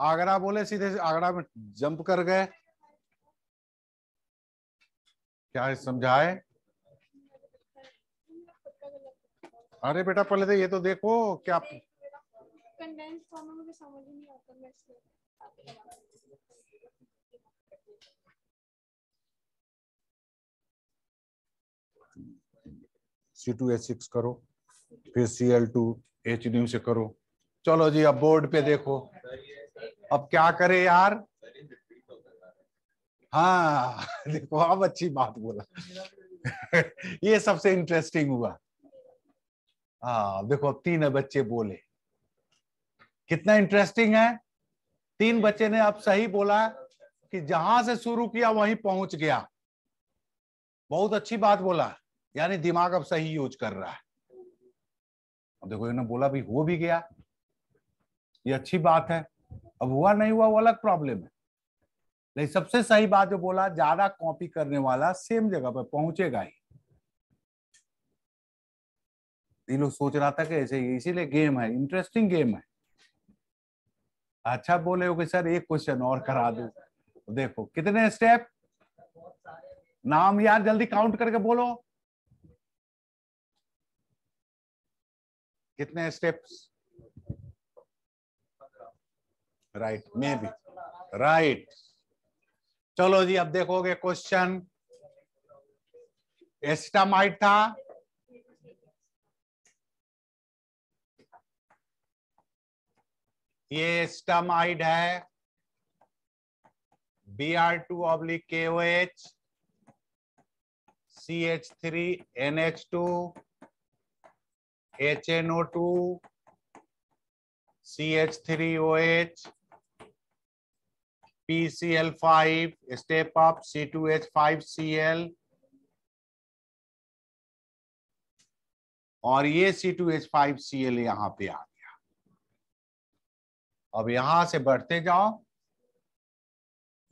आगरा बोले सीधे से आगरा में जंप कर गए क्या समझाए अरे बेटा पहले तो ये तो देखो क्या कंडेंस फॉर्म में समझ नहीं आता सी टू एच सिक्स करो फिर C L two H D से करो चलो जी अब बोर्ड पे देखो अब क्या करे यार हाँ देखो अब अच्छी बात बोला ये सबसे इंटरेस्टिंग हुआ हाँ देखो अब तीन बच्चे बोले कितना इंटरेस्टिंग है तीन बच्चे ने आप सही बोला कि जहां से शुरू किया वहीं पहुंच गया बहुत अच्छी बात बोला यानी दिमाग अब सही यूज कर रहा है अब देखो इन्होंने बोला भी हो भी गया ये अच्छी बात है अब हुआ नहीं हुआ वो अलग प्रॉब्लम है नहीं सबसे सही बात जो बोला ज्यादा कॉपी करने वाला सेम जगह पर पहुंचेगा ही ये लोग सोच रहा था कि ऐसे इसीलिए गेम है इंटरेस्टिंग गेम है अच्छा बोले हो सर एक क्वेश्चन और करा दू देखो कितने स्टेप नाम यार जल्दी काउंट करके बोलो कितने steps right may be right चलो जी अब देखोगे क्वेश्चन एस्टामाइट था ये स्टमाइड है B R two oblique K O H C H three N H two H N O two C H three O H P C L five step up C two H five C L और ये C two H five C L यहाँ पे आ अब यहां से बढ़ते जाओ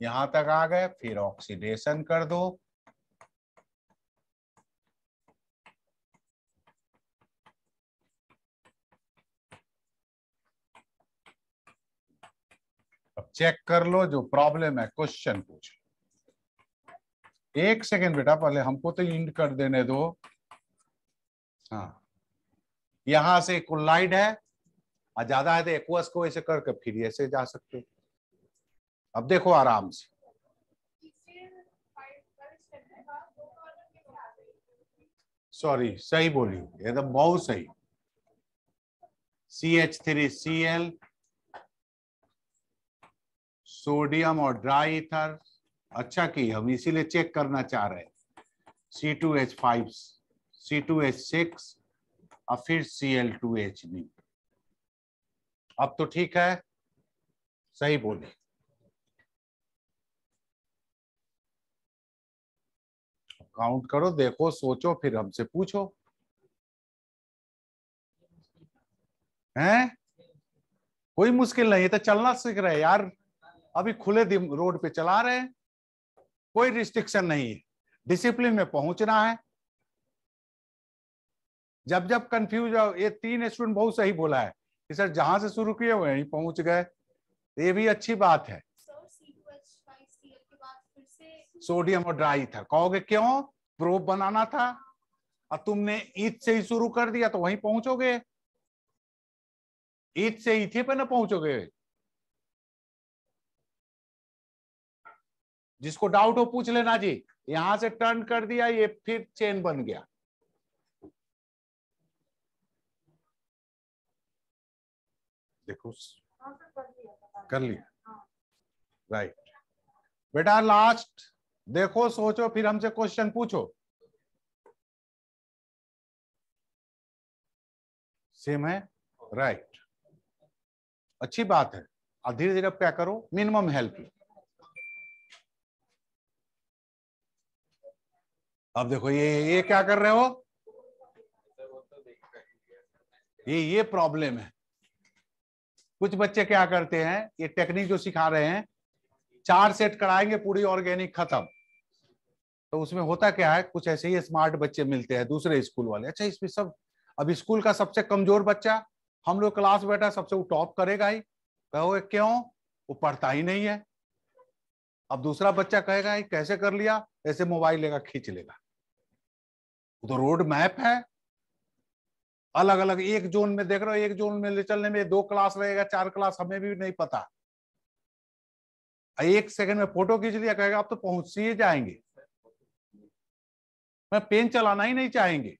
यहां तक आ गए फिर ऑक्सीडेशन कर दो अब चेक कर लो जो प्रॉब्लम है क्वेश्चन पूछ लो एक सेकेंड बेटा पहले हमको तो इंड कर देने दो हाँ यहां से कोलाइड है और ज्यादा है तो एक्वस को ऐसे करके फिर ऐसे जा सकते अब देखो आराम से सॉरी सही बोली एकदम बहुत सही C H three C L sodium और ड्राई इथर अच्छा की हम इसीलिए चेक करना चाह रहे हैं C two H five C two H six और फिर सी एल टू एच नहीं अब तो ठीक है सही बोली काउंट करो देखो सोचो फिर हमसे पूछो हैं कोई मुश्किल नहीं है तो चलना सीख रहे यार अभी खुले दिन रोड पे चला रहे हैं कोई रिस्ट्रिक्शन नहीं है डिसिप्लिन में पहुंचना है जब जब कंफ्यूज हो ये तीन स्टूडेंट बहुत सही बोला है कि सर जहां से शुरू किए हुए हैं पहुंच गए ये भी अच्छी बात है सोडियम और ड्राई था कहोगे क्यों प्रोप बनाना था और तुमने ईद से ही शुरू कर दिया तो वहीं पहुंचोगे ईद से ईथे पे ना पहुंचोगे जिसको डाउट हो पूछ लेना जी यहां से टर्न कर दिया ये फिर चेन बन गया देखो कर लिया राइट हाँ। बेटा लास्ट देखो सोचो फिर हमसे क्वेश्चन पूछो सेम है राइट अच्छी बात है अब धीरे धीरे क्या करो मिनिमम हेल्प अब देखो ये ये क्या कर रहे हो ये ये प्रॉब्लम है कुछ बच्चे क्या करते हैं ये टेक्निक जो सिखा रहे हैं चार सेट कराएंगे पूरी ऑर्गेनिक खत्म तो उसमें होता क्या है कुछ ऐसे ही स्मार्ट बच्चे मिलते हैं दूसरे स्कूल वाले अच्छा इसमें सब अब स्कूल का सबसे कमजोर बच्चा हम लोग क्लास बैठा सबसे वो टॉप करेगा ही कहोगे क्यों वो पढ़ता ही नहीं है अब दूसरा बच्चा कहेगा कैसे कर लिया ऐसे मोबाइल लेगा खींच लेगा तो रोड मैप है अलग अलग एक जोन में देख रहे हो एक जोन में ले चलने में दो क्लास रहेगा चार क्लास हमें भी नहीं पता एक सेकंड में फोटो खींच लिया कहेगा आप तो पहुंच ही जाएंगे मैं पेन चलाना ही नहीं चाहेंगे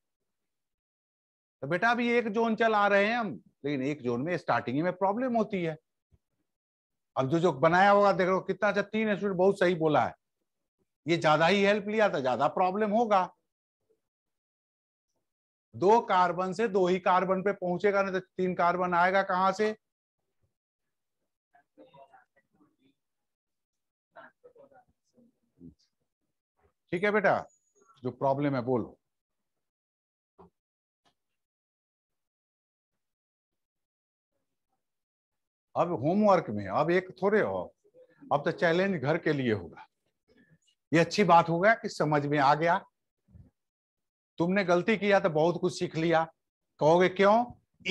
तो बेटा अभी एक जोन चला रहे हैं हम लेकिन एक जोन में स्टार्टिंग में प्रॉब्लम होती है अब जो जो बनाया होगा देख रहे हो कितना अच्छा तीन स्टूडेंट बहुत सही बोला है ये ज्यादा ही हेल्प लिया था ज्यादा प्रॉब्लम होगा दो कार्बन से दो ही कार्बन पे पहुंचेगा नहीं तो तीन कार्बन आएगा कहां से ठीक है बेटा जो प्रॉब्लम है बोलो अब होमवर्क में अब एक थोड़े हो अब तो चैलेंज घर के लिए होगा ये अच्छी बात होगा कि समझ में आ गया तुमने गलती किया तो बहुत कुछ सीख लिया कहोगे क्यों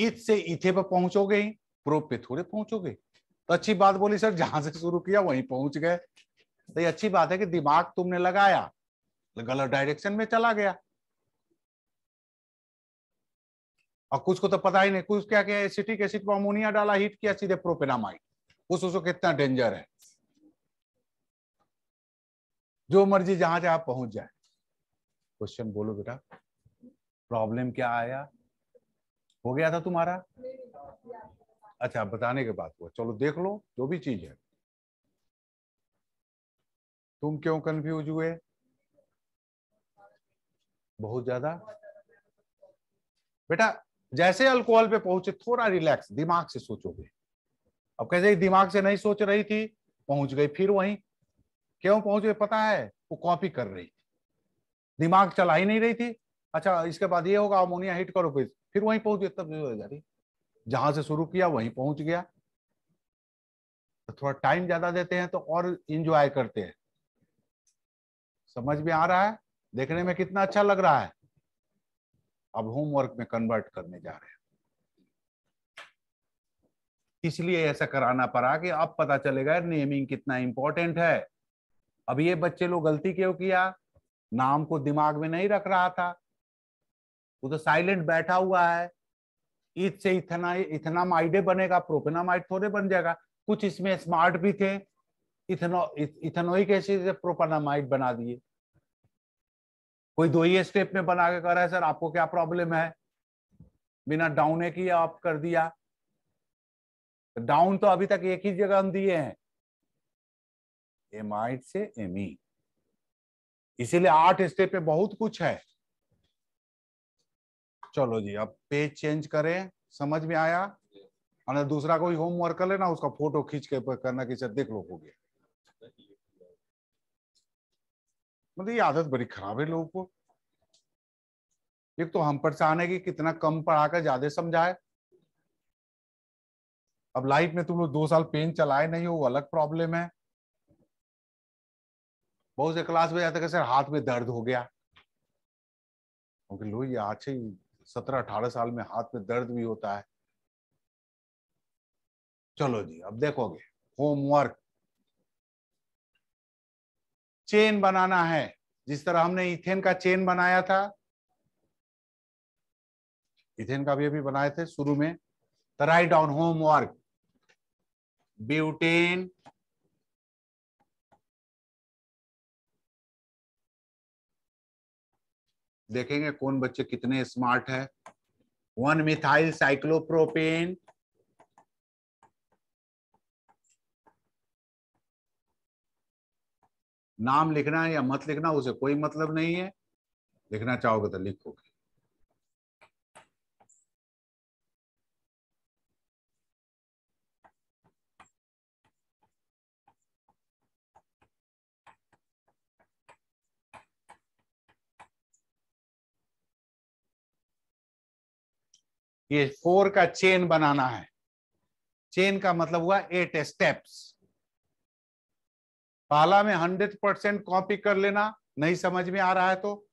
ईथ से इथे पर पहुंचोगे ही प्रोप पे थोड़े पहुंचोगे तो अच्छी बात बोली सर जहां से शुरू किया वहीं पहुंच गए तो ये अच्छी बात है कि दिमाग तुमने लगाया गलत डायरेक्शन में चला गया और कुछ को तो पता ही नहीं कुछ क्या क्या एसिटिक एसिड को अमोनिया डाला हीट किया सीधे प्रोपेनामाइड उस उसको कितना डेंजर है जो मर्जी जहां जहां पहुंच जाए क्वेश्चन बोलो बेटा प्रॉब्लम क्या आया हो गया था तुम्हारा अच्छा बताने के बाद हुआ चलो देख लो जो भी चीज है तुम क्यों कंफ्यूज हुए बहुत ज्यादा बेटा जैसे अल्कोहल पे पहुंचे थोड़ा रिलैक्स दिमाग से सोचोगे अब कैसे दिमाग से नहीं सोच रही थी पहुंच गई फिर वहीं क्यों पहुंच गए पता है वो कॉपी कर रही दिमाग चला ही नहीं रही थी अच्छा इसके बाद ये होगा अमोनिया हिट करो फिर फिर वहीं पहुंच गया तब जा रही जहां से शुरू किया वहीं पहुंच गया तो थोड़ा टाइम ज्यादा देते हैं तो और इंजॉय करते हैं समझ में आ रहा है देखने में कितना अच्छा लग रहा है अब होमवर्क में कन्वर्ट करने जा रहे हैं इसलिए ऐसा कराना पड़ा कि अब पता चलेगा नेमिंग कितना इंपॉर्टेंट है अब ये बच्चे लोग गलती क्यों किया नाम को दिमाग में नहीं रख रहा था वो तो साइलेंट बैठा हुआ है ईद से इथना इथना माइडे बनेगा प्रोपेनामाइड थोड़े बन जाएगा कुछ इसमें स्मार्ट भी थे इथनो इथेनोइक एसिड से प्रोपेनामाइड बना दिए कोई दो ही स्टेप में बना के कर रहा है सर आपको क्या प्रॉब्लम है बिना डाउन एक ही आप कर दिया डाउन तो अभी तक एक ही जगह हम दिए हैं एमाइड से एमी इसीलिए आठ स्टेप पे बहुत कुछ है चलो जी अब पेज चेंज करें समझ में आया और दूसरा कोई होमवर्क कर लेना उसका फोटो खींच के करना कि देख लो हो गया मतलब ये आदत बड़ी खराब है लोगों को एक तो हम पर चाहने की कितना कम पढ़ाकर ज्यादा समझाए अब लाइफ में तुम लोग दो साल पेन चलाए नहीं हो वो अलग प्रॉब्लम है बहुत से क्लास में जाते सर हाथ में दर्द हो गया क्योंकि लो ये आज से सत्रह अठारह साल में हाथ में दर्द भी होता है चलो जी अब देखोगे होमवर्क चेन बनाना है जिस तरह हमने इथेन का चेन बनाया था इथेन का भी अभी बनाए थे शुरू में तो राइट डाउन होमवर्क ब्यूटेन देखेंगे कौन बच्चे कितने स्मार्ट है वन मिथाइल साइक्लोप्रोपेन नाम लिखना है या मत लिखना उसे कोई मतलब नहीं है लिखना चाहोगे तो लिखोगे ये फोर का चेन बनाना है चेन का मतलब हुआ एट स्टेप्स पहला में हंड्रेड परसेंट कॉपी कर लेना नहीं समझ में आ रहा है तो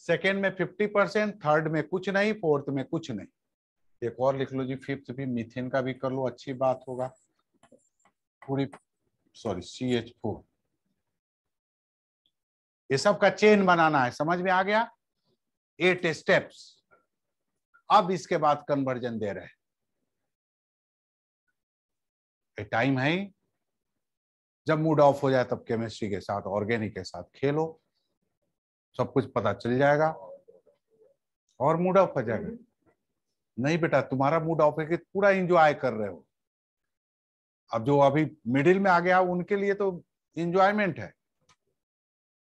सेकेंड में फिफ्टी परसेंट थर्ड में कुछ नहीं फोर्थ में कुछ नहीं एक और लिख लो जी फिफ्थ भी मिथेन का भी कर लो अच्छी बात होगा पूरी सॉरी सी एच फोर ये सब का चेन बनाना है समझ में आ गया एट स्टेप्स अब इसके बाद कन्वर्जन दे रहे हैं टाइम है जब मूड ऑफ हो जाए तब केमिस्ट्री के साथ ऑर्गेनिक के साथ खेलो सब कुछ पता चल जाएगा और मूड ऑफ हो जाएगा नहीं बेटा तुम्हारा मूड ऑफ है कि पूरा इंजॉय कर रहे हो अब जो अभी मिडिल में आ गया उनके लिए तो इंजॉयमेंट है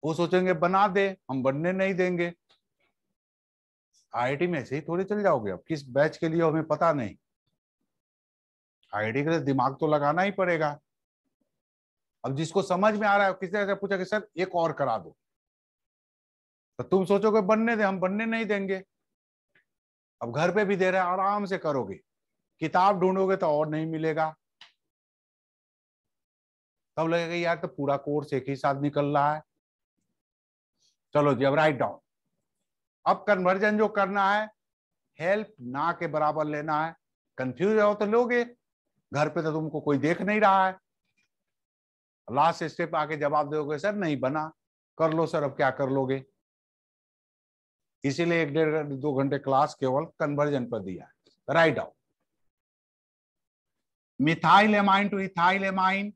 वो सोचेंगे बना दे हम बनने नहीं देंगे आईआईटी में ऐसे ही थोड़े चल जाओगे अब किस बैच के लिए हमें पता नहीं आईआईटी के लिए दिमाग तो लगाना ही पड़ेगा अब जिसको समझ में आ रहा है किसी ने पूछा कि सर एक और करा दो तो तुम सोचोगे बनने दे हम बनने नहीं देंगे अब घर पे भी दे रहे हैं आराम से करोगे किताब ढूंढोगे तो और नहीं मिलेगा तब लगेगा यार तो पूरा कोर्स एक ही साथ निकल रहा है चलो जी अब राइट डाउन अब कन्वर्जन जो करना है हेल्प ना के बराबर लेना है कंफ्यूज हो तो लोगे घर पे तो तुमको कोई देख नहीं रहा है लास्ट स्टेप आके जवाब दोगे सर नहीं बना कर लो सर अब क्या कर लोगे इसीलिए एक डेढ़ दो घंटे क्लास केवल कन्वर्जन पर दिया write out methyl amine to ethyl amine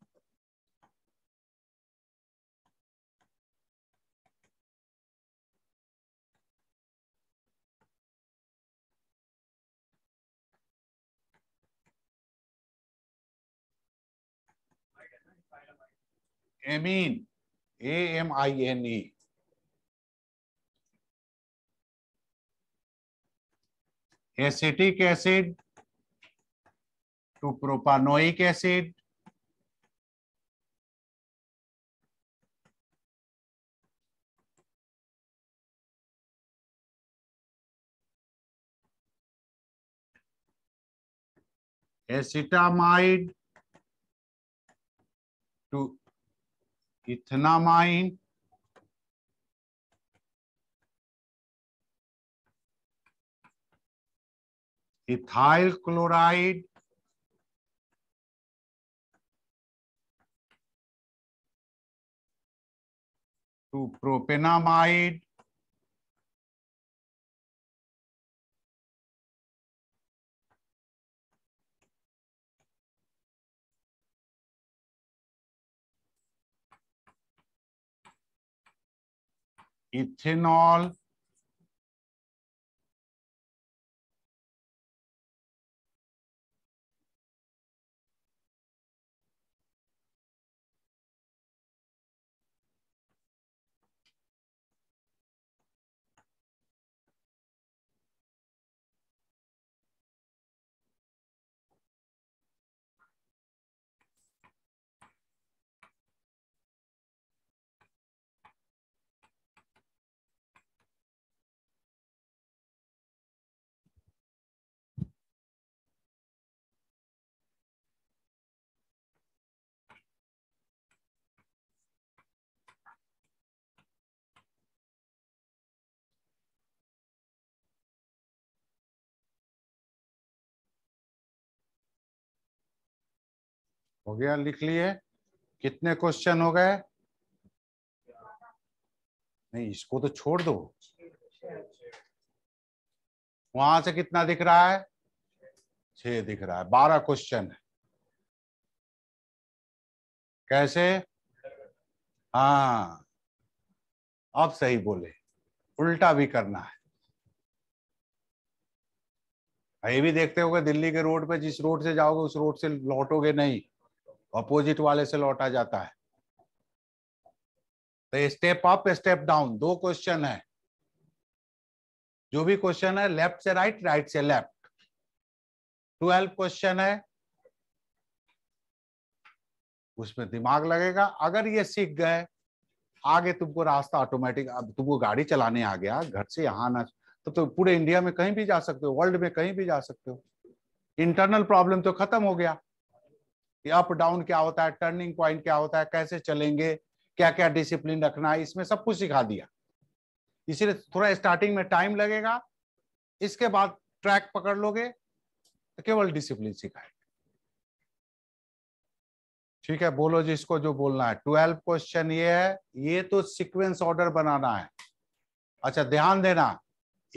amine A M I N E acetic acid to propanoic acid acetamide to ethanamine ethyl chloride to propanamide ethanol हो गया लिख लिए कितने क्वेश्चन हो गए नहीं इसको तो छोड़ दो वहां से कितना दिख रहा है छ दिख रहा है बारह क्वेश्चन है कैसे हाँ अब सही बोले उल्टा भी करना है ये भी देखते होगे दिल्ली के रोड पे जिस रोड से जाओगे उस रोड से लौटोगे नहीं अपोजिट वाले से लौटा जाता है तो स्टेप अप स्टेप डाउन दो क्वेश्चन है जो भी क्वेश्चन है लेफ्ट से राइट राइट से लेफ्ट ट्वेल्व क्वेश्चन है उसमें दिमाग लगेगा अगर ये सीख गए आगे तुमको रास्ता ऑटोमेटिक अब तुमको गाड़ी चलाने आ गया घर से यहां आना तो, तो पूरे इंडिया में कहीं भी जा सकते हो वर्ल्ड में कहीं भी जा सकते हो इंटरनल प्रॉब्लम तो खत्म हो गया कि अप डाउन क्या होता है टर्निंग पॉइंट क्या होता है कैसे चलेंगे क्या क्या डिसिप्लिन रखना है इसमें सब कुछ सिखा दिया इसीलिए थोड़ा स्टार्टिंग में टाइम लगेगा इसके बाद ट्रैक पकड़ लोगे तो केवल डिसिप्लिन सिखाएंगे ठीक है बोलो जिसको जो बोलना है ट्वेल्व क्वेश्चन ये है ये तो सीक्वेंस ऑर्डर बनाना है अच्छा ध्यान देना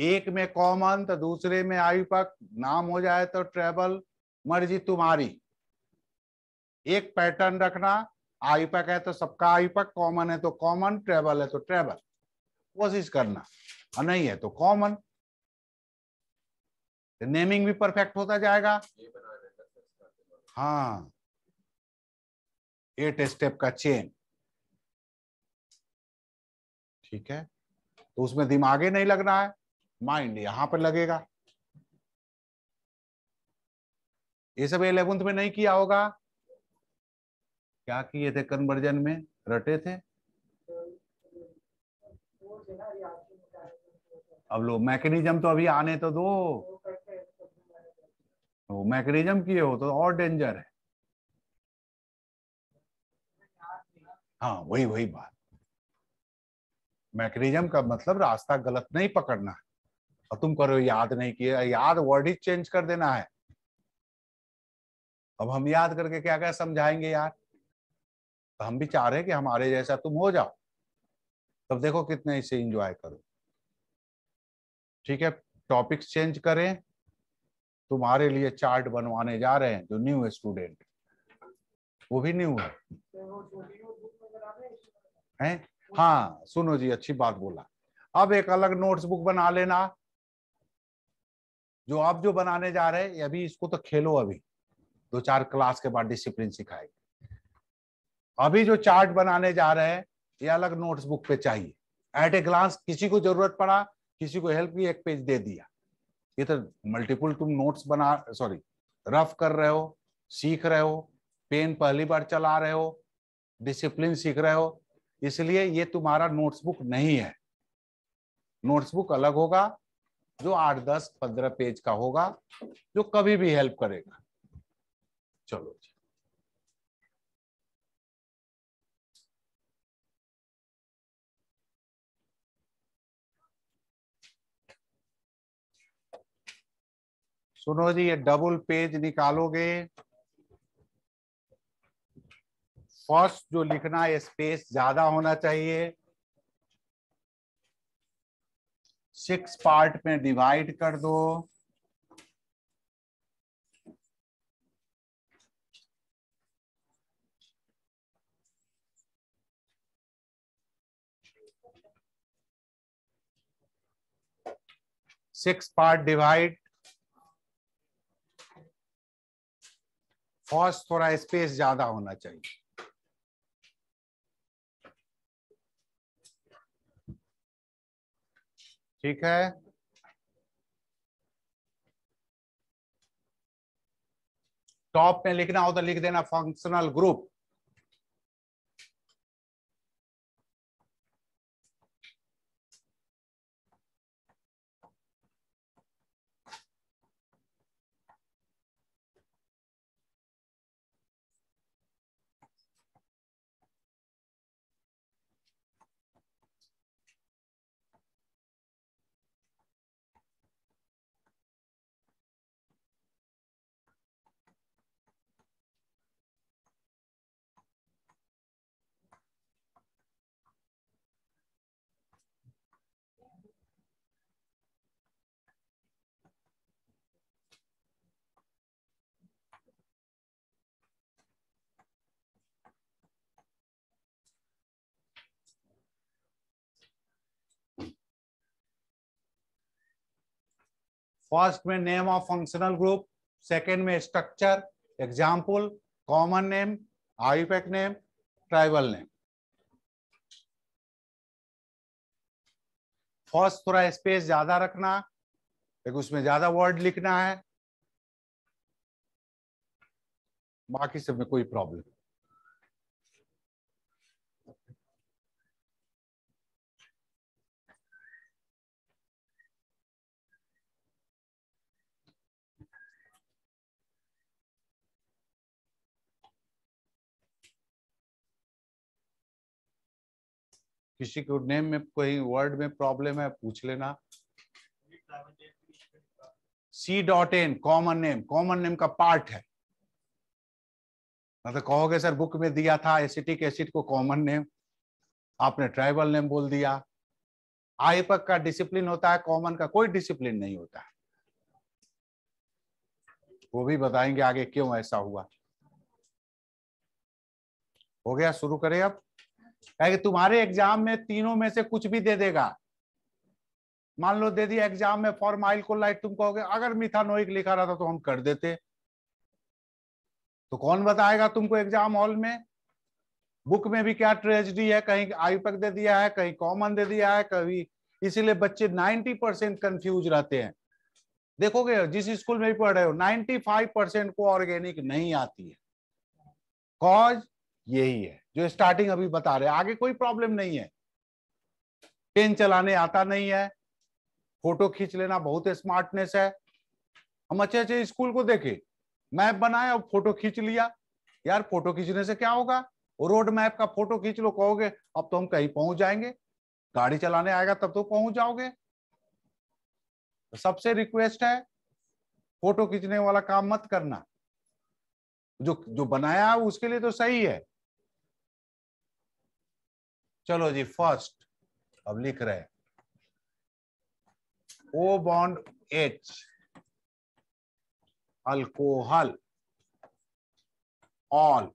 एक में कॉमन तो दूसरे में आयुपक नाम हो जाए तो ट्रेवल मर्जी तुम्हारी एक पैटर्न रखना आयुपक है तो सबका आयुपक कॉमन है तो कॉमन ट्रेवल है तो ट्रेवल कोशिश करना और नहीं है तो कॉमन नेमिंग भी परफेक्ट होता जाएगा हाँ एट स्टेप का चेन ठीक है तो उसमें दिमागे नहीं लगना है माइंड यहां पर लगेगा ये सब एलेवंथ में नहीं किया होगा क्या किए थे कन्वर्जन में रटे थे अब लो मैकेनिज्म तो अभी आने तो दो तो मैकेनिज्म किए हो तो और डेंजर है हाँ वही वही बात मैकेनिज्म का मतलब रास्ता गलत नहीं पकड़ना है और तुम करो याद नहीं किए याद वर्ड ही चेंज कर देना है अब हम याद करके क्या क्या समझाएंगे यार तो हम भी चाह रहे हैं कि हमारे जैसा तुम हो जाओ तब देखो कितने इसे इंजॉय करो ठीक है टॉपिक्स चेंज करें तुम्हारे लिए चार्ट बनवाने जा रहे हैं जो न्यू स्टूडेंट वो भी न्यू है हैं हाँ सुनो जी अच्छी बात बोला अब एक अलग नोट्स बुक बना लेना जो आप जो बनाने जा रहे हैं अभी इसको तो खेलो अभी दो चार क्लास के बाद डिसिप्लिन सिखाएगी अभी जो चार्ट बनाने जा रहे हैं ये अलग नोट्स बुक पे चाहिए एट ए ग्लांस किसी को जरूरत पड़ा किसी को हेल्प भी एक पेज दे दिया ये तो मल्टीपल तुम नोट्स बना सॉरी रफ कर रहे हो सीख रहे हो पेन पहली बार चला रहे हो डिसिप्लिन सीख रहे हो इसलिए ये तुम्हारा नोट्स बुक नहीं है नोट्स बुक अलग होगा जो आठ दस पंद्रह पेज का होगा जो कभी भी हेल्प करेगा चलो जी सुनो जी ये डबल पेज निकालोगे फर्स्ट जो लिखना है स्पेस ज्यादा होना चाहिए सिक्स पार्ट में डिवाइड कर दो सिक्स पार्ट डिवाइड हॉर्स थोड़ा स्पेस ज्यादा होना चाहिए ठीक है टॉप में लिखना हो तो लिख देना फंक्शनल ग्रुप फर्स्ट में name of functional group second में structure example common name IUPAC name trivial name first थोड़ा स्पेस ज्यादा रखना एक उसमें ज्यादा वर्ड लिखना है बाकी सब में कोई प्रॉब्लम किसी को नेम में कोई वर्ड में प्रॉब्लम है पूछ लेना C dot N common name common name का पार्ट है मतलब कहोगे सर बुक में दिया था एसिटिक एसिड को कॉमन नेम आपने ट्राइबल नेम बोल दिया आईपक का डिसिप्लिन होता है कॉमन का कोई डिसिप्लिन नहीं होता है वो भी बताएंगे आगे क्यों ऐसा हुआ हो गया शुरू करें अब कि तुम्हारे एग्जाम में तीनों में से कुछ भी दे देगा मान लो दे दिया एग्जाम में फॉर्माइल को लाइट तुम कहोगे अगर मिथानोइक लिखा रहता तो हम कर देते तो कौन बताएगा तुमको एग्जाम हॉल में बुक में भी क्या ट्रेजिडी है कहीं आयुपक दे दिया है कहीं कॉमन दे दिया है कभी इसीलिए बच्चे 90 परसेंट कंफ्यूज रहते हैं देखोगे जिस स्कूल में भी पढ़ रहे हो 95 परसेंट को ऑर्गेनिक नहीं आती है कॉज यही है जो स्टार्टिंग अभी बता रहे आगे कोई प्रॉब्लम नहीं है पेन चलाने आता नहीं है फोटो खींच लेना बहुत स्मार्टनेस है हम अच्छे अच्छे स्कूल को देखे मैप बनाया और फोटो खींच लिया यार फोटो खींचने से क्या होगा रोड मैप का फोटो खींच लो कहोगे अब तो हम कहीं पहुंच जाएंगे गाड़ी चलाने आएगा तब तो पहुंच जाओगे तो सबसे रिक्वेस्ट है फोटो खींचने वाला काम मत करना जो जो बनाया है उसके लिए तो सही है चलो जी फर्स्ट अब लिख रहे O bond H alcohol all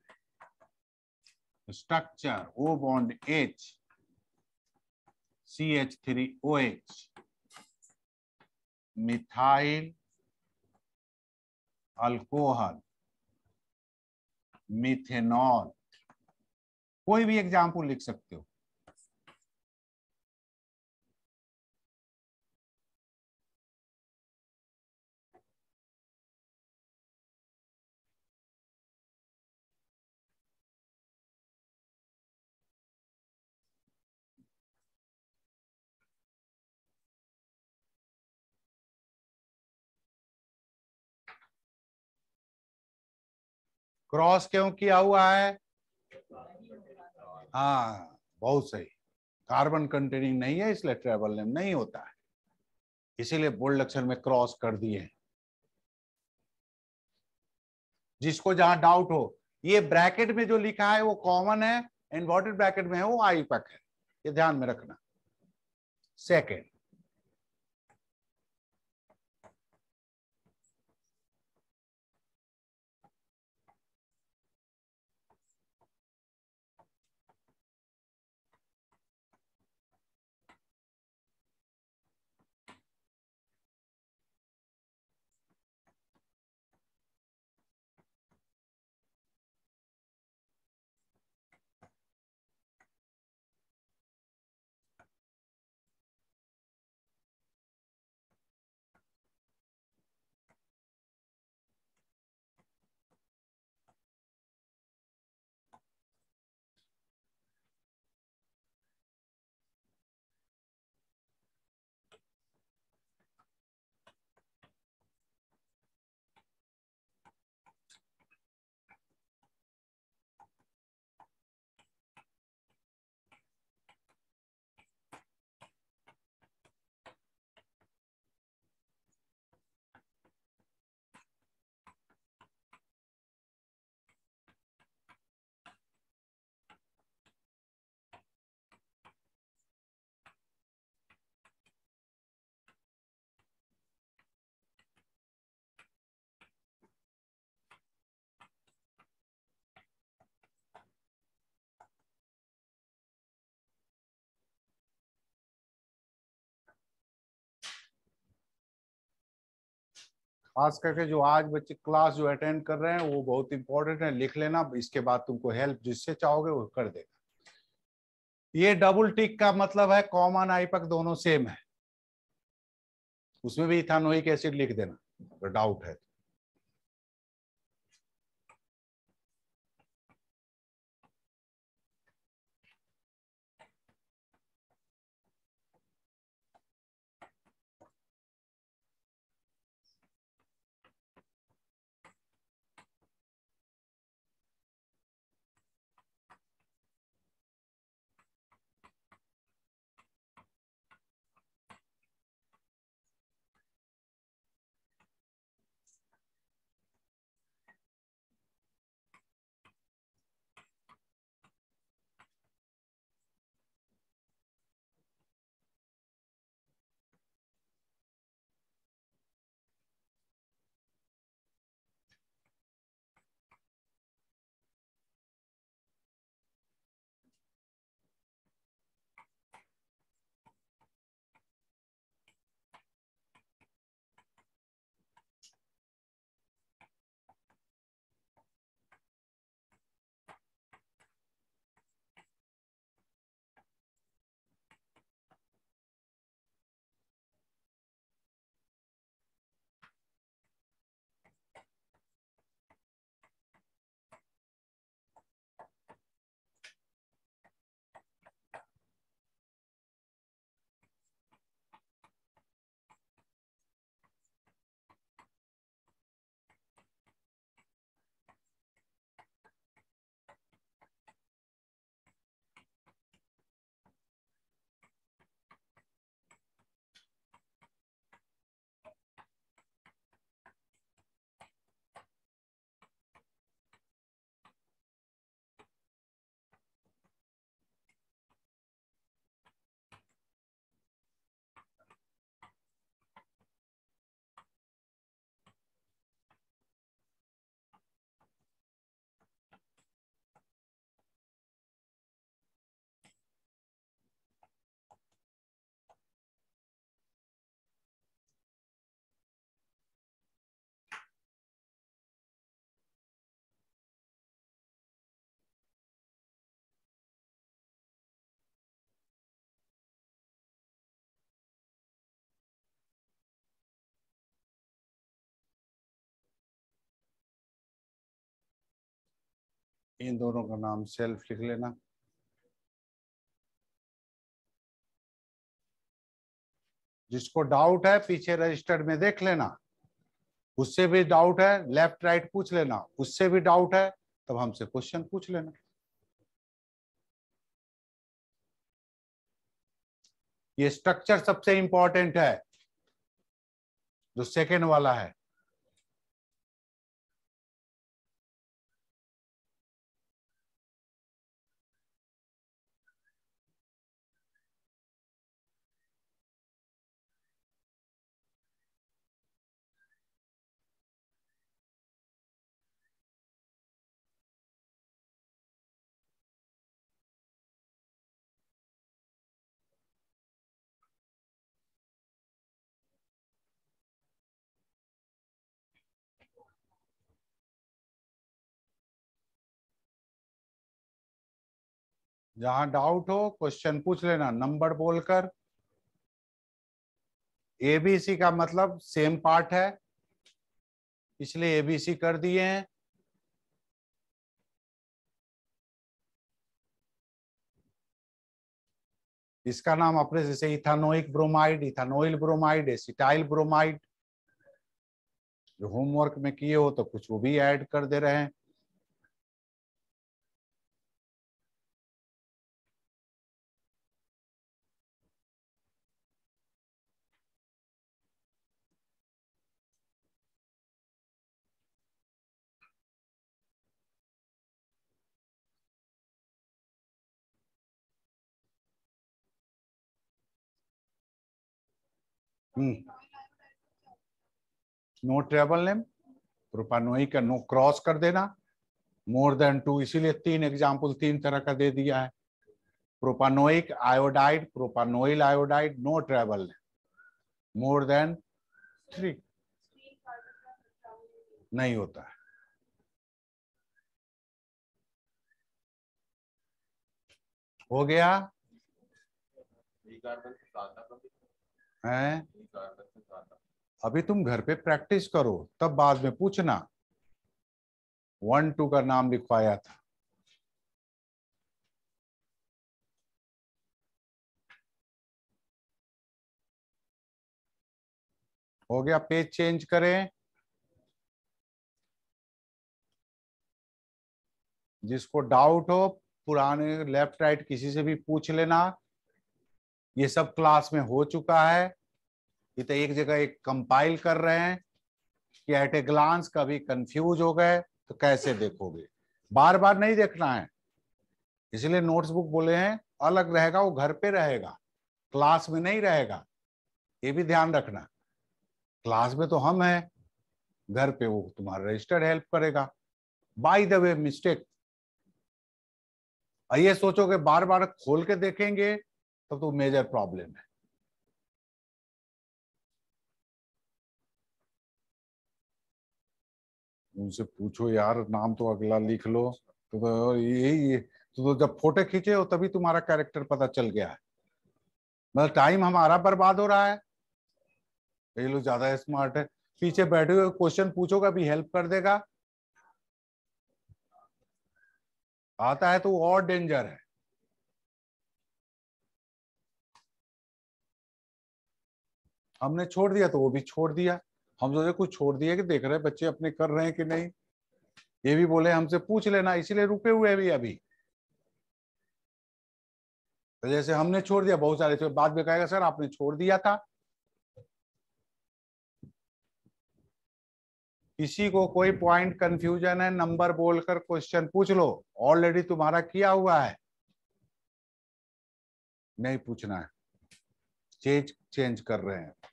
structure O bond H C H three O H methyl alcohol methanol कोई भी एग्जाम्पल लिख सकते हो क्रॉस क्यों किया हुआ है हाँ बहुत सही कार्बन कंटेनिंग नहीं है इसलिए ट्रेवल नेम नहीं होता है इसीलिए बोल्ड अक्षर में क्रॉस कर दिए जिसको जहां डाउट हो ये ब्रैकेट में जो लिखा है वो कॉमन है इन्वर्टेड ब्रैकेट में है वो आईपक है ये ध्यान में रखना सेकेंड खास करके जो आज बच्चे क्लास जो अटेंड कर रहे हैं वो बहुत इंपॉर्टेंट है लिख लेना इसके बाद तुमको हेल्प जिससे चाहोगे वो कर देगा ये डबल टिक का मतलब है कॉमन आईपक दोनों सेम है उसमें भी इथानोइक एसिड लिख देना अगर डाउट है तो। इन दोनों का नाम सेल्फ लिख लेना जिसको डाउट है पीछे रजिस्टर में देख लेना उससे भी डाउट है लेफ्ट राइट पूछ लेना उससे भी डाउट है तब हमसे क्वेश्चन पूछ लेना ये स्ट्रक्चर सबसे इंपॉर्टेंट है जो सेकेंड वाला है जहां डाउट हो क्वेश्चन पूछ लेना नंबर बोलकर एबीसी का मतलब सेम पार्ट है इसलिए एबीसी कर दिए हैं इसका नाम अपने जैसे ethanoic bromide ethanoyl bromide acetyl bromide जो होमवर्क में किए हो तो कुछ वो भी ऐड कर दे रहे हैं नो ट्रेबल नेम प्रोपानोई का नो क्रॉस कर देना मोर देन टू इसीलिए तीन एग्जाम्पल तीन तरह का दे दिया है propanoic iodide propanoyl iodide no trivial name more than three नहीं होता है हो गया है अभी तुम घर पे प्रैक्टिस करो तब बाद में पूछना वन टू का नाम लिखवाया था हो गया पेज चेंज करें जिसको डाउट हो पुराने लेफ्ट राइट किसी से भी पूछ लेना ये सब क्लास में हो चुका है ये तो एक जगह एक कंपाइल कर रहे हैं कि एट ए ग्लांस कभी कंफ्यूज हो गए तो कैसे देखोगे बार बार नहीं देखना है इसलिए नोट्स बुक बोले हैं अलग रहेगा वो घर पे रहेगा क्लास में नहीं रहेगा ये भी ध्यान रखना क्लास में तो हम हैं घर पे वो तुम्हारा रजिस्टर्ड हेल्प करेगा बाय द वे मिस्टेक ये सोचोगे बार बार खोल के देखेंगे तब तो, तो मेजर प्रॉब्लम है उनसे पूछो यार नाम तो अगला लिख लो तो, तो यही तो जब फोटो खींचे हो तभी तुम्हारा कैरेक्टर पता चल गया है मतलब टाइम हमारा बर्बाद हो रहा है ये लोग ज्यादा स्मार्ट है पीछे बैठे हुए क्वेश्चन पूछोगा भी हेल्प कर देगा आता है तो और डेंजर है हमने छोड़ दिया तो वो भी छोड़ दिया हम सोचे कुछ छोड़ दिए कि देख रहे बच्चे अपने कर रहे हैं कि नहीं ये भी बोले हमसे पूछ लेना इसीलिए रुके हुए भी अभी तो जैसे हमने छोड़ दिया बहुत सारे बाद में कहेगा सर आपने छोड़ दिया था किसी को कोई पॉइंट कंफ्यूजन है नंबर बोलकर क्वेश्चन पूछ लो ऑलरेडी तुम्हारा किया हुआ है नहीं पूछना है चेंज चेंज कर रहे हैं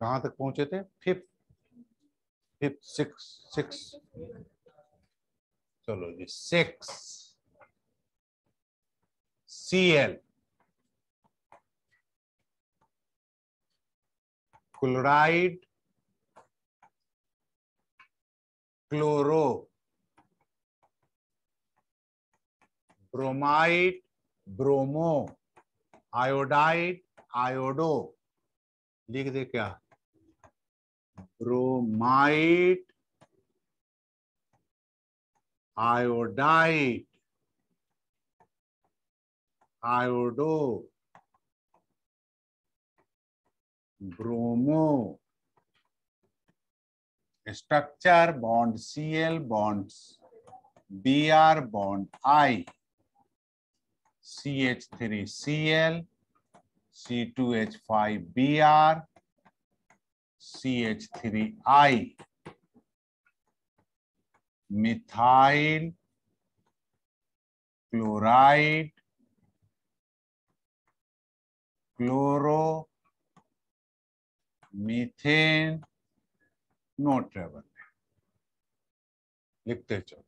कहां तक पहुंचे थे फिफ्थ फिफ्थ सिक्स सिक्स चलो जी six C L chloride chloro bromide bromo iodide iodo लिख दे क्या bromide, iodide, iodo, bromo. Structure bond Cl bonds Br bond I CH3Cl C2H5Br C H three I methyl chloride chloro methane no trivial लिखते चलो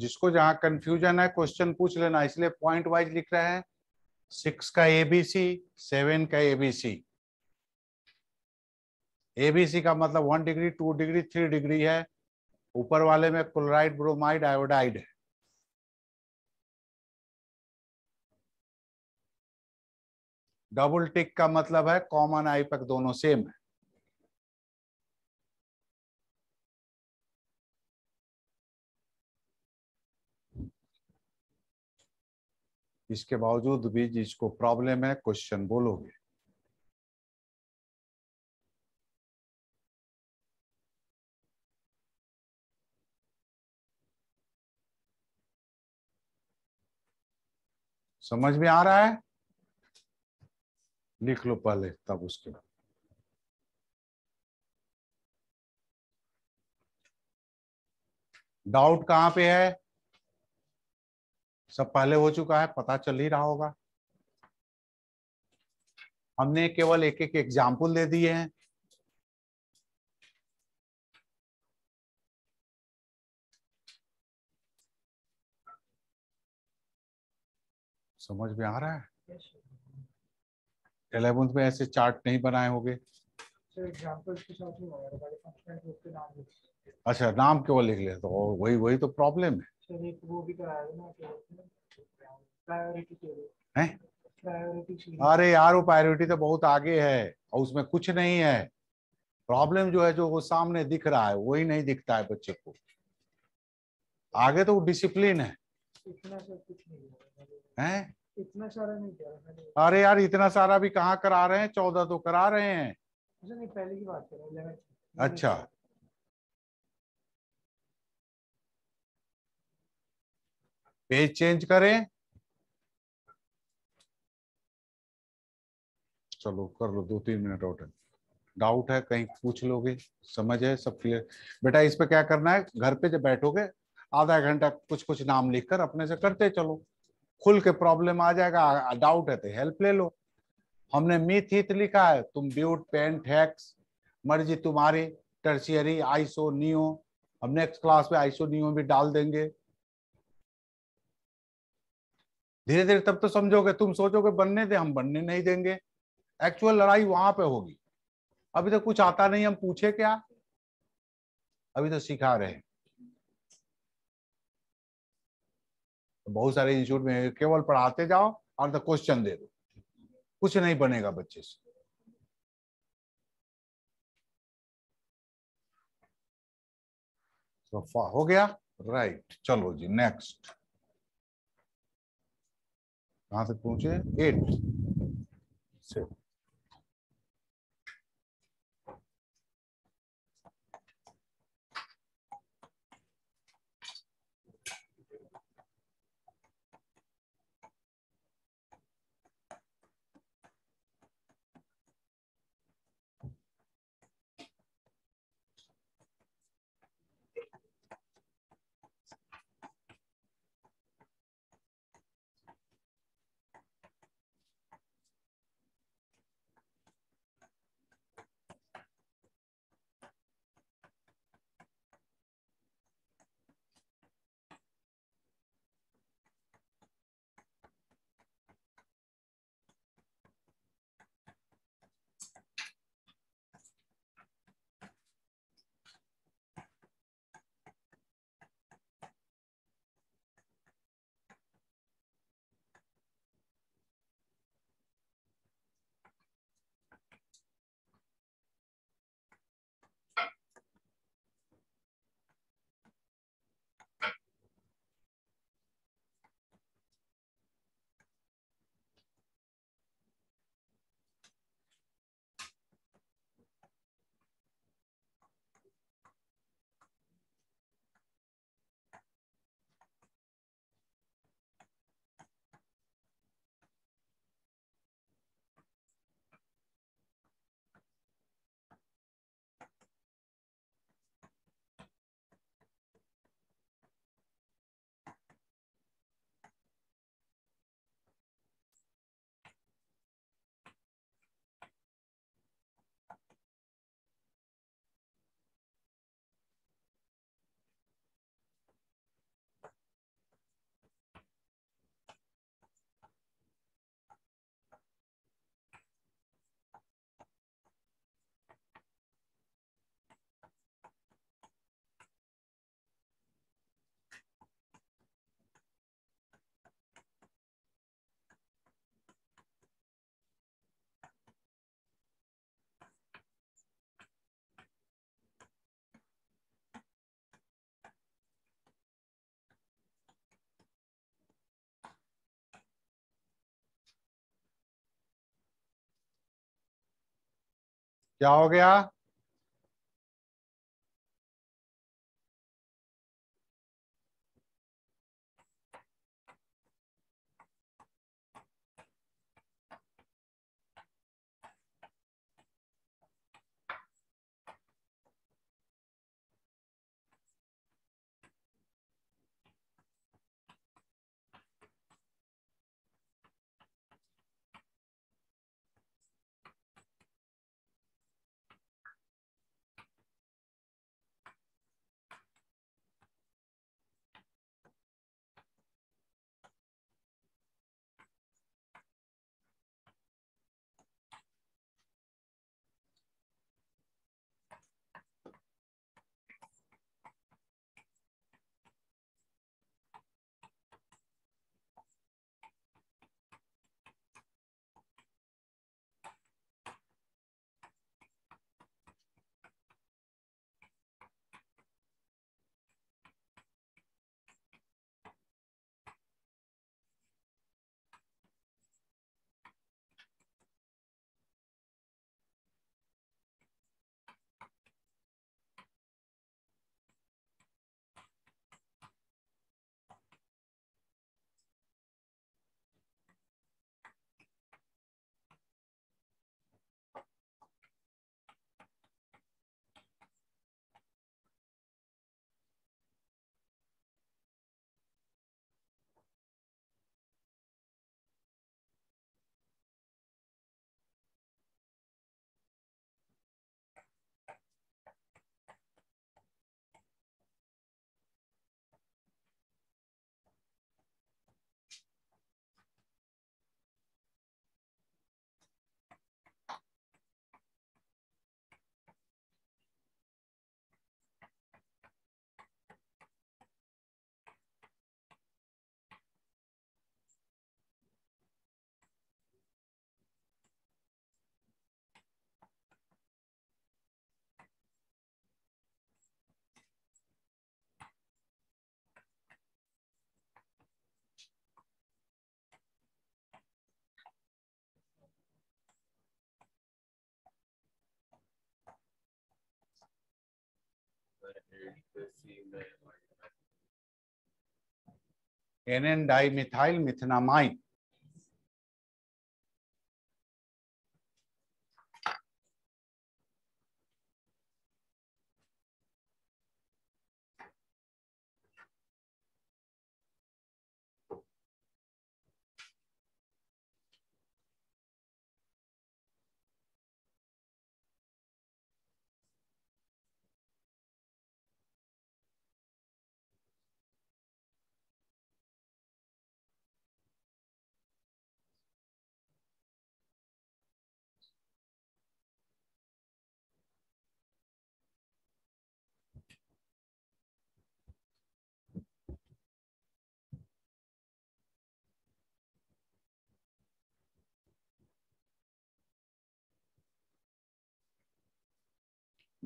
जिसको जहां कंफ्यूजन है क्वेश्चन पूछ लेना इसलिए पॉइंट वाइज लिख रहे हैं सिक्स का एबीसी सेवन का एबीसी एबीसी का मतलब one degree two degree three degree है ऊपर वाले में क्लोराइड ब्रोमाइड आयोडाइड है डबल टिक का मतलब है कॉमन आईपेक दोनों सेम है इसके बावजूद भी जिसको प्रॉब्लम है क्वेश्चन बोलोगे समझ में आ रहा है लिख लो पहले तब उसके बाद डाउट कहां पे है सब पहले हो चुका है पता चल ही रहा होगा हमने केवल एक एक एग्जाम्पल दे दिए हैं समझ में आ रहा है इलेवेंथ में ऐसे चार्ट नहीं बनाए होंगे अच्छा नाम केवल लिख लेते तो वही वही तो प्रॉब्लम है अरे यार वो प्रायोरिटी तो बहुत आगे है और उसमें कुछ नहीं है प्रॉब्लम जो है जो वो सामने दिख रहा है वही नहीं दिखता है बच्चे को आगे तो डिसिप्लिन है इतना सारा नहीं करा अरे यार इतना सारा भी कहाँ करा रहे हैं चौदह तो करा रहे हैं अच्छा, नहीं पहले की बात कर रहे हैं अच्छा पेज चेंज करें चलो कर लो दो तीन मिनट और डाउट है कहीं पूछ लोगे समझ है सब क्लियर बेटा इस पे क्या करना है घर पे जब बैठोगे आधा घंटा कुछ कुछ नाम लिखकर अपने से करते चलो खुल के प्रॉब्लम आ जाएगा डाउट है तो हेल्प ले लो हमने मिथ हित तो लिखा है तुम ब्यूट पेंट टैक्स मर्जी तुम्हारी टर्सियरी आईसो नियो हम नेक्स्ट क्लास में आइसो नियो भी डाल देंगे धीरे धीरे तब तो समझोगे तुम सोचोगे बनने दे हम बनने नहीं देंगे एक्चुअल लड़ाई वहां पे होगी अभी तो कुछ आता नहीं हम पूछे क्या अभी तो सिखा रहे तो बहुत सारे इंस्टीट्यूट में केवल पढ़ाते जाओ और तो क्वेश्चन दे दो कुछ नहीं बनेगा बच्चे से तो हो गया राइट चलो जी नेक्स्ट कहां तक पहुंचे एट से क्या हो गया NN dimethyl methanamide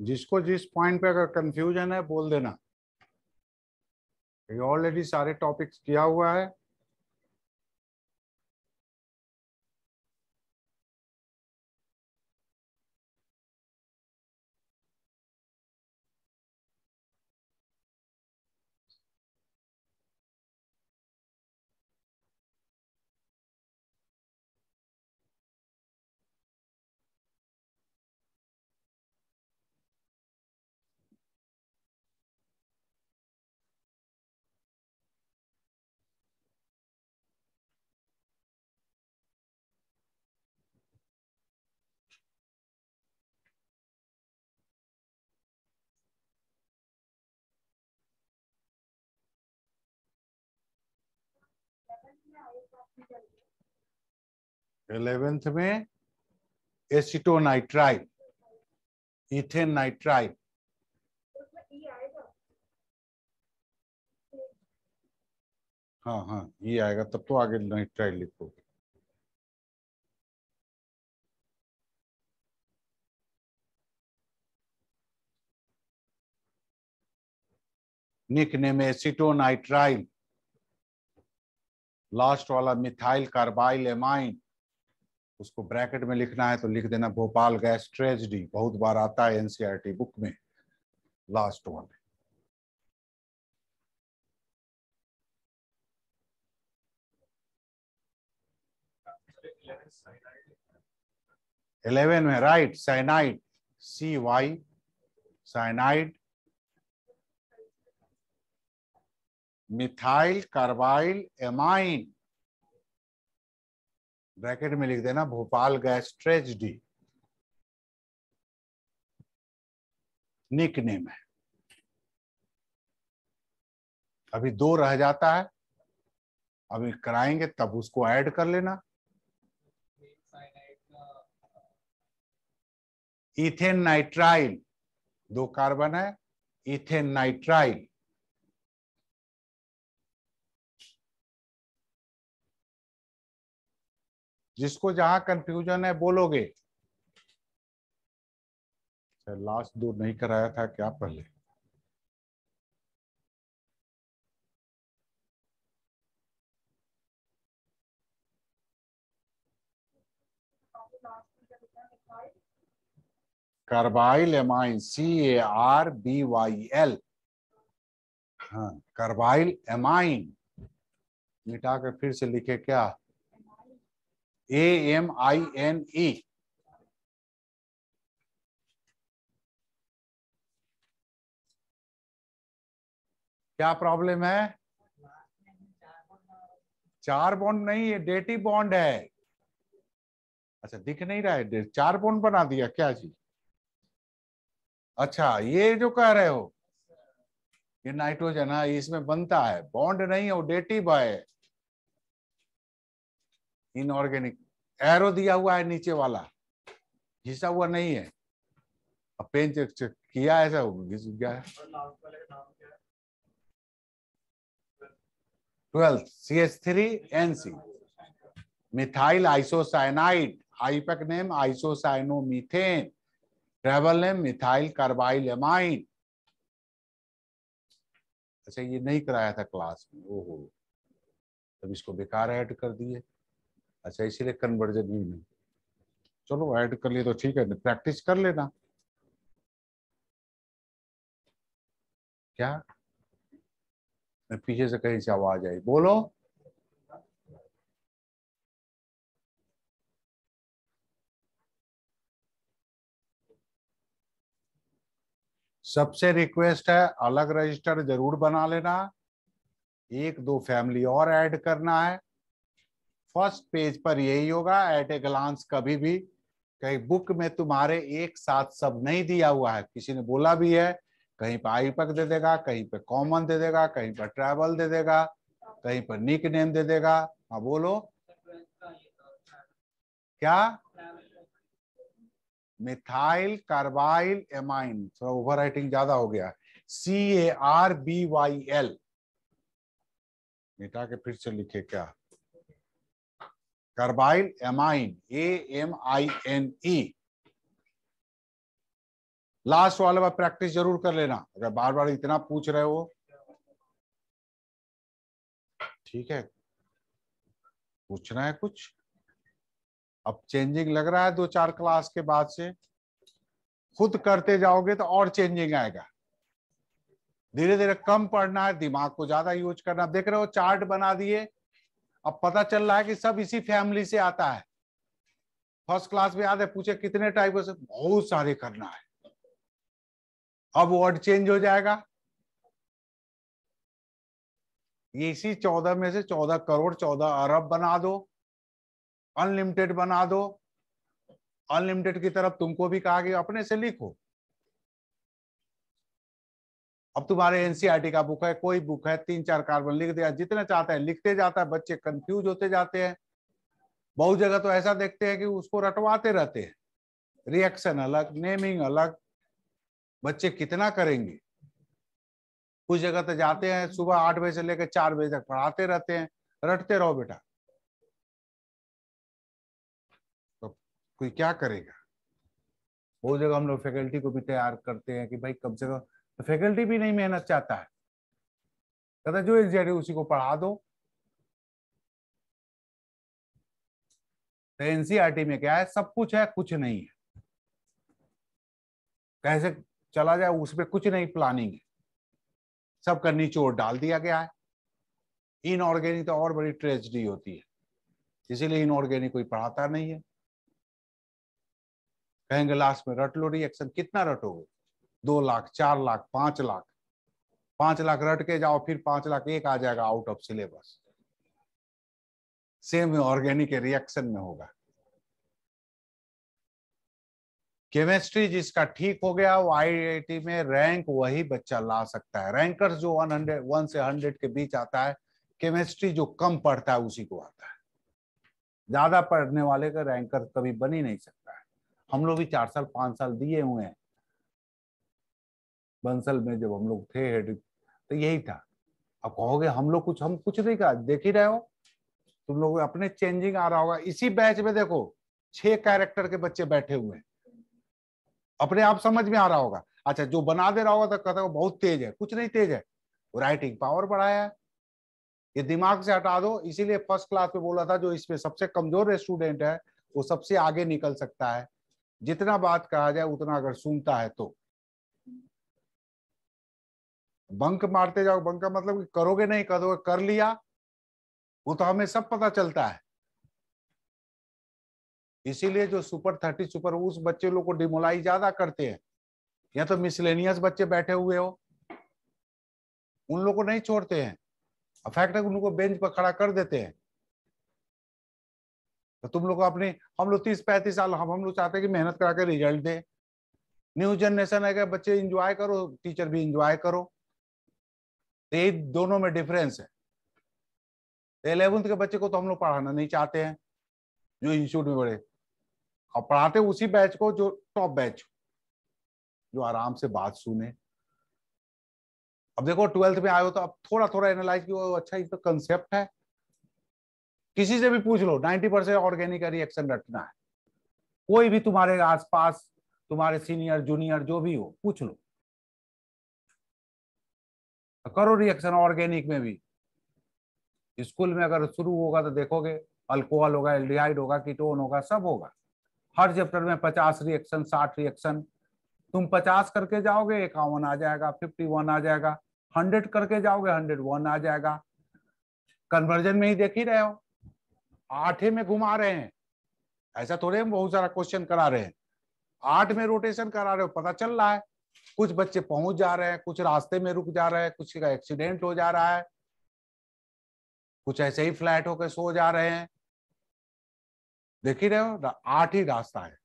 जिसको जिस पॉइंट पे अगर कंफ्यूजन है बोल देना ऑलरेडी सारे टॉपिक्स किया हुआ है इलेवेंथ में एसिटोनाइट्राइल इथेन नाइट्राइल हाँ हाँ ये आएगा तब तो आगे नाइट्राइल लिखोगे निक नेम एसिटोनाइट्राइल लास्ट वाला मिथाइल कार्बाइल एमाइन उसको ब्रैकेट में लिखना है तो लिख देना भोपाल गैस ट्रेजडी बहुत बार आता है एनसीईआरटी बुक में लास्ट वन इलेवन में right cyanide C Y cyanide methyl carbyl amine bracket में लिख देना Bhopal gas tragedy nick name है अभी दो रह जाता है अभी कराएंगे तब उसको ऐड कर लेना इथेन नाइट्राइल दो कार्बन है इथेन नाइट्राइल जिसको जहां कंफ्यूजन है बोलोगे लास्ट अच्छा, दूर नहीं कराया था क्या पहले carbyl amine C A R B Y L हाँ कार्बाइल एमाइन मिटा फिर से लिखे क्या ए एम आई एन ई क्या प्रॉब्लम है चार बॉन्ड नहीं है डेटी बॉन्ड है अच्छा दिख नहीं रहा है चार बॉन्ड बना दिया क्या जी अच्छा ये जो कह रहे हो ये नाइट्रोजन है हाँ, इसमें बनता है बॉन्ड नहीं है वो डेटिव है इनऑर्गेनिक एरो दिया हुआ है नीचे वाला घिसा हुआ नहीं है अब पेन चेक चेक किया ऐसा घिस गया है twelfth C H three N C methyl isocyanide IUPAC name isocyanomethane trivial name methyl carbyl amine अच्छा ये नहीं कराया था क्लास में ओहो तब इसको बेकार ऐड कर दिए अच्छा इसीलिए कन्वर्जन ही नहीं चलो ऐड कर लिए तो ठीक है प्रैक्टिस कर लेना क्या पीछे से कहीं से आवाज आई बोलो सबसे रिक्वेस्ट है अलग रजिस्टर जरूर बना लेना एक दो फैमिली और ऐड करना है फर्स्ट पेज पर यही होगा एट ए ग्लांस कभी भी कहीं बुक में तुम्हारे एक साथ सब नहीं दिया हुआ है किसी ने बोला भी है कहीं पर आईपक दे देगा कहीं पर कॉमन दे देगा कहीं पर ट्रैवल दे देगा कहीं पर निक नेम दे देगा हाँ बोलो क्या मिथाइल कार्बाइल एमाइन थोड़ा ओवर राइटिंग ज्यादा हो गया C A R B Y L मिटा के फिर से लिखे क्या carbine amine A M I N E last वाले बार प्रैक्टिस जरूर कर लेना अगर बार बार इतना पूछ रहे हो ठीक है पूछना है कुछ अब चेंजिंग लग रहा है दो चार क्लास के बाद से खुद करते जाओगे तो और चेंजिंग आएगा धीरे धीरे कम पढ़ना है दिमाग को ज्यादा यूज करना देख रहे हो चार्ट बना दिए अब पता चल रहा है कि सब इसी फैमिली से आता है फर्स्ट क्लास में याद है पूछे कितने टाइप से बहुत सारे करना है अब वर्ड चेंज हो जाएगा ये इसी चौदह में से चौदह करोड़ चौदह अरब बना दो अनलिमिटेड बना दो अनलिमिटेड की तरफ तुमको भी कहा कि अपने से लिखो अब तुम्हारे एनसीईआरटी e का बुक है कोई बुक है तीन चार कार्बन लिख दिया जितना चाहता है लिखते जाता है बच्चे कंफ्यूज होते जाते हैं बहुत जगह तो ऐसा देखते हैं कि उसको रटवाते रहते हैं रिएक्शन अलग नेमिंग अलग बच्चे कितना करेंगे कुछ जगह तो जाते हैं सुबह आठ बजे से लेकर चार बजे तक पढ़ाते रहते हैं रटते रहो बेटा तो कोई क्या करेगा बहुत जगह हम लोग फैकल्टी को भी तैयार करते हैं कि भाई कम से कम तो फैकल्टी भी नहीं मेहनत चाहता है कहता जो एग्जैक्ट है उसी को पढ़ा दो तो एनसीआरटी में क्या है सब कुछ है कुछ नहीं है कैसे चला जाए उसमें कुछ नहीं प्लानिंग है सब करनी चोर डाल दिया गया है इनऑर्गेनिक तो और बड़ी ट्रेजिडी होती है इसीलिए इनऑर्गेनिक कोई पढ़ाता नहीं है कहेंगे लास्ट में रट लो रिएक्शन कितना रटोगे दो लाख चार लाख पांच लाख पांच लाख रट के जाओ फिर पांच लाख एक आ जाएगा out of syllabus same organic reaction में होगा केमिस्ट्री जिसका ठीक हो गया वो आईआईटी में रैंक वही बच्चा ला सकता है रैंकर्स जो वन हंड्रेड वन से हंड्रेड के बीच आता है केमिस्ट्री जो कम पढ़ता है उसी को आता है ज्यादा पढ़ने वाले का रैंकर कभी बन ही नहीं सकता है हम लोग भी चार साल पांच साल दिए हुए हैं बंसल में जब हम लोग थे हेड तो यही था अब कहोगे हम लोग कुछ हम कुछ नहीं कहा देख ही रहे हो तुम लोग अपने चेंजिंग आ रहा होगा इसी बैच में देखो छह कैरेक्टर के बच्चे बैठे हुए हैं अपने आप समझ में आ रहा होगा अच्छा जो बना दे रहा होगा तो कहता होगा बहुत तेज है कुछ नहीं तेज है राइटिंग पावर बढ़ाया है ये दिमाग से हटा दो इसीलिए फर्स्ट क्लास में बोला था जो इसमें सबसे कमजोर स्टूडेंट है वो सबसे आगे निकल सकता है जितना बात कहा जाए उतना अगर सुनता है तो बंक मारते जाओ बंक का मतलब कि करोगे नहीं करोगे कर लिया वो तो हमें सब पता चलता है इसीलिए जो सुपर थर्टी सुपर उस बच्चे लोग को डिमोलाई ज्यादा करते हैं या तो मिसलेनियस बच्चे बैठे हुए हो उन लोग को नहीं छोड़ते हैं फैक्ट है उनको बेंच पर खड़ा कर देते हैं तो तुम लोग अपने हम लोग तीस पैंतीस साल हम हम लोग चाहते हैं कि मेहनत करा के रिजल्ट दे न्यू जनरेशन है क्या बच्चे इंजॉय करो टीचर भी इंजॉय करो तो ये दोनों में डिफरेंस है इलेवेंथ तो के बच्चे को तो हम लोग पढ़ाना नहीं चाहते हैं जो इंस्टीट्यूट में पढ़े और पढ़ाते उसी बैच को जो टॉप बैच जो आराम से बात सुने अब देखो ट्वेल्थ में आए हो तो अब थोड़ा थोड़ा एनालाइज किया अच्छा ये तो कंसेप्ट है किसी से भी पूछ लो नाइन्टी परसेंट ऑर्गेनिक रिएक्शन रटना है कोई भी तुम्हारे आसपास तुम्हारे सीनियर जूनियर जो भी हो पूछ लो करो रिएक्शन ऑर्गेनिक में भी स्कूल में अगर शुरू होगा तो देखोगे अल्कोहल होगा एल्डिहाइड होगा कीटोन होगा सब होगा हर चैप्टर में पचास रिएक्शन साठ रिएक्शन तुम पचास करके जाओगे इक्यावन आ जाएगा फिफ्टी वन आ जाएगा हंड्रेड करके जाओगे हंड्रेड वन आ जाएगा कन्वर्जन में ही देख ही रहे हो आठे में घुमा रहे हैं ऐसा थोड़े हम बहुत सारा क्वेश्चन करा रहे हैं आठ में रोटेशन करा रहे हो पता चल रहा है कुछ बच्चे पहुंच जा रहे हैं कुछ रास्ते में रुक जा रहे हैं कुछ का एक्सीडेंट हो जा रहा है कुछ ऐसे ही फ्लैट होकर सो जा रहे हैं देख ही रहे हो आठ ही रास्ता है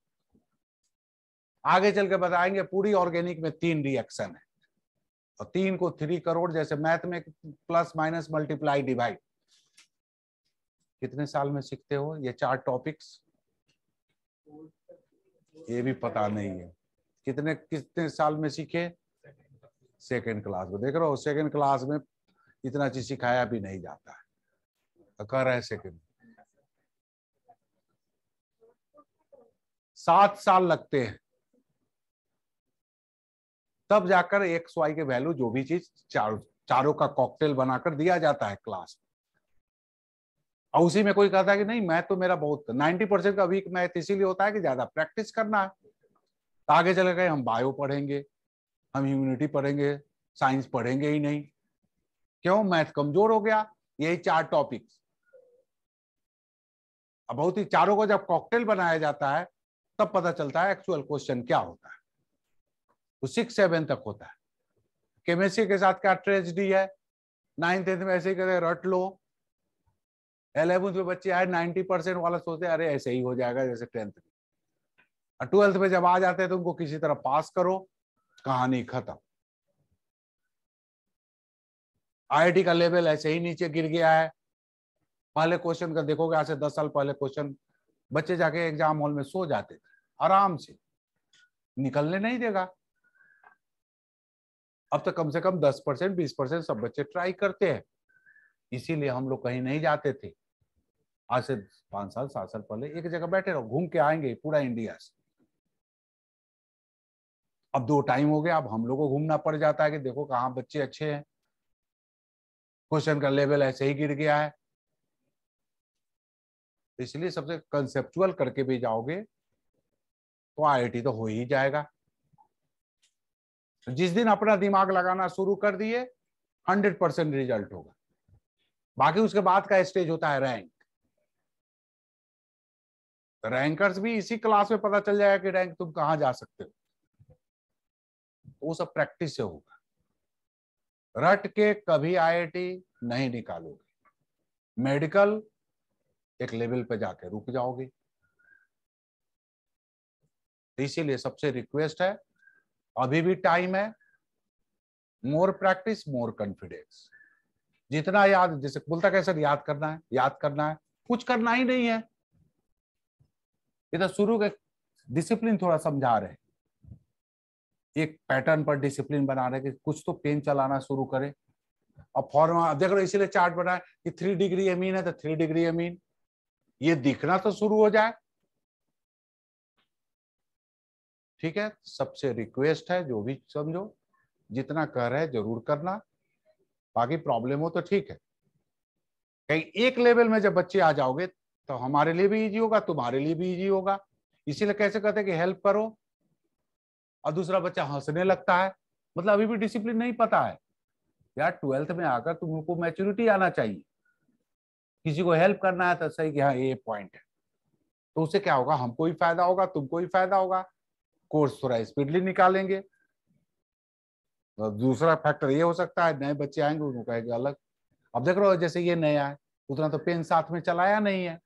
आगे चल के बताएंगे पूरी ऑर्गेनिक में तीन रिएक्शन है और तीन को थ्री करोड़ जैसे मैथ में प्लस माइनस मल्टीप्लाई डिवाइड कितने साल में सीखते हो ये चार टॉपिक्स ये भी पता नहीं है कितने कितने साल में सीखे सेकेंड क्लास में देख रहे हो सेकेंड क्लास में इतना चीज सिखाया भी नहीं जाता है तो कह रहे सेकेंड सात साल लगते हैं तब जाकर एक सवाई के वैल्यू जो भी चीज चारों चारों का कॉकटेल बनाकर दिया जाता है क्लास और उसी में कोई कहता है कि नहीं मैथ तो मेरा बहुत नाइनटी परसेंट का वीक मैथ तो इसीलिए होता है कि ज्यादा प्रैक्टिस करना है तो आगे चले गए हम बायो पढ़ेंगे हम ह्यूमिनिटी पढ़ेंगे साइंस पढ़ेंगे ही नहीं क्यों मैथ कमजोर हो गया यही चार टॉपिक्स अब बहुत ही चारों को जब कॉकटेल बनाया जाता है तब पता चलता है एक्चुअल क्वेश्चन क्या होता है वो सिक्स सेवन तक होता है केमिस्ट्री के साथ क्या ट्रेजडी है नाइन्थ टेंथ में ऐसे ही करते रट लो एलेवेंथ में बच्चे आए नाइन्टी परसेंट वाला सोचते अरे ऐसे ही हो जाएगा जैसे टेंथ में ट्वेल्थ में जब आ जाते हैं तो उनको किसी तरह पास करो कहानी खत्म आईआईटी का लेवल ऐसे ही नीचे गिर गया है पहले क्वेश्चन का देखोगे आज से दस साल पहले क्वेश्चन बच्चे जाके एग्जाम हॉल में सो जाते थे आराम से निकलने नहीं देगा अब तो कम से कम दस परसेंट बीस परसेंट सब बच्चे ट्राई करते हैं इसीलिए हम लोग कहीं नहीं जाते थे आज से पांच साल सात साल पहले एक जगह बैठे रहो घूम के आएंगे पूरा इंडिया से अब दो टाइम हो गया अब हम लोग को घूमना पड़ जाता है कि देखो कहाँ बच्चे अच्छे हैं क्वेश्चन का लेवल ऐसे ही गिर गया है इसलिए सबसे कंसेप्चुअल करके भी जाओगे तो आई तो हो ही जाएगा जिस दिन अपना दिमाग लगाना शुरू कर दिए हंड्रेड परसेंट रिजल्ट होगा बाकी उसके बाद का स्टेज होता है रैंक रैंकर्स भी इसी क्लास में पता चल जाएगा कि रैंक तुम कहां जा सकते हो तो वो सब प्रैक्टिस से होगा रट के कभी आईआईटी नहीं निकालोगे मेडिकल एक लेवल पे जाके रुक जाओगे तो इसीलिए सबसे रिक्वेस्ट है अभी भी टाइम है मोर प्रैक्टिस मोर कॉन्फिडेंस जितना याद जैसे बोलता कैसे याद करना है याद करना है कुछ करना ही नहीं है ये तो शुरू के डिसिप्लिन थोड़ा समझा रहे हैं एक पैटर्न पर डिसिप्लिन बना रहे कि कुछ तो पेन चलाना शुरू करे अब फॉर्मा देख रहे इसीलिए चार्ट बनाए कि थ्री डिग्री अमीन है तो थ्री डिग्री अमीन ये दिखना तो शुरू हो जाए ठीक है सबसे रिक्वेस्ट है जो भी समझो जितना कह रहे हैं जरूर करना बाकी प्रॉब्लम हो तो ठीक है कहीं एक लेवल में जब बच्चे आ जाओगे तो हमारे लिए भी इजी होगा तुम्हारे लिए भी इजी होगा इसीलिए कैसे कहते हैं कि हेल्प करो और दूसरा बच्चा हंसने लगता है मतलब अभी भी डिसिप्लिन नहीं पता है यार ट्वेल्थ में आकर तुमको मैच्योरिटी आना चाहिए किसी को हेल्प करना है तो सही कि हाँ ये पॉइंट है तो उसे क्या होगा हमको भी फायदा होगा तुमको भी फायदा होगा कोर्स थोड़ा स्पीडली निकालेंगे तो दूसरा फैक्टर ये हो सकता है नए बच्चे आएंगे उनको कहेंगे अलग अब देख रहे हो जैसे ये नया है उतना तो पेन साथ में चलाया नहीं है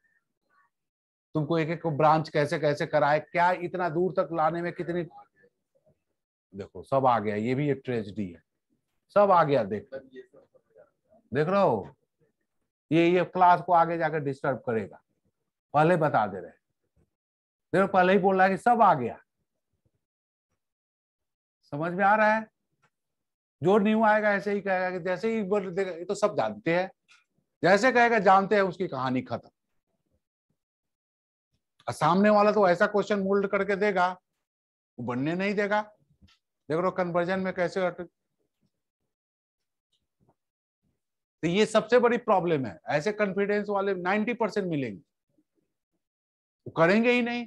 तुमको एक एक ब्रांच कैसे कैसे कराए क्या इतना दूर तक लाने में कितनी देखो सब आ गया ये भी एक ट्रेजिडी है सब आ गया देख देख रहे हो ये ये क्लास को आगे जाकर डिस्टर्ब करेगा पहले बता दे रहे देखो पहले ही बोल रहा है कि सब आ गया समझ में आ रहा है जो न्यू आएगा ऐसे ही कहेगा कि जैसे ही बोल देगा ये तो सब जानते हैं जैसे कहेगा जानते हैं उसकी कहानी खत्म सामने वाला तो ऐसा क्वेश्चन मोल्ड करके देगा वो बनने नहीं देगा देख रहे कन्वर्जन में कैसे अटक तो ये सबसे बड़ी प्रॉब्लम है ऐसे कॉन्फिडेंस वाले 90 परसेंट मिलेंगे वो करेंगे ही नहीं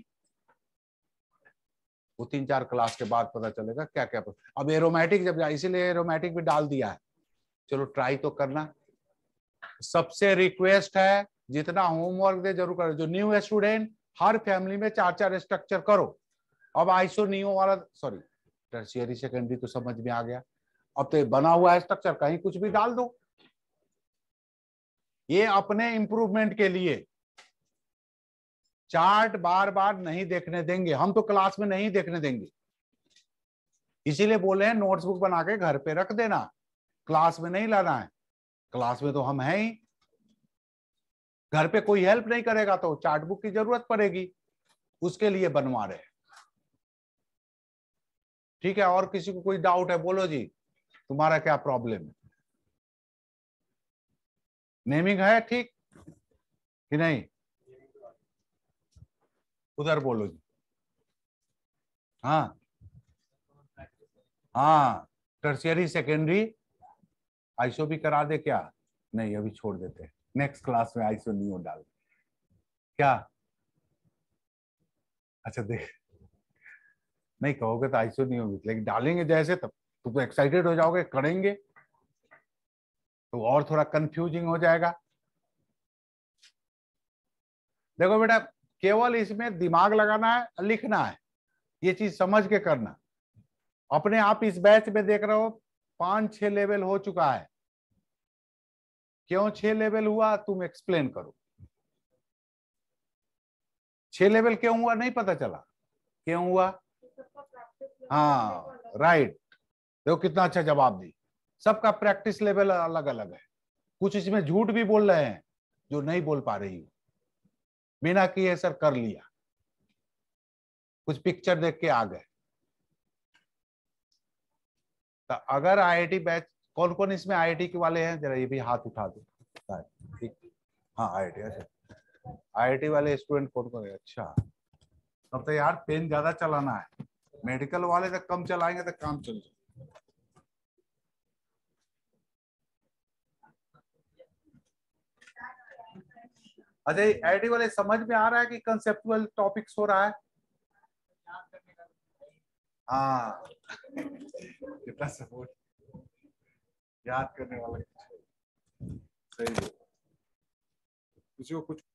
वो तीन चार क्लास के बाद पता चलेगा क्या क्या पता। अब एरोमेटिक जब इसीलिए एरोमेटिक भी डाल दिया है चलो ट्राई तो करना सबसे रिक्वेस्ट है जितना होमवर्क दे जरूर करो जो न्यू स्टूडेंट हर फैमिली में चार चार स्ट्रक्चर करो अब आइसो न्यू वाला सॉरी टर्सियरी सेकेंडरी तो समझ में आ गया अब तो बना हुआ है स्ट्रक्चर कहीं कुछ भी डाल दो ये अपने इंप्रूवमेंट के लिए चार्ट बार बार नहीं देखने देंगे हम तो क्लास में नहीं देखने देंगे इसीलिए बोले हैं नोट्स बुक बना के घर पे रख देना क्लास में नहीं लाना है क्लास में तो हम हैं ही घर पे कोई हेल्प नहीं करेगा तो चार्ट बुक की जरूरत पड़ेगी उसके लिए बनवा रहे हैं ठीक है और किसी को कोई डाउट है बोलो जी तुम्हारा क्या प्रॉब्लम है नेमिंग है ठीक कि नहीं उधर बोलो जी हाँ हाँ टर्सियरी सेकेंडरी आईसो भी करा दे क्या नहीं अभी छोड़ देते नेक्स्ट क्लास में आईसो हो डाल क्या अच्छा देख नहीं कहोगे तो आईसीयू नहीं होगी लेकिन डालेंगे जैसे तब तुम तो एक्साइटेड हो जाओगे करेंगे तो और थोड़ा कंफ्यूजिंग हो जाएगा देखो बेटा केवल इसमें दिमाग लगाना है लिखना है ये चीज समझ के करना अपने आप इस बैच में देख रहे हो पांच छह लेवल हो चुका है क्यों छह लेवल हुआ तुम एक्सप्लेन करो छह लेवल क्यों हुआ नहीं पता चला क्यों हुआ हाँ राइट देखो कितना अच्छा जवाब दी सबका प्रैक्टिस लेवल अलग अलग है कुछ इसमें झूठ भी बोल रहे हैं जो नहीं बोल पा रही बिना किए सर कर लिया कुछ पिक्चर देख के आ गए तो अगर आईआईटी बैच कौन कौन इसमें आईआईटी के वाले हैं जरा ये भी हाथ उठा दो ठीक हाँ आईआईटी अच्छा आईआईटी वाले स्टूडेंट कौन कौन है अच्छा तब तो यार पेन ज्यादा चलाना है मेडिकल वाले तक कम चलाएंगे तो काम चल जाएगा अच्छा आईडी वाले समझ में आ रहा है कि कंसेप्चुअल टॉपिक्स हो रहा है हाँ कितना सपोर्ट याद करने वाला सही है किसी को कुछ